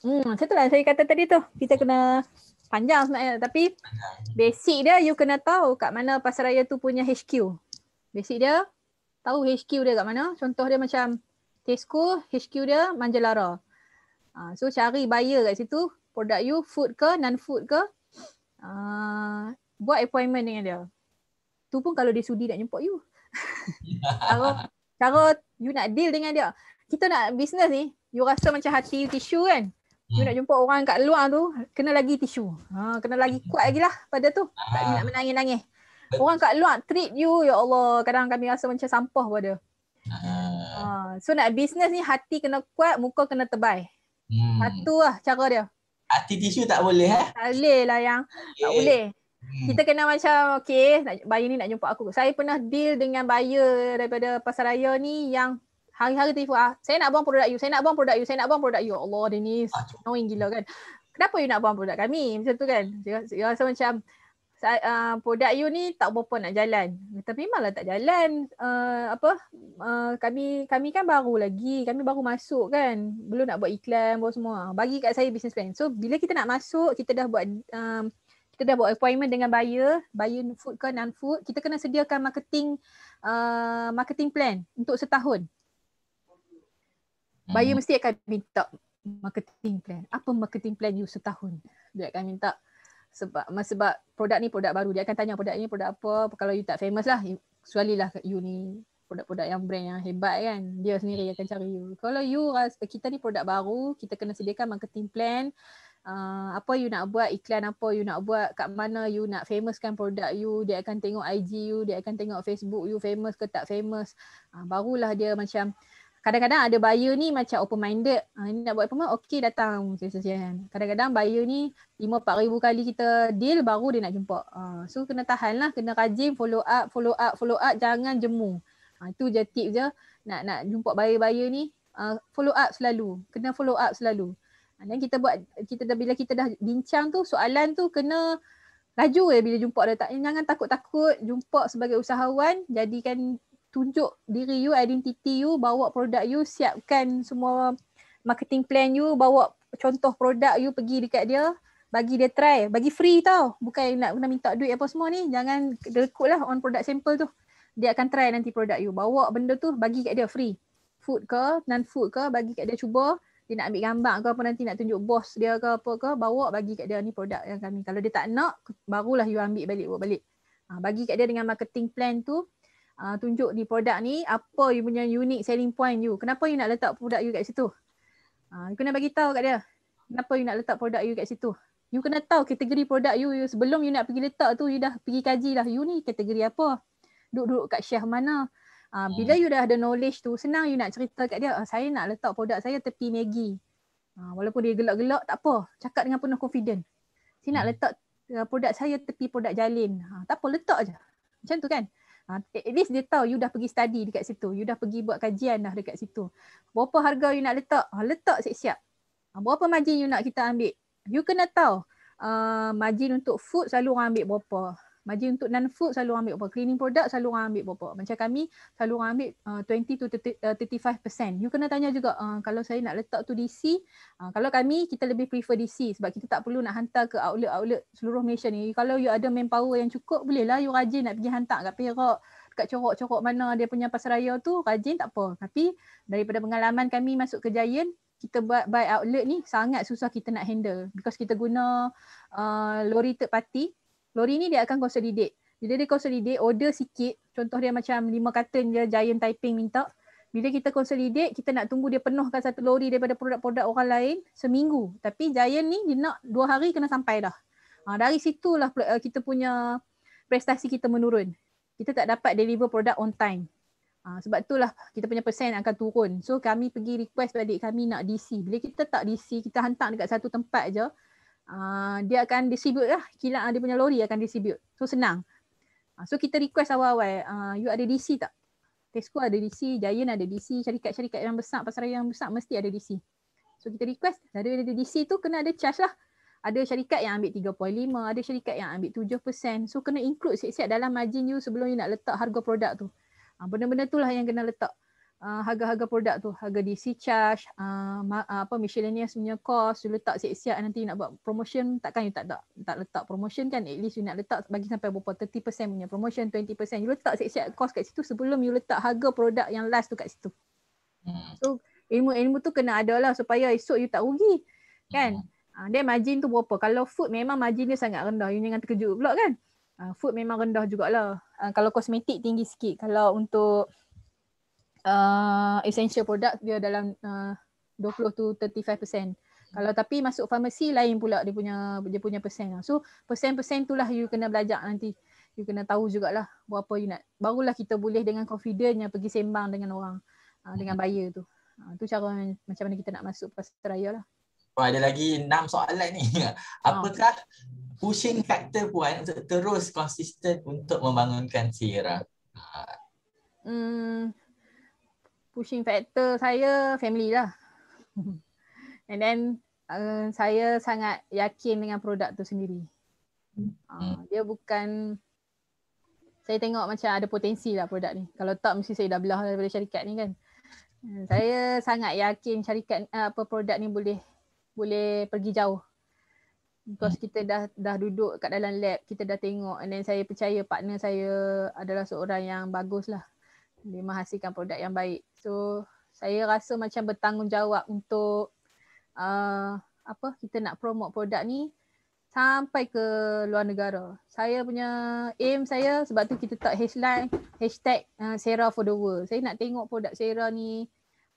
Hmm, saya tu lah saya kata tadi tu. Kita kena panjang sebenarnya tapi basic dia you kena tahu kat mana pasaraya tu punya HQ. Basic dia tahu HQ dia kat mana. Contoh dia macam Tesco, HQ dia Manjalara. Ah, so cari buyer kat situ, produk you food ke non food ke. Ah, buat appointment dengan dia. Tu pun kalau dia sudi nak jumpa you. Kalau cara you nak deal dengan dia. Kita nak business ni, you rasa macam hati you tisu kan? You nak hmm. jumpa orang kat luar tu Kena lagi tisu ha, Kena lagi hmm. kuat lagi lah pada tu Tak ah. nak menangis-nangis Orang kat luar treat you Ya Allah Kadang kami rasa macam sampah pada ah. ha, So nak bisnes ni hati kena kuat Muka kena tebal hmm. Satu lah cara dia Hati tisu tak boleh ha? Tak boleh lah yang okay. Tak boleh hmm. kita kena macam okay, nak, ni nak jumpa aku. Saya pernah deal dengan buyer daripada pasaraya ni yang hari-hari tu, ah saya nak buang produk you saya nak buang produk you saya nak buang produk you Allah Denis ah, knowing gila kan kenapa you nak buang produk kami macam tu kan dia rasa macam uh, produk you ni tak berapa nak jalan tapi malah tak jalan uh, apa uh, kami kami kan baru lagi kami baru masuk kan belum nak buat iklan buat semua bagi kat saya business plan so bila kita nak masuk kita dah buat um, kita dah buat appointment dengan buyer, buyer food ke non food, kita kena sediakan marketing uh, marketing plan untuk setahun hmm. buyer mesti akan minta marketing plan. Apa marketing plan you setahun? Dia akan minta sebab sebab produk ni produk baru. Dia akan tanya produk ni produk apa. Kalau you tak famous lah, sualilah you ni produk-produk yang brand yang hebat kan. Dia sendiri akan cari you. Kalau you rasa kita ni produk baru, kita kena sediakan marketing plan. Uh, apa you nak buat iklan apa you nak buat kat mana you nak famous kan produk you dia akan tengok IG you dia akan tengok Facebook you famous ke tak famous uh, barulah dia macam uh, kadang-kadang ada buyer ni macam open minded uh, ah, ni nak buat apa, okey datang kan. kadang-kadang buyer ni 5 ribu kali kita deal baru dia nak jumpa uh, so kena tahan lah, kena rajin follow up follow up follow up jangan jemu uh, ah, tu je tip je nak nak jumpa buyer-buyer ni uh, follow up selalu kena follow up selalu dan kita buat kita dah bila kita dah bincang tu soalan tu kena laju ya bila jumpa dia tak jangan takut-takut jumpa sebagai usahawan jadikan tunjuk diri you, identity you, bawa produk you, siapkan semua marketing plan you, bawa contoh produk you pergi dekat dia, bagi dia try, bagi free tau. Bukan nak kena minta duit apa semua ni, jangan dekut lah on product sample tu. Dia akan try nanti produk you. Bawa benda tu, bagi kat dia free. Food ke, non-food ke, bagi kat dia cuba. Dia nak ambil gambar ke apa nanti nak tunjuk bos dia ke apa ke, bawa bagi kat dia ni produk yang kami. Kalau dia tak nak, barulah you ambil balik, bawa balik. Ha, bagi kat dia dengan marketing plan tu, uh, tunjuk di produk ni apa you punya unique selling point you. Kenapa you nak letak produk you kat situ? Uh, you kena bagi tahu kat dia. Kenapa you nak letak produk you kat situ? You kena tahu kategori produk you, you sebelum you nak pergi letak tu you dah pergi kaji lah you ni kategori apa. Duduk-duduk kat syah mana. Uh, bila hmm. you dah ada knowledge tu senang you nak cerita kat dia uh, saya nak letak produk saya tepi Maggi. Uh, walaupun dia gelak-gelak tak apa. Cakap dengan penuh confident. Saya nak hmm. letak produk saya tepi produk jalin. Uh, tak apa letak je. Macam tu kan. Ha, at least dia tahu you dah pergi study dekat situ. You dah pergi buat kajian dah dekat situ. Berapa harga you nak letak? Ha, letak siap-siap. Ha, berapa margin you nak kita ambil? You kena tahu uh, margin untuk food selalu orang ambil berapa. Bagi untuk non food selalu orang ambil berapa? Cleaning product selalu orang ambil berapa? Macam kami selalu orang ambil uh, 20 to 35%. Uh, you kena tanya juga uh, kalau saya nak letak tu DC, uh, kalau kami kita lebih prefer DC sebab kita tak perlu nak hantar ke outlet-outlet seluruh Malaysia ni. Kalau you ada manpower yang cukup bolehlah you rajin nak pergi hantar kat Perak, kat corok-corok mana dia punya pasaraya tu rajin tak apa. Tapi daripada pengalaman kami masuk ke Giant, kita buat buy outlet ni sangat susah kita nak handle because kita guna uh, lori third party Lori ni dia akan consolidate. Bila dia consolidate, order sikit. Contoh dia macam lima carton je giant typing minta. Bila kita consolidate, kita nak tunggu dia penuhkan satu lori daripada produk-produk orang lain seminggu. Tapi giant ni dia nak dua hari kena sampai dah. Ha, dari situlah eh, kita punya prestasi kita menurun. Kita tak dapat deliver produk on time. Ha, sebab itulah kita punya persen akan turun. So kami pergi request balik kami nak DC. Bila kita tak DC, kita hantar dekat satu tempat je. Ah, dia akan distribute lah kilang ah, dia punya lori akan distribute. So senang. Uh, so kita request awal-awal uh, you ada DC tak? Tesco ada DC, Giant ada DC, syarikat-syarikat yang besar, pasar yang besar mesti ada DC. So kita request, ada ada DC tu kena ada charge lah. Ada syarikat yang ambil 3.5, ada syarikat yang ambil 7%. So kena include siap-siap dalam margin you sebelum you nak letak harga produk tu. Benda-benda tu lah yang kena letak. Ah, harga-harga produk tu harga DC charge uh, ma- ah, apa miscellaneous punya cost you letak siap-siap nanti nak buat promotion takkan you tak tak tak letak promotion kan at least you nak letak bagi sampai berapa 30% punya promotion 20% you letak siap-siap cost kat situ sebelum you letak harga produk yang last tu kat situ hmm. so ilmu-ilmu tu kena ada lah supaya esok you tak rugi kan hmm. uh, then margin tu berapa kalau food memang margin dia sangat rendah you jangan terkejut pula kan uh, food memang rendah jugalah uh, kalau kosmetik tinggi sikit kalau untuk uh, essential product dia dalam uh, 20 to 35%. Kalau tapi masuk farmasi lain pula dia punya dia punya persen. So persen-persen itulah you kena belajar nanti. You kena tahu jugalah berapa you nak. Barulah kita boleh dengan confidence yang pergi sembang dengan orang uh, dengan buyer tu. Uh, tu cara macam mana kita nak masuk pasar raya lah. Oh, ada lagi enam soalan ni. Apakah oh. pushing factor puan untuk terus konsisten untuk membangunkan sirah? Hmm, pushing factor saya family lah. And then uh, saya sangat yakin dengan produk tu sendiri. Uh, dia bukan saya tengok macam ada potensi lah produk ni. Kalau tak mesti saya dah belah daripada syarikat ni kan. Hmm, saya sangat yakin syarikat uh, apa produk ni boleh boleh pergi jauh. Because kita dah dah duduk kat dalam lab, kita dah tengok and then saya percaya partner saya adalah seorang yang bagus lah dia menghasilkan produk yang baik. So saya rasa macam bertanggungjawab untuk uh, apa kita nak promote produk ni sampai ke luar negara. Saya punya aim saya sebab tu kita tak hashline hashtag uh, Sera for the world. Saya nak tengok produk Sera ni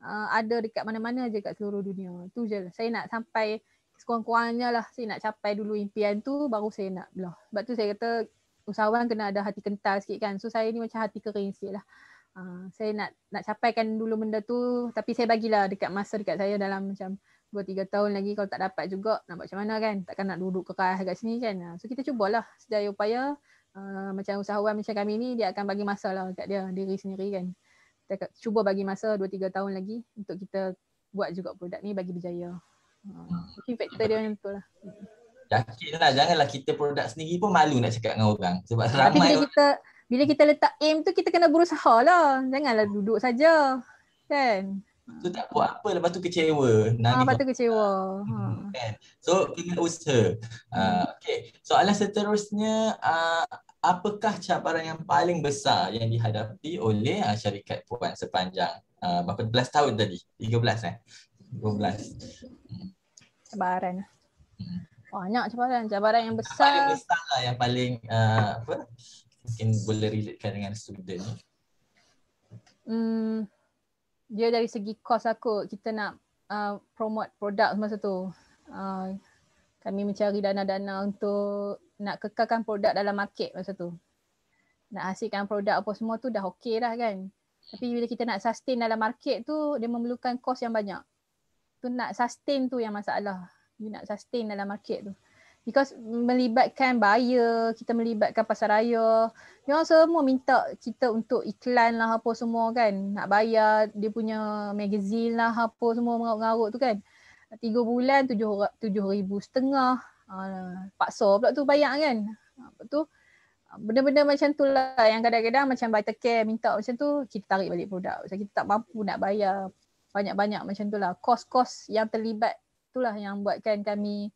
uh, ada dekat mana-mana je kat seluruh dunia. Tu je lah. Saya nak sampai sekurang-kurangnya lah saya nak capai dulu impian tu baru saya nak belah. Sebab tu saya kata usahawan kena ada hati kental sikit kan. So saya ni macam hati kering sikit lah uh, saya nak nak capaikan dulu benda tu tapi saya bagilah dekat masa dekat saya dalam macam 2 3 tahun lagi kalau tak dapat juga nak buat macam mana kan takkan nak duduk kekal kat sini kan ah, so kita cubalah sedaya upaya uh, macam usahawan macam kami ni dia akan bagi masa lah dekat dia diri sendiri kan kita cuba bagi masa 2 3 tahun lagi untuk kita buat juga produk ni bagi berjaya uh, hmm. factor dia yang tu lah Yakinlah, janganlah kita produk sendiri pun malu nak cakap dengan orang. Sebab Tapi kita bila kita letak aim tu kita kena berusaha lah. Janganlah duduk saja. Kan? So tak buat apa lepas tu kecewa. Nah, ha, lepas tu kecewa. Hmm, kan? So kena usaha. Uh, ah, hmm. okay. Soalan seterusnya, uh, apakah cabaran yang paling besar yang dihadapi oleh uh, syarikat puan sepanjang uh, berapa belas tahun tadi? 13 eh? 12. Hmm. Cabaran. Hmm. Banyak cabaran. Cabaran yang besar. Yang paling besar lah yang paling uh, apa? mungkin boleh relatekan dengan student ni? Hmm, dia dari segi kos aku kita nak uh, promote produk masa tu. Uh, kami mencari dana-dana untuk nak kekalkan produk dalam market masa tu. Nak hasilkan produk apa semua tu dah okey lah kan. Tapi bila kita nak sustain dalam market tu dia memerlukan kos yang banyak. Tu nak sustain tu yang masalah. You nak sustain dalam market tu because melibatkan buyer, kita melibatkan pasaraya. Dia orang semua minta kita untuk iklan lah apa semua kan. Nak bayar dia punya magazine lah apa semua mengarut-ngarut tu kan. Tiga bulan tujuh, tujuh ribu setengah. Ah, paksa pula tu bayar kan. Lepas tu benda-benda macam tu lah yang kadang-kadang macam buy care minta macam tu kita tarik balik produk. Macam kita tak mampu nak bayar banyak-banyak macam tu lah. Kos-kos yang terlibat tu lah yang buatkan kami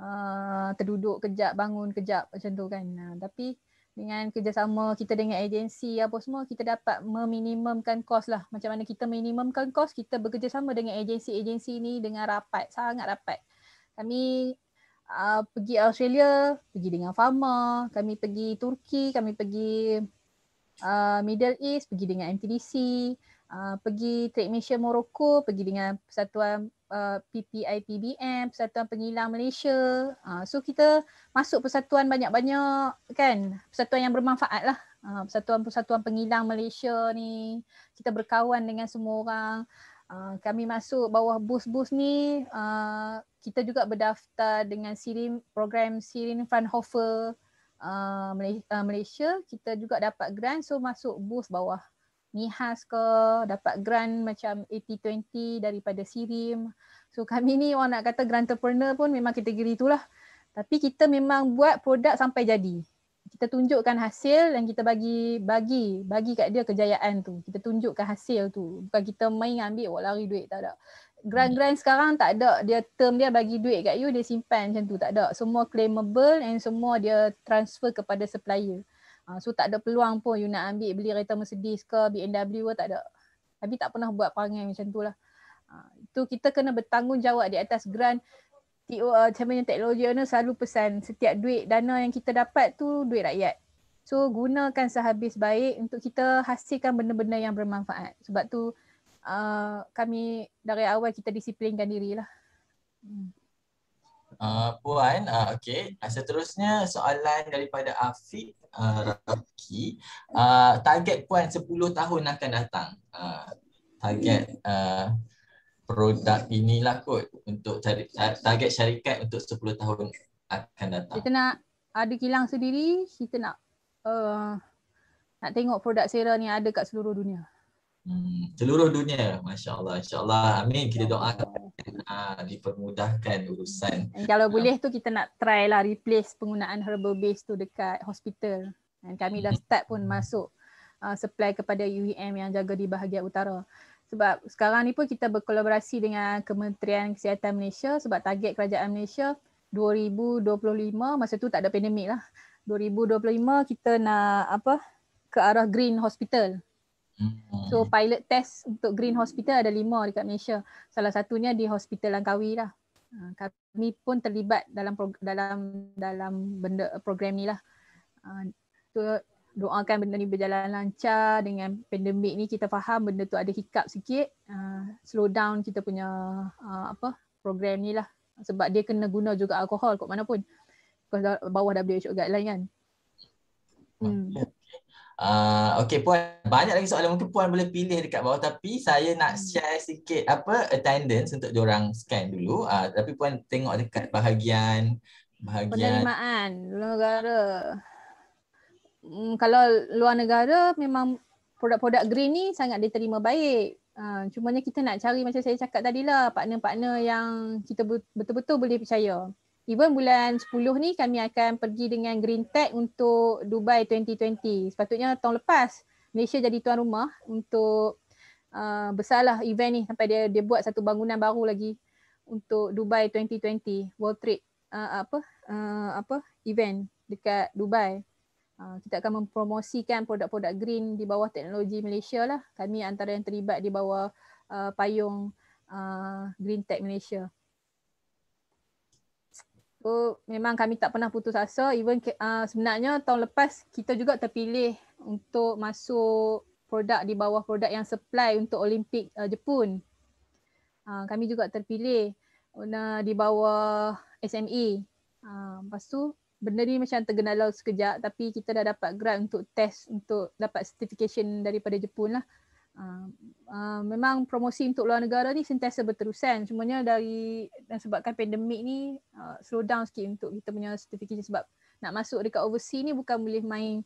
uh, terduduk kejap, bangun kejap macam tu kan. Uh, tapi dengan kerjasama kita dengan agensi apa semua, kita dapat meminimumkan kos lah. Macam mana kita minimumkan kos, kita bekerjasama dengan agensi-agensi ni dengan rapat, sangat rapat. Kami uh, pergi Australia, pergi dengan Pharma, kami pergi Turki, kami pergi uh, Middle East, pergi dengan MTDC, uh, pergi Trade Mission Morocco, pergi dengan Persatuan Uh, PPIPBM, Persatuan Pengilang Malaysia. Ah, so kita masuk persatuan banyak-banyak kan. Persatuan yang bermanfaat lah. Persatuan-persatuan ah, pengilang Malaysia ni. Kita berkawan dengan semua orang. Ah, kami masuk bawah bus-bus ni. Kita juga berdaftar dengan Sirin, program Sirin Fraunhofer Malaysia. Kita juga dapat grant so masuk bus bawah MIHAS ke, dapat grant macam 80-20 daripada SIRIM. So kami ni orang nak kata entrepreneur pun memang kategori lah Tapi kita memang buat produk sampai jadi. Kita tunjukkan hasil dan kita bagi bagi bagi kat dia kejayaan tu. Kita tunjukkan hasil tu. Bukan kita main ambil oh, lari duit tak ada. Grant-grant hmm. sekarang tak ada. Dia term dia bagi duit kat you, dia simpan macam tu. Tak ada. Semua claimable and semua dia transfer kepada supplier. Ah, so tak ada peluang pun you nak ambil beli kereta Mercedes ke BMW ke tak ada. Tapi tak pernah buat perangai macam tu lah. Itu ah, ha, kita kena bertanggungjawab di atas grant TO, uh, Chairman Teknologi owner selalu pesan setiap duit dana yang kita dapat tu duit rakyat. So gunakan sehabis baik untuk kita hasilkan benda-benda yang bermanfaat. Sebab tu uh, kami dari awal kita disiplinkan dirilah. Hmm uh, Puan. Uh, Okey, uh, seterusnya soalan daripada Afiq uh, Rafiqi. Uh, target Puan 10 tahun akan datang. Uh, target uh, produk inilah kot untuk cari, target syarikat untuk 10 tahun akan datang. Kita nak ada kilang sendiri, kita nak uh, nak tengok produk Sera ni ada kat seluruh dunia. Hmm. seluruh dunia. Masya Allah. Insya Allah. Amin. Kita doakan uh, dipermudahkan urusan. And kalau uh, boleh tu kita nak try lah replace penggunaan herbal base tu dekat hospital. Dan kami dah hmm. start pun masuk uh, supply kepada UEM yang jaga di bahagian utara. Sebab sekarang ni pun kita berkolaborasi dengan Kementerian Kesihatan Malaysia sebab target kerajaan Malaysia 2025 masa tu tak ada pandemik lah. 2025 kita nak apa ke arah green hospital. Hmm. So pilot test untuk green hospital ada lima dekat Malaysia. Salah satunya di Hospital Langkawi lah. Ha, kami pun terlibat dalam dalam dalam benda program ni lah. Ha, tu doakan benda ni berjalan lancar dengan pandemik ni kita faham benda tu ada hiccup sikit ha, slow down kita punya apa program ni lah sebab dia kena guna juga alkohol kot mana pun kalau bawah WHO guideline kan hmm. hmm. Ah, okay puan banyak lagi soalan mungkin puan boleh pilih dekat bawah tapi saya nak hmm. share sikit apa attendance untuk diorang scan dulu uh, tapi puan tengok dekat bahagian bahagian penerimaan luar negara hmm, kalau luar negara memang produk-produk green ni sangat diterima baik Uh, cumanya kita nak cari macam saya cakap tadi lah partner-partner yang kita betul-betul boleh percaya. Even bulan 10 ni kami akan pergi dengan Green Tech untuk Dubai 2020. Sepatutnya tahun lepas Malaysia jadi tuan rumah untuk uh, besarlah event ni sampai dia dia buat satu bangunan baru lagi untuk Dubai 2020 World Trade uh, apa uh, apa event dekat Dubai. Uh, kita akan mempromosikan produk-produk green di bawah teknologi Malaysia lah. Kami antara yang terlibat di bawah uh, payung uh, Green Tech Malaysia. So memang kami tak pernah putus asa even uh, sebenarnya tahun lepas kita juga terpilih untuk masuk produk di bawah produk yang supply untuk Olimpik uh, Jepun. Uh, kami juga terpilih uh, di bawah SME. Uh, lepas tu benda ni macam tergenalau sekejap tapi kita dah dapat grant untuk test untuk dapat certification daripada Jepun lah. Uh, uh, memang promosi untuk luar negara ni sentiasa berterusan cumanya dari dan sebabkan pandemik ni uh, slow down sikit untuk kita punya certification sebab nak masuk dekat overseas ni bukan boleh main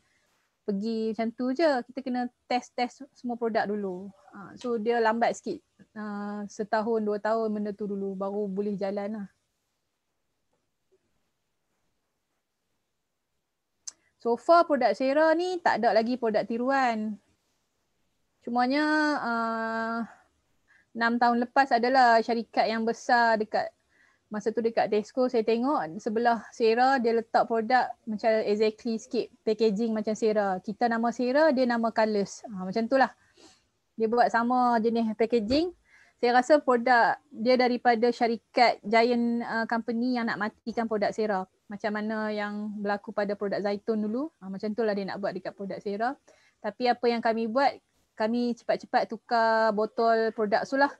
pergi macam tu je kita kena test-test semua produk dulu uh, so dia lambat sikit uh, setahun dua tahun benda tu dulu baru boleh jalan lah So far produk Sarah ni tak ada lagi produk tiruan Cumanya uh, ah, 6 tahun lepas adalah syarikat yang besar dekat masa tu dekat Tesco saya tengok sebelah Sera dia letak produk macam exactly sikit packaging macam Sera. Kita nama Sera, dia nama Colors. Uh, ah, macam tu lah. Dia buat sama jenis packaging. Saya rasa produk dia daripada syarikat giant uh, company yang nak matikan produk Sera. Macam mana yang berlaku pada produk Zaitun dulu. Uh, macam tu lah dia nak buat dekat produk Sera. Tapi apa yang kami buat, kami cepat-cepat tukar botol produk tu lah.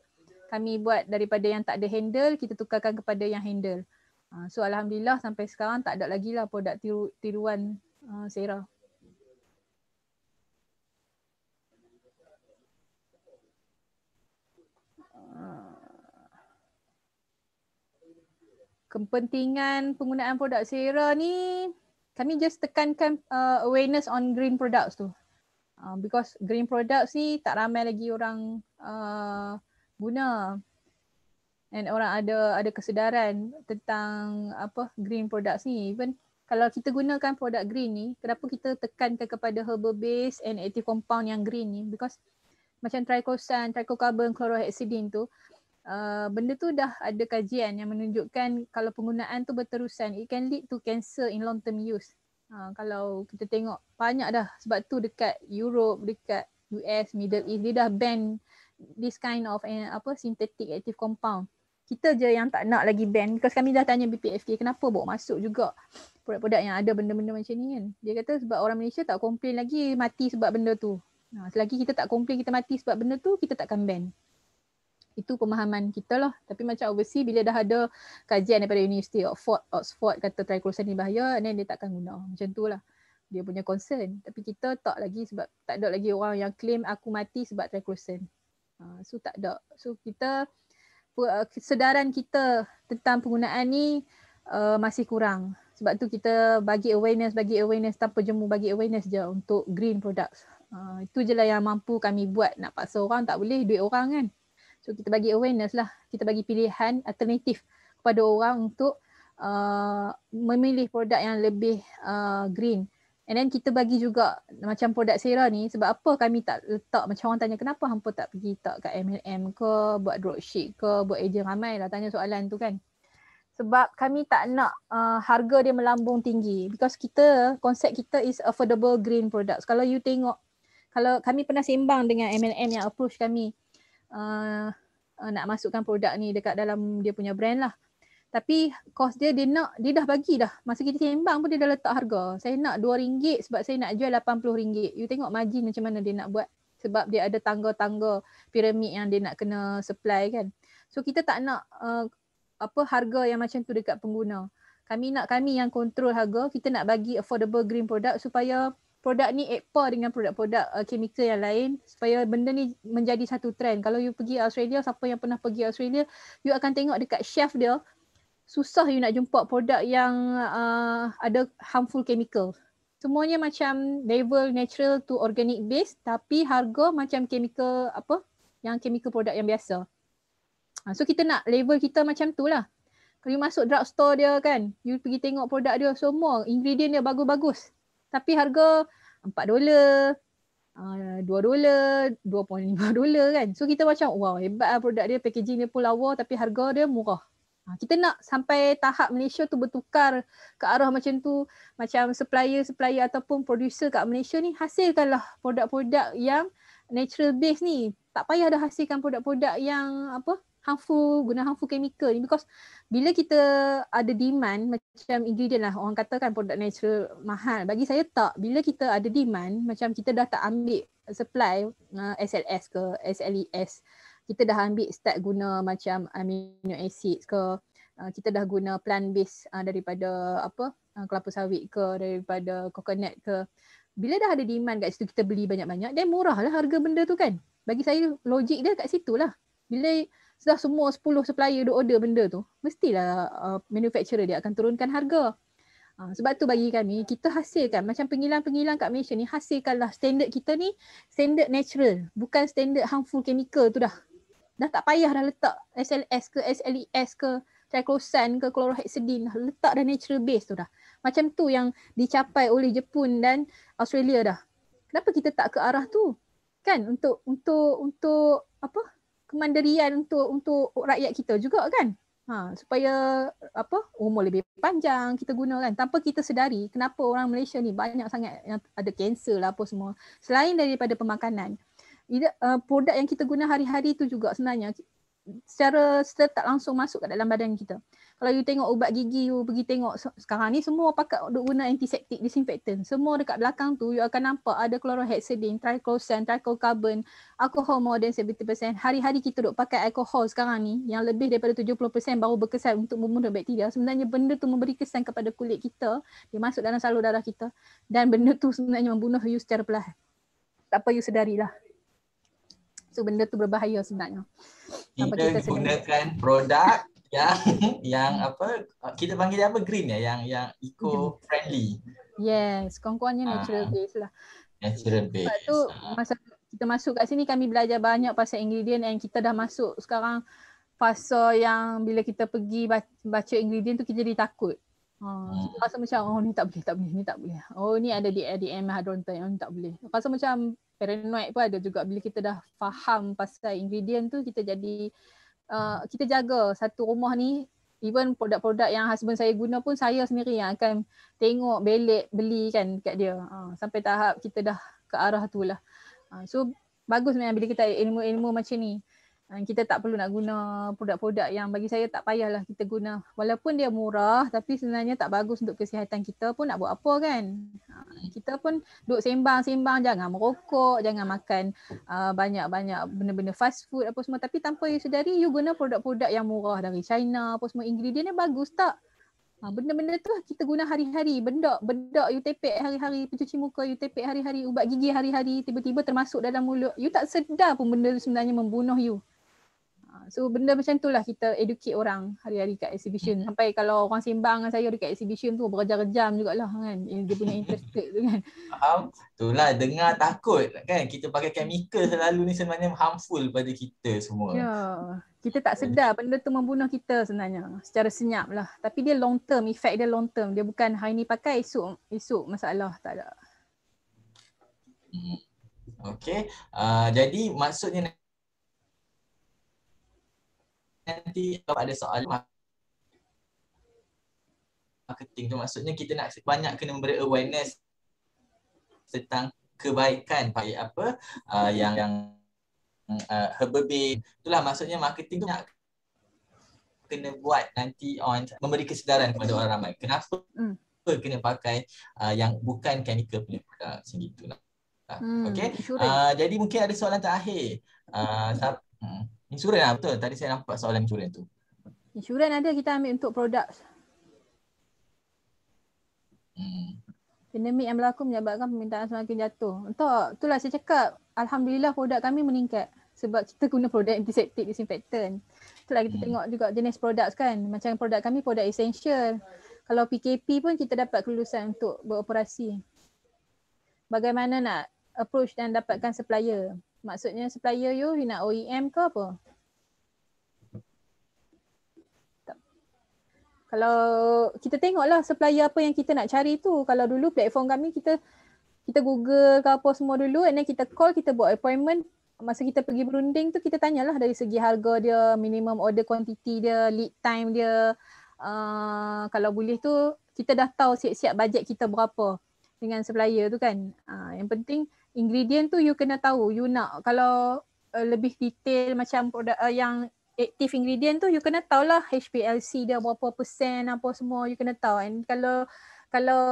Kami buat daripada yang tak ada handle, kita tukarkan kepada yang handle. Ha, so Alhamdulillah sampai sekarang tak ada lagi lah produk tiru, tiruan uh, Sarah. Ha. Kepentingan penggunaan produk Sarah ni kami just tekankan uh, awareness on green products tu. Uh, because green products ni tak ramai lagi orang uh, guna and orang ada ada kesedaran tentang apa green products ni even kalau kita gunakan produk green ni kenapa kita tekankan kepada herbal base and active compound yang green ni because macam trichosan, trichocarbon, chlorhexidine tu uh, benda tu dah ada kajian yang menunjukkan kalau penggunaan tu berterusan it can lead to cancer in long term use Ha, kalau kita tengok banyak dah sebab tu dekat Europe, dekat US, Middle East dia dah ban this kind of uh, apa synthetic active compound. Kita je yang tak nak lagi ban because kami dah tanya BPFK kenapa bawa masuk juga produk-produk yang ada benda-benda macam ni kan. Dia kata sebab orang Malaysia tak komplain lagi mati sebab benda tu. Ha, selagi kita tak komplain kita mati sebab benda tu kita takkan ban itu pemahaman kita lah. Tapi macam overseas bila dah ada kajian daripada University Oxford, Oxford kata triclosan ni bahaya, then dia takkan guna. Macam tu lah. Dia punya concern. Tapi kita tak lagi sebab tak ada lagi orang yang claim aku mati sebab triclosan. Ha, so tak ada. So kita, eh, kesedaran kita tentang penggunaan ni uh, masih kurang. Sebab tu kita bagi awareness, bagi awareness tanpa jemu, bagi awareness je untuk green products. Uh, itu je lah yang mampu kami buat. Nak paksa orang tak boleh, duit orang kan. So kita bagi awareness lah, kita bagi pilihan alternatif kepada orang untuk uh, memilih produk yang lebih uh, green. And then kita bagi juga macam produk Sarah ni sebab apa kami tak letak macam orang tanya kenapa hampa tak pergi tak kat MLM ke buat dropship ke buat ejen ramai lah tanya soalan tu kan. Sebab kami tak nak uh, harga dia melambung tinggi because kita konsep kita is affordable green products. Kalau you tengok kalau kami pernah sembang dengan MLM yang approach kami Uh, uh, nak masukkan produk ni dekat dalam dia punya brand lah. Tapi kos dia dia nak dia dah bagi dah. Masa kita sembang pun dia dah letak harga. Saya nak RM2 sebab saya nak jual RM80. You tengok margin macam mana dia nak buat sebab dia ada tangga-tangga piramid yang dia nak kena supply kan. So kita tak nak uh, apa harga yang macam tu dekat pengguna. Kami nak kami yang kontrol harga, kita nak bagi affordable green product supaya produk ni at dengan produk-produk uh, chemical yang lain supaya benda ni menjadi satu trend. Kalau you pergi Australia, siapa yang pernah pergi Australia, you akan tengok dekat chef dia susah you nak jumpa produk yang uh, ada harmful chemical. Semuanya macam level natural to organic base tapi harga macam kimia apa yang kimia produk yang biasa. Uh, so kita nak level kita macam tu lah. Kalau you masuk drugstore dia kan, you pergi tengok produk dia semua, ingredient dia bagus-bagus tapi harga empat dolar, uh, dua dolar, dua poin lima dolar kan. So kita macam wow hebat lah produk dia, packaging dia pun lawa tapi harga dia murah. Ha, kita nak sampai tahap Malaysia tu bertukar ke arah macam tu Macam supplier-supplier ataupun producer kat Malaysia ni Hasilkanlah produk-produk yang natural base ni Tak payah dah hasilkan produk-produk yang apa harmful guna harmful chemical ni because bila kita ada demand macam ingredient lah orang kata kan produk natural mahal bagi saya tak bila kita ada demand macam kita dah tak ambil supply uh, SLS ke SLES e kita dah ambil start guna macam amino acid ke uh, kita dah guna plant based uh, daripada apa uh, kelapa sawit ke daripada coconut ke bila dah ada demand kat situ kita beli banyak-banyak dan murah lah harga benda tu kan bagi saya logik dia kat situ lah bila setelah semua 10 supplier duk order benda tu mestilah uh, manufacturer dia akan turunkan harga uh, sebab tu bagi kami kita hasilkan macam pengilang-pengilang kat Malaysia ni hasilkanlah standard kita ni standard natural bukan standard harmful chemical tu dah dah tak payah dah letak SLS ke SLES e ke triclosan ke chlorhexidine letak dah natural base tu dah macam tu yang dicapai oleh Jepun dan Australia dah kenapa kita tak ke arah tu kan untuk untuk untuk apa kemandirian untuk untuk rakyat kita juga kan ha supaya apa umur lebih panjang kita guna kan tanpa kita sedari kenapa orang Malaysia ni banyak sangat yang ada kanser lah apa semua selain daripada pemakanan uh, produk yang kita guna hari-hari tu juga sebenarnya secara secara tak langsung masuk kat dalam badan kita kalau you tengok ubat gigi you pergi tengok sekarang ni semua pakat duk guna antiseptik disinfectant semua dekat belakang tu you akan nampak ada chlorhexidine, triclosan, triclocarbon, alcohol more than 70%. Hari-hari kita duk pakai alcohol sekarang ni yang lebih daripada 70% baru berkesan untuk membunuh bakteria. Sebenarnya benda tu memberi kesan kepada kulit kita, dia masuk dalam salur darah kita dan benda tu sebenarnya membunuh you secara perlahan. Tak apa you sedarilah. So benda tu berbahaya sebenarnya. Kita, kita gunakan produk yang yang apa kita panggil dia apa green ya yang yang eco friendly. Yes, kawan ah. natural ha. base lah. Natural base. Sebab tu masa kita masuk kat sini kami belajar banyak pasal ingredient yang kita dah masuk sekarang fasa yang bila kita pergi baca ingredient tu kita jadi takut. Ha, hmm. rasa macam oh ni tak boleh, tak boleh, ni tak boleh. Oh ni ada di ADM Hadrontai, oh ni tak boleh. Rasa macam paranoid pun ada juga bila kita dah faham pasal ingredient tu kita jadi Uh, kita jaga satu rumah ni even produk-produk yang husband saya guna pun saya sendiri yang akan tengok belik beli kan dekat dia uh, sampai tahap kita dah ke arah tu lah uh, so bagus sebenarnya bila kita ilmu-ilmu macam ni kita tak perlu nak guna produk-produk yang bagi saya tak payahlah kita guna walaupun dia murah tapi sebenarnya tak bagus untuk kesihatan kita pun nak buat apa kan ha, kita pun duduk sembang-sembang jangan merokok jangan makan uh, banyak-banyak benda-benda fast food apa semua tapi tanpa you sedari you guna produk-produk yang murah dari China apa semua ingredient dia bagus tak uh, benda-benda tu kita guna hari-hari bedak-bedak you tepek hari-hari pencuci muka you tepek hari-hari ubat gigi hari-hari tiba-tiba termasuk dalam mulut you tak sedar pun benda tu sebenarnya membunuh you so benda macam tu lah kita educate orang hari-hari kat exhibition hmm. sampai kalau orang sembang dengan saya dekat exhibition tu berjam-jam jugalah kan eh, dia punya interest tu kan faham itulah dengar takut kan kita pakai chemical selalu ni sebenarnya harmful pada kita semua ya kita tak sedar benda tu membunuh kita sebenarnya secara senyap lah tapi dia long term effect dia long term dia bukan hari ni pakai esok esok masalah tak ada hmm. Okay, uh, ah, jadi maksudnya nanti kalau ada soalan marketing tu maksudnya kita nak banyak kena memberi awareness tentang kebaikan baik apa uh, yang yang uh, herbal itulah maksudnya marketing tu nak kena buat nanti on memberi kesedaran kepada orang ramai kenapa hmm. kena pakai uh, yang bukan chemical punya uh, segitulah hmm, okey uh, jadi mungkin ada soalan terakhir uh, hmm. Insurans lah betul. Tadi saya nampak soalan insurans tu. Insurans ada kita ambil untuk produk. Hmm. Pandemik yang berlaku menyebabkan permintaan semakin jatuh. Entah, tu lah saya cakap. Alhamdulillah produk kami meningkat. Sebab kita guna produk antiseptik disinfektan. Itulah kita hmm. tengok juga jenis produk kan. Macam produk kami produk essential. Kalau PKP pun kita dapat kelulusan untuk beroperasi. Bagaimana nak approach dan dapatkan supplier. Maksudnya supplier you, you nak OEM ke apa? Tak. Kalau kita tengoklah supplier apa yang kita nak cari tu. Kalau dulu platform kami kita kita Google ke apa semua dulu and then kita call, kita buat appointment. Masa kita pergi berunding tu kita tanyalah dari segi harga dia, minimum order quantity dia, lead time dia. Uh, kalau boleh tu kita dah tahu siap-siap bajet kita berapa dengan supplier tu kan. Uh, yang penting ingredient tu you kena tahu you nak kalau uh, lebih detail macam produk uh, yang active ingredient tu you kena tahu lah HPLC dia berapa persen apa semua you kena tahu and kalau kalau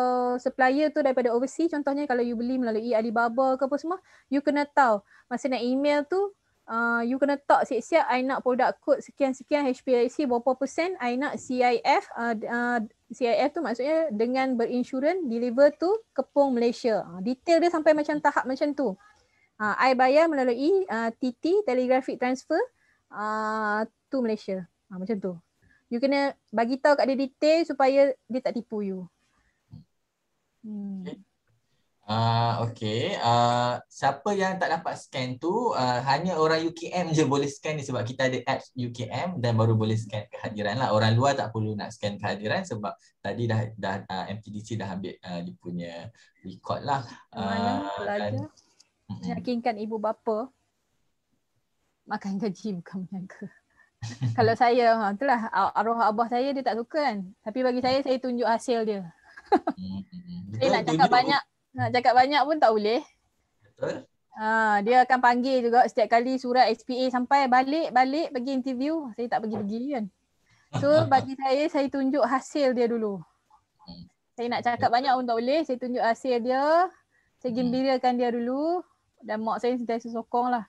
supplier tu daripada overseas contohnya kalau you beli melalui Alibaba ke apa semua you kena tahu masa nak email tu uh, you kena talk siap-siap I nak produk code sekian-sekian HPIC berapa persen I nak CIF uh, uh, CIF tu maksudnya dengan berinsuran deliver tu kepung Malaysia. Uh, detail dia sampai macam tahap macam tu. Uh, I bayar melalui uh, TT telegraphic transfer uh, to Malaysia. Uh, macam tu. You kena bagi tahu kat dia detail supaya dia tak tipu you. Hmm. Ah, okay. Uh, siapa yang tak dapat scan tu, uh, hanya orang UKM je boleh scan ni sebab kita ada apps UKM dan baru boleh scan kehadiran lah. Orang luar tak perlu nak scan kehadiran sebab tadi dah dah uh, MTDC dah ambil uh, dia punya record lah. Mana uh, Yakinkan ibu bapa makan gaji bukan menyangka. Kalau saya, ha, tu lah arwah abah saya dia tak suka kan. Tapi bagi saya, saya tunjuk hasil dia. saya nak cakap banyak, nak cakap banyak pun tak boleh. Ha, dia akan panggil juga setiap kali surat SPA sampai balik-balik pergi interview. Saya tak pergi-pergi kan. So bagi saya, saya tunjuk hasil dia dulu. Hmm. Saya nak cakap Betul. banyak pun tak boleh. Saya tunjuk hasil dia. Saya hmm. gembirakan dia dulu. Dan mak saya sentiasa sokong lah.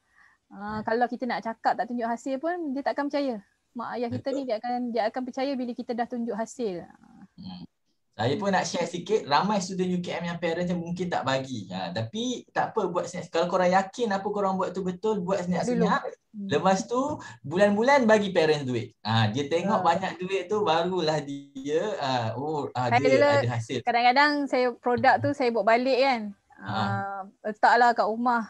Ha, hmm. kalau kita nak cakap tak tunjuk hasil pun dia tak akan percaya. Mak ayah kita Betul. ni dia akan dia akan percaya bila kita dah tunjuk hasil. Hmm. Saya pun nak share sikit, ramai student UKM yang parents yang mungkin tak bagi. Ha, tapi tak apa buat senyap. Kalau korang yakin apa korang buat tu betul, buat senyap-senyap. Hmm. Lepas tu, bulan-bulan bagi parents duit. Ha, dia tengok ha. banyak duit tu, barulah dia ha, oh ha, dia ada hasil. Kadang-kadang saya produk tu saya buat balik kan. Ha. Ha, letaklah kat rumah.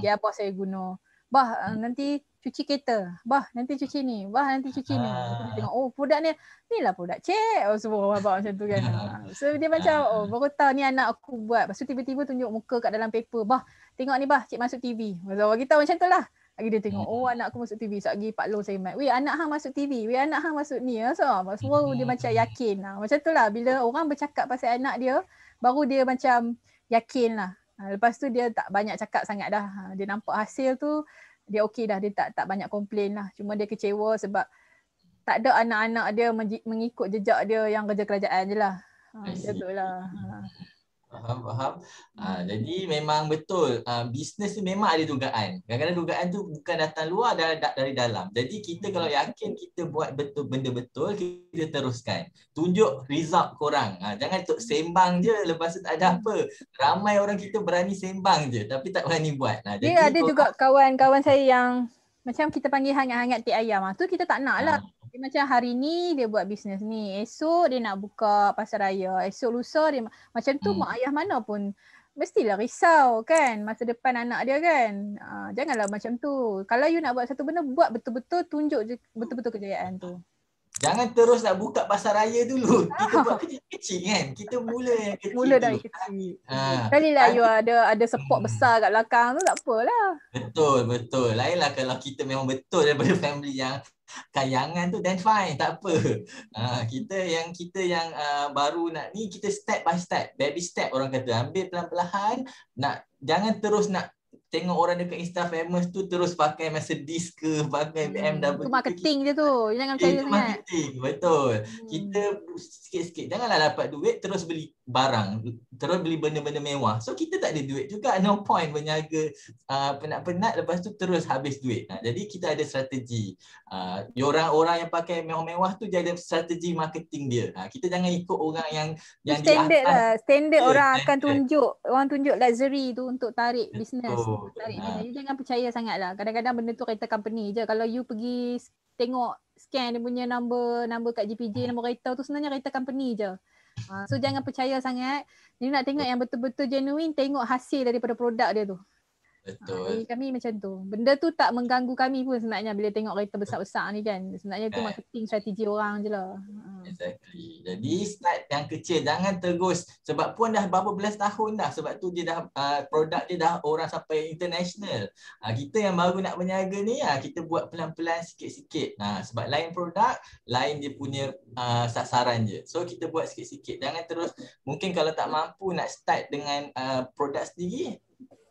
Dia hmm. apa saya guna. Bah, hmm. nanti cuci kereta. Bah, nanti cuci ni. Bah, nanti cuci ni. Ha. Tengok, oh produk ni. Ni lah produk cik. Oh, semua orang buat macam tu kan. Ah, so, dia macam, ha. oh baru tahu ni anak aku buat. Lepas tiba-tiba tunjuk muka kat dalam paper. Bah, tengok ni bah, cik masuk TV. Lepas tu orang kita macam tu lah. Lagi dia tengok, hmm. oh anak aku masuk TV. Sekejap lagi Pak Long saya mat. Weh, anak hang masuk TV. Weh, anak hang masuk ni. So, semua hmm. dia macam yakin. Lah. Macam tu lah. Bila orang bercakap pasal anak dia, baru dia macam yakin lah. Lepas tu dia tak banyak cakap sangat dah. Dia nampak hasil tu, dia okey dah dia tak tak banyak komplain lah cuma dia kecewa sebab tak ada anak-anak dia mengikut jejak dia yang kerja kerajaan je lah. Ha, betul lah. Ha faham faham ha, jadi memang betul ha, ah, bisnes ni memang ada dugaan kadang-kadang dugaan tu bukan datang luar dari, dari dalam jadi kita kalau hmm. yakin kita buat betul benda betul kita teruskan tunjuk result korang ha, jangan tu hmm. sembang je lepas tu tak ada apa ramai orang kita berani sembang je tapi tak berani buat ha, jadi ada juga kawan-kawan saya yang macam kita panggil hangat-hangat ti ayam tu kita tak nak lah ha. Dia macam hari ni dia buat bisnes ni, esok dia nak buka pasar raya, esok lusa dia macam tu hmm. mak ayah mana pun mestilah risau kan masa depan anak dia kan. Ha, janganlah macam tu. Kalau you nak buat satu benda buat betul-betul tunjuk betul-betul kejayaan tu. Jangan terus nak buka pasar raya dulu. Ah. Kita buat kecil-kecil kan. Kita mula yang kecil. Mula dari kecil. Ha. Kali lah you ada ada support hmm. besar kat belakang tu tak apalah. Betul, betul. lain lah kalau kita memang betul daripada family yang kayangan tu then fine tak apa. Uh, kita yang kita yang uh, baru nak ni kita step by step, baby step orang kata ambil pelan lahan nak jangan terus nak tengok orang dekat Insta famous tu terus pakai Mercedes ke pakai BMW hmm, itu marketing je tu jangan eh, percaya sangat marketing betul hmm. kita sikit-sikit janganlah dapat duit terus beli barang terus beli benda-benda mewah so kita tak ada duit juga no point berniaga uh, penat-penat lepas tu terus habis duit uh, jadi kita ada strategi uh, ah, orang-orang yang pakai mewah-mewah tu dia ada strategi marketing dia uh, kita jangan ikut orang yang itu yang standard lah. standard orang akan tunjuk orang tunjuk luxury tu untuk tarik betul. business tarik ha. Jadi jangan percaya sangatlah. Kadang-kadang benda tu kereta company je. Kalau you pergi tengok scan dia punya number, number kat GPG, ha. Hmm. nombor kereta tu sebenarnya kereta company je. Ah, so jangan percaya sangat. Jadi nak tengok hmm. yang betul-betul genuine, tengok hasil daripada produk dia tu. Betul. Jadi ah, kami macam tu. Benda tu tak mengganggu kami pun sebenarnya bila tengok kereta besar-besar ni kan. Sebenarnya tu eh. marketing strategi orang je lah. Ah. Exactly. Jadi start yang kecil. Jangan terus. Sebab pun dah berapa belas tahun dah. Sebab tu dia dah uh, produk dia dah orang sampai international. Uh, kita yang baru nak berniaga ni uh, kita buat pelan-pelan sikit-sikit. Uh, sebab lain produk, lain dia punya uh, sasaran je. So kita buat sikit-sikit. Jangan terus mungkin kalau tak mampu nak start dengan uh, produk sendiri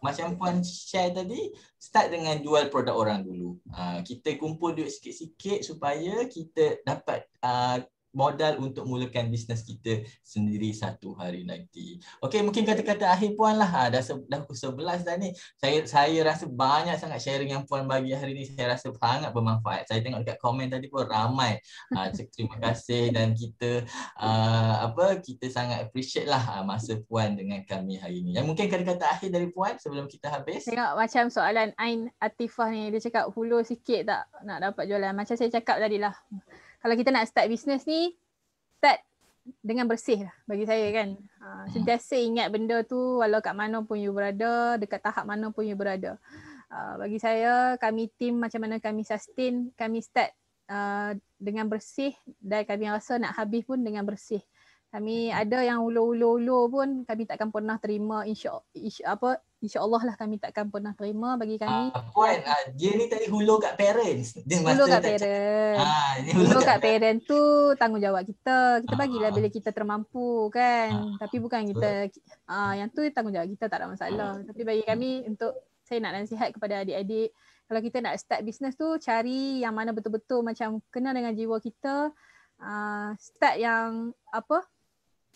macam puan share tadi start dengan jual produk orang dulu uh, kita kumpul duit sikit-sikit supaya kita dapat uh, modal untuk mulakan bisnes kita sendiri satu hari nanti. Okey, mungkin kata-kata akhir puan lah. Ha, dah, dah pukul sebelas dah ni. Saya saya rasa banyak sangat sharing yang puan bagi hari ni. Saya rasa sangat bermanfaat. Saya tengok dekat komen tadi pun ramai. Ha, terima kasih dan kita uh, apa kita sangat appreciate lah masa puan dengan kami hari ni. Yang mungkin kata-kata akhir dari puan sebelum kita habis. Tengok macam soalan Ain Atifah ni. Dia cakap hulu sikit tak nak dapat jualan. Macam saya cakap tadi lah kalau kita nak start bisnes ni start dengan bersih lah bagi saya kan uh, sentiasa ingat benda tu walau kat mana pun you berada dekat tahap mana pun you berada uh, bagi saya kami tim macam mana kami sustain kami start uh, dengan bersih dan kami rasa nak habis pun dengan bersih kami hmm. ada yang ulo ulo ulo pun kami takkan pernah terima insya, insya apa InsyaAllah lah kami takkan pernah terima bagi kami. Uh, puan, uh, dia ni tadi hulur kat parents. Dia masa hulur kat parents. Ha, ah, hulur, hulur kat parents tu tanggungjawab kita. Kita bagilah uh, bila kita termampu kan. Uh, Tapi bukan kita. Uh, yang tu tanggungjawab kita tak ada masalah. Uh, Tapi bagi kami untuk saya nak nasihat kepada adik-adik. Kalau kita nak start bisnes tu cari yang mana betul-betul macam kena dengan jiwa kita. Uh, start yang apa? Uh,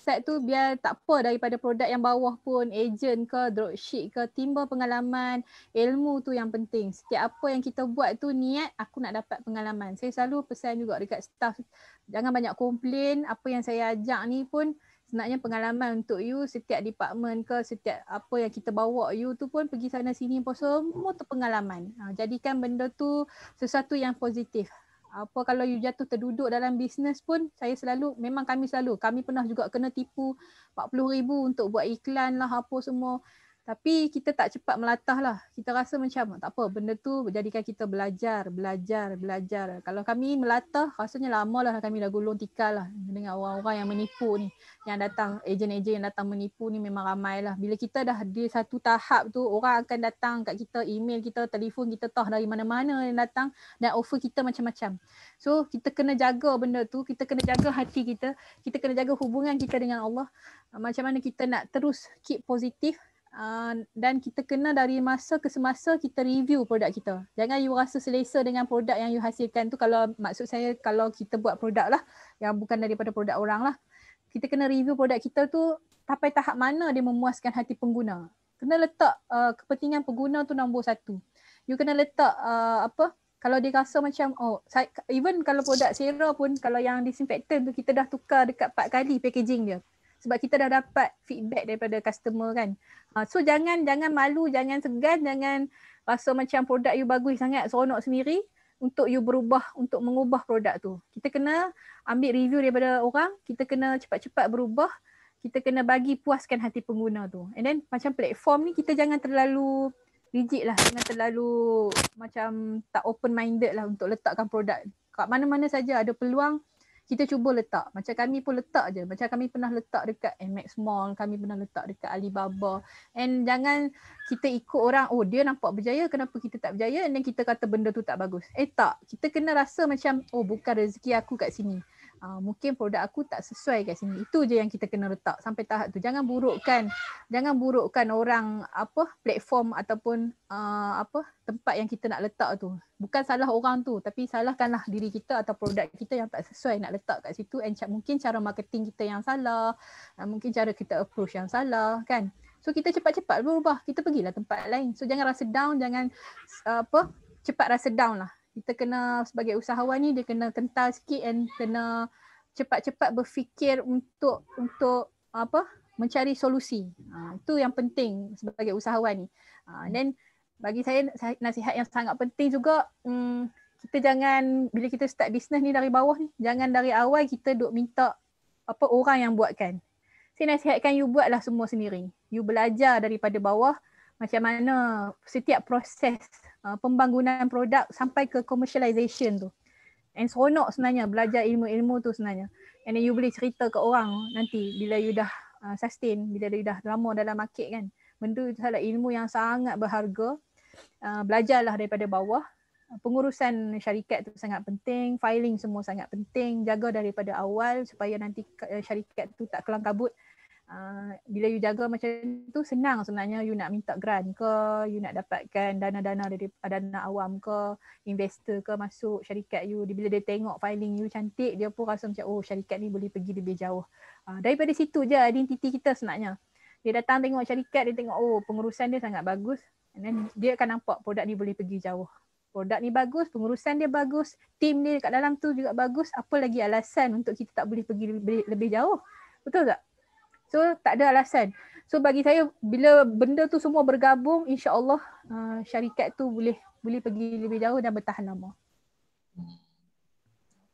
set tu biar tak apa daripada produk yang bawah pun agent ke dropship ke timba pengalaman ilmu tu yang penting setiap apa yang kita buat tu niat aku nak dapat pengalaman saya selalu pesan juga dekat staff jangan banyak komplain apa yang saya ajak ni pun sebenarnya pengalaman untuk you setiap department ke setiap apa yang kita bawa you tu pun pergi sana sini pun semua tu pengalaman ha, jadikan benda tu sesuatu yang positif apa kalau you jatuh terduduk dalam bisnes pun saya selalu memang kami selalu kami pernah juga kena tipu 40000 untuk buat iklan lah apa semua tapi kita tak cepat melatah lah. Kita rasa macam tak apa benda tu jadikan kita belajar, belajar, belajar. Kalau kami melatah rasanya lama lah kami dah gulung tikal lah dengan orang-orang yang menipu ni. Yang datang, ejen-ejen yang datang menipu ni memang ramai lah. Bila kita dah di satu tahap tu orang akan datang kat kita, email kita, telefon kita tah dari mana-mana yang datang dan offer kita macam-macam. So kita kena jaga benda tu, kita kena jaga hati kita, kita kena jaga hubungan kita dengan Allah. Macam mana kita nak terus keep positif uh, dan kita kena dari masa ke semasa kita review produk kita. Jangan you rasa selesa dengan produk yang you hasilkan tu kalau maksud saya kalau kita buat produk lah yang bukan daripada produk orang lah. Kita kena review produk kita tu sampai tahap mana dia memuaskan hati pengguna. Kena letak uh, kepentingan pengguna tu nombor satu. You kena letak uh, apa kalau dia rasa macam oh even kalau produk sera pun kalau yang disinfectant tu kita dah tukar dekat 4 kali packaging dia sebab kita dah dapat feedback daripada customer kan. Uh, so jangan jangan malu, jangan segan, jangan rasa macam produk you bagus sangat, seronok sendiri untuk you berubah, untuk mengubah produk tu. Kita kena ambil review daripada orang, kita kena cepat-cepat berubah kita kena bagi puaskan hati pengguna tu. And then macam platform ni kita jangan terlalu rigid lah. Jangan terlalu macam tak open minded lah untuk letakkan produk. Kat mana-mana saja ada peluang kita cuba letak. Macam kami pun letak je. Macam kami pernah letak dekat MX Mall, kami pernah letak dekat Alibaba. And jangan kita ikut orang, oh dia nampak berjaya, kenapa kita tak berjaya? And then kita kata benda tu tak bagus. Eh tak, kita kena rasa macam, oh bukan rezeki aku kat sini. Ah, mungkin produk aku tak sesuai kat sini. Itu je yang kita kena letak sampai tahap tu. Jangan burukkan, jangan burukkan orang apa platform ataupun uh, apa tempat yang kita nak letak tu. Bukan salah orang tu, tapi salahkanlah diri kita atau produk kita yang tak sesuai nak letak kat situ and c- mungkin cara marketing kita yang salah, uh, mungkin cara kita approach yang salah kan. So kita cepat-cepat berubah, kita pergilah tempat lain. So jangan rasa down, jangan uh, apa cepat rasa down lah kita kena sebagai usahawan ni dia kena kental sikit and kena cepat-cepat berfikir untuk untuk apa mencari solusi. Uh, itu yang penting sebagai usahawan ni. Ha, then bagi saya nasihat yang sangat penting juga um, kita jangan bila kita start bisnes ni dari bawah ni jangan dari awal kita duk minta apa orang yang buatkan. Saya nasihatkan you buatlah semua sendiri. You belajar daripada bawah macam mana setiap proses Uh, pembangunan produk sampai ke commercialization tu. And seronok sebenarnya belajar ilmu-ilmu tu sebenarnya. And you boleh cerita ke orang nanti bila you dah uh, sustain, bila you dah lama dalam market kan. Benda itu adalah ilmu yang sangat berharga. Uh, belajarlah daripada bawah. Pengurusan syarikat tu sangat penting, filing semua sangat penting, jaga daripada awal supaya nanti syarikat tu tak kelang kabut uh, bila you jaga macam tu senang sebenarnya you nak minta grant ke you nak dapatkan dana-dana dari dana awam ke investor ke masuk syarikat you bila dia tengok filing you cantik dia pun rasa macam oh syarikat ni boleh pergi lebih jauh uh, daripada situ je identiti kita sebenarnya dia datang tengok syarikat dia tengok oh pengurusan dia sangat bagus and then dia akan nampak produk ni boleh pergi jauh produk ni bagus, pengurusan dia bagus, tim ni dekat dalam tu juga bagus, apa lagi alasan untuk kita tak boleh pergi lebih, lebih jauh? Betul tak? tu tak ada alasan. So bagi saya bila benda tu semua bergabung insya-Allah uh, syarikat tu boleh boleh pergi lebih jauh dan bertahan lama.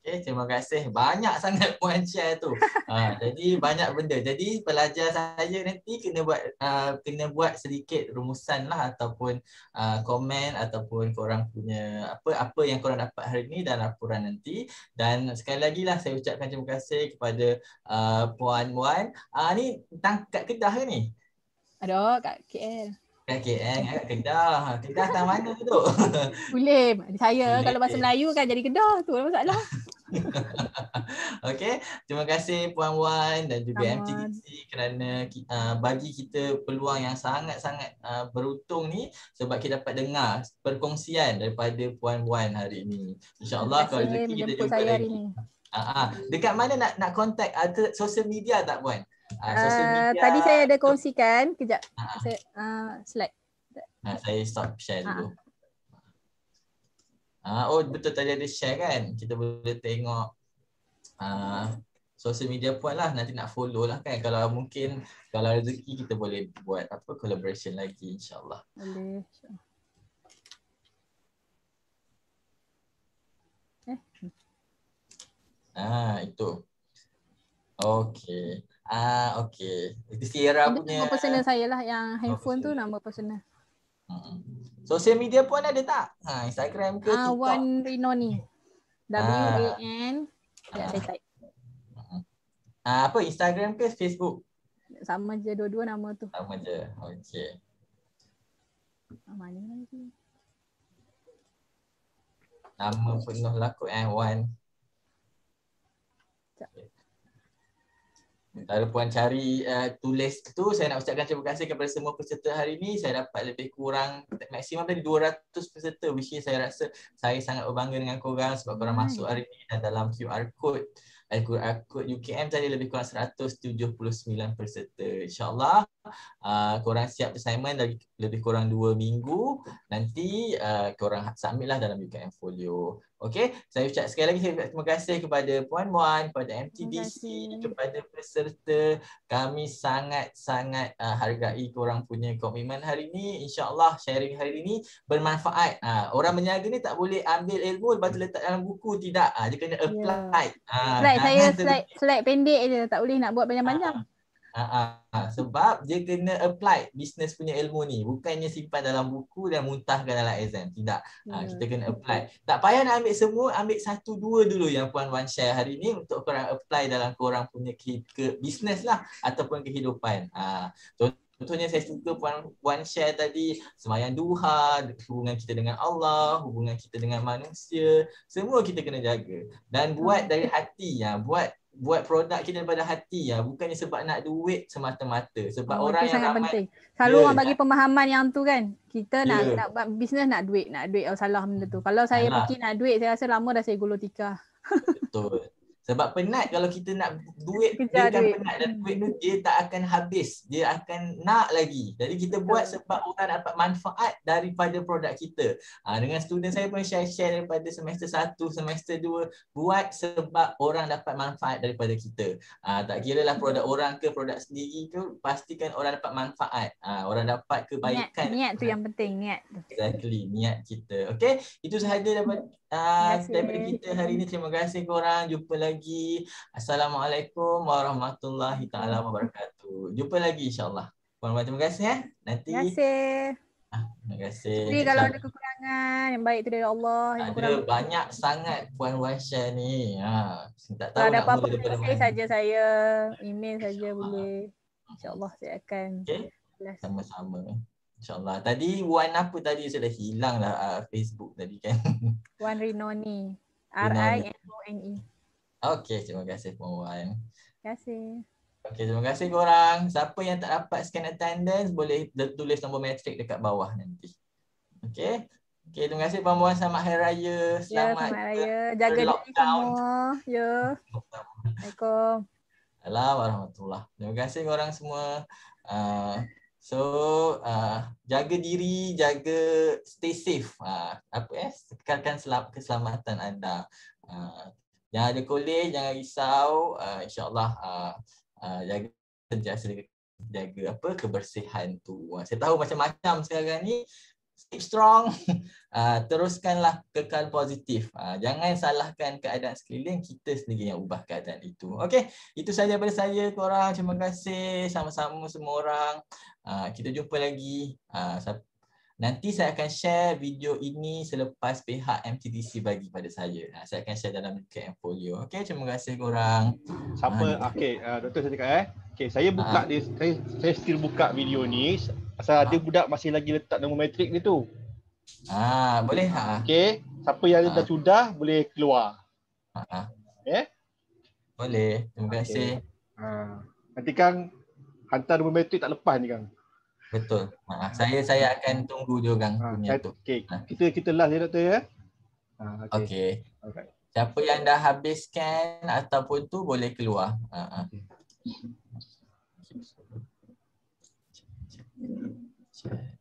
Okay, terima kasih. Banyak sangat puan share tu. ha, jadi banyak benda. Jadi pelajar saya nanti kena buat uh, kena buat sedikit rumusan lah ataupun uh, komen ataupun korang punya apa apa yang korang dapat hari ini dan laporan nanti. Dan sekali lagi lah saya ucapkan terima kasih kepada uh, ha, puan Wan. Uh, ni tentang kedah ke ni? Aduh, kat KL. Eh, Kedah Kedah Kedah tak mana tu Boleh Saya kalau bahasa Melayu kan jadi Kedah tu masalah okay, terima kasih Puan Wan dan juga MTGC kerana uh, bagi kita peluang yang sangat-sangat uh, beruntung ni sebab kita dapat dengar perkongsian daripada Puan Wan hari ini. InsyaAllah kalau rezeki kita jumpa lagi. Ah, uh-huh. dekat mana nak nak contact uh, social media tak Puan? uh, tadi saya ada kongsikan kejap uh-huh. saya uh, slide uh, saya stop share dulu uh-huh. uh, oh betul tadi ada share kan kita boleh tengok uh, social media pun lah nanti nak follow lah kan kalau mungkin kalau rezeki kita boleh buat apa collaboration lagi insyaallah boleh eh. Ah itu. Okey. Ah, okey. Itu Sierra Itu punya. nama personal saya lah. Yang handphone oh, tu nama personal. Hmm. Social media pun ada tak? Ha, Instagram ke ah, TikTok? Ah, Wan Rinoni. W-A-N. Ah. Ah, apa? Instagram ke Facebook? Sama je dua-dua nama tu. Sama je. Okay. Ah, mana lagi? Nama penuh lakuk eh, Wan. Sekejap. Kalau puan cari uh, tulis tu, saya nak ucapkan terima kasih kepada semua peserta hari ini. Saya dapat lebih kurang maksimum tadi 200 peserta. Which is saya rasa saya sangat berbangga dengan korang sebab korang hmm. masuk hari ini dan dalam QR code al aku UKM tadi lebih kurang 179 peserta. InsyaAllah uh, korang siap assignment dari lebih kurang 2 minggu. Nanti uh, korang submitlah dalam UKM folio. Okay, saya ucap sekali lagi saya terima kasih kepada Puan Muan, kepada MTBC, kepada peserta. Kami sangat-sangat uh, hargai korang punya komitmen hari ini. Insya Allah sharing hari ini bermanfaat. Uh, orang meniaga ni tak boleh ambil ilmu lepas tu letak dalam buku. Tidak, uh, dia kena ya. apply. Yeah. Uh, apply saya slide, slide pendek je tak boleh nak buat panjang-panjang. Ah, ah, ah, ah. Sebab dia kena apply bisnes punya ilmu ni. Bukannya simpan dalam buku dan muntahkan dalam exam. Tidak. Ah, hmm. Ah, kita kena apply. Tak payah nak ambil semua. Ambil satu dua dulu yang Puan Wan share hari ni untuk korang apply dalam korang punya ke, ke business lah ataupun kehidupan. Ah, contoh contohnya saya suka puan puan share tadi sembahyang duha hubungan kita dengan Allah hubungan kita dengan manusia semua kita kena jaga dan buat dari hati ya buat buat produk kita daripada hati ya bukannya sebab nak duit semata-mata sebab oh, orang yang ramai selalu yeah. orang bagi pemahaman yang tu kan kita yeah. nak ya. nak buat bisnes nak duit nak duit oh, salah benda tu kalau saya mungkin nak duit saya rasa lama dah saya gulotika. betul sebab penat kalau kita nak duit Kejar dia akan penat dan duit tu hmm. dia tak akan habis. Dia akan nak lagi. Jadi kita Betul. buat sebab orang dapat manfaat daripada produk kita. Ha, dengan student saya pun share-share daripada semester 1, semester 2. Buat sebab orang dapat manfaat daripada kita. Ha, tak kira lah produk hmm. orang ke produk sendiri ke pastikan orang dapat manfaat. Ha, orang dapat kebaikan. Niat, niat tu ha. yang penting. Niat. Exactly. Niat kita. Okay. Itu sahaja daripada Uh, ah, daripada kita hari ini terima kasih korang jumpa lagi assalamualaikum warahmatullahi taala wabarakatuh jumpa lagi insyaallah puan terima kasih ya nanti terima kasih ah, terima kasih jadi kalau ada kekurangan yang baik tu dari Allah ada yang kurang... banyak sangat puan Wasya ni ha tak tahu kalau ada apa-apa boleh saja saya email saja boleh insyaallah saya akan okay. sama-sama InsyaAllah. Tadi Wan apa tadi? Saya dah hilang lah uh, Facebook tadi kan. Wan Rinoni. R-I-N-O-N-E. Okay, terima kasih Puan Wan. Terima kasih. Okay, terima kasih korang. Siapa yang tak dapat scan attendance boleh tulis nombor metrik dekat bawah nanti. Okay. Okay, terima kasih Puan Wan. Selamat Hari Raya. Selamat, ya, selamat Raya. Jaga diri semua. Ya. Assalamualaikum. Alhamdulillah. Terima kasih korang semua. Uh, So uh, jaga diri, jaga stay safe. Uh, apa eh? Kekalkan selap keselamatan anda. Uh, yang ada kolej jangan risau. Uh, Insyaallah uh, uh, jaga sentiasa jaga, jaga apa kebersihan tu. Uh, saya tahu macam-macam sekarang ni. Keep strong. Uh, teruskanlah kekal positif. Uh, jangan salahkan keadaan sekeliling. Kita sendiri yang ubah keadaan itu. Okay. Itu saja daripada saya korang. Terima kasih sama-sama semua orang. Ah, kita jumpa lagi. Ah, nanti saya akan share video ini selepas pihak MTTC bagi pada saya. Ah, saya akan share dalam KM Folio. Okay, terima kasih korang. Siapa? Ha. Okey, uh, doktor saya cakap eh. Okey, saya buka ha. dia. Saya, saya still buka video ni. Pasal ha. ada budak masih lagi letak nombor metrik dia tu. Ah, ha, boleh. Ha. Okey, siapa yang ha. dah sudah boleh keluar. Ha. Eh? Boleh. Terima kasih. Okay. Ha. Nanti kang hantar nombor metrik tak lepas ni kang. Betul. Ha, saya saya akan tunggu dia orang ha, punya tu. Okey. Ha. Kita kita last ya doktor ya. Ha, okey. Okey. Okay. Siapa yang dah habiskan ataupun tu boleh keluar. Ha. ha. Okay.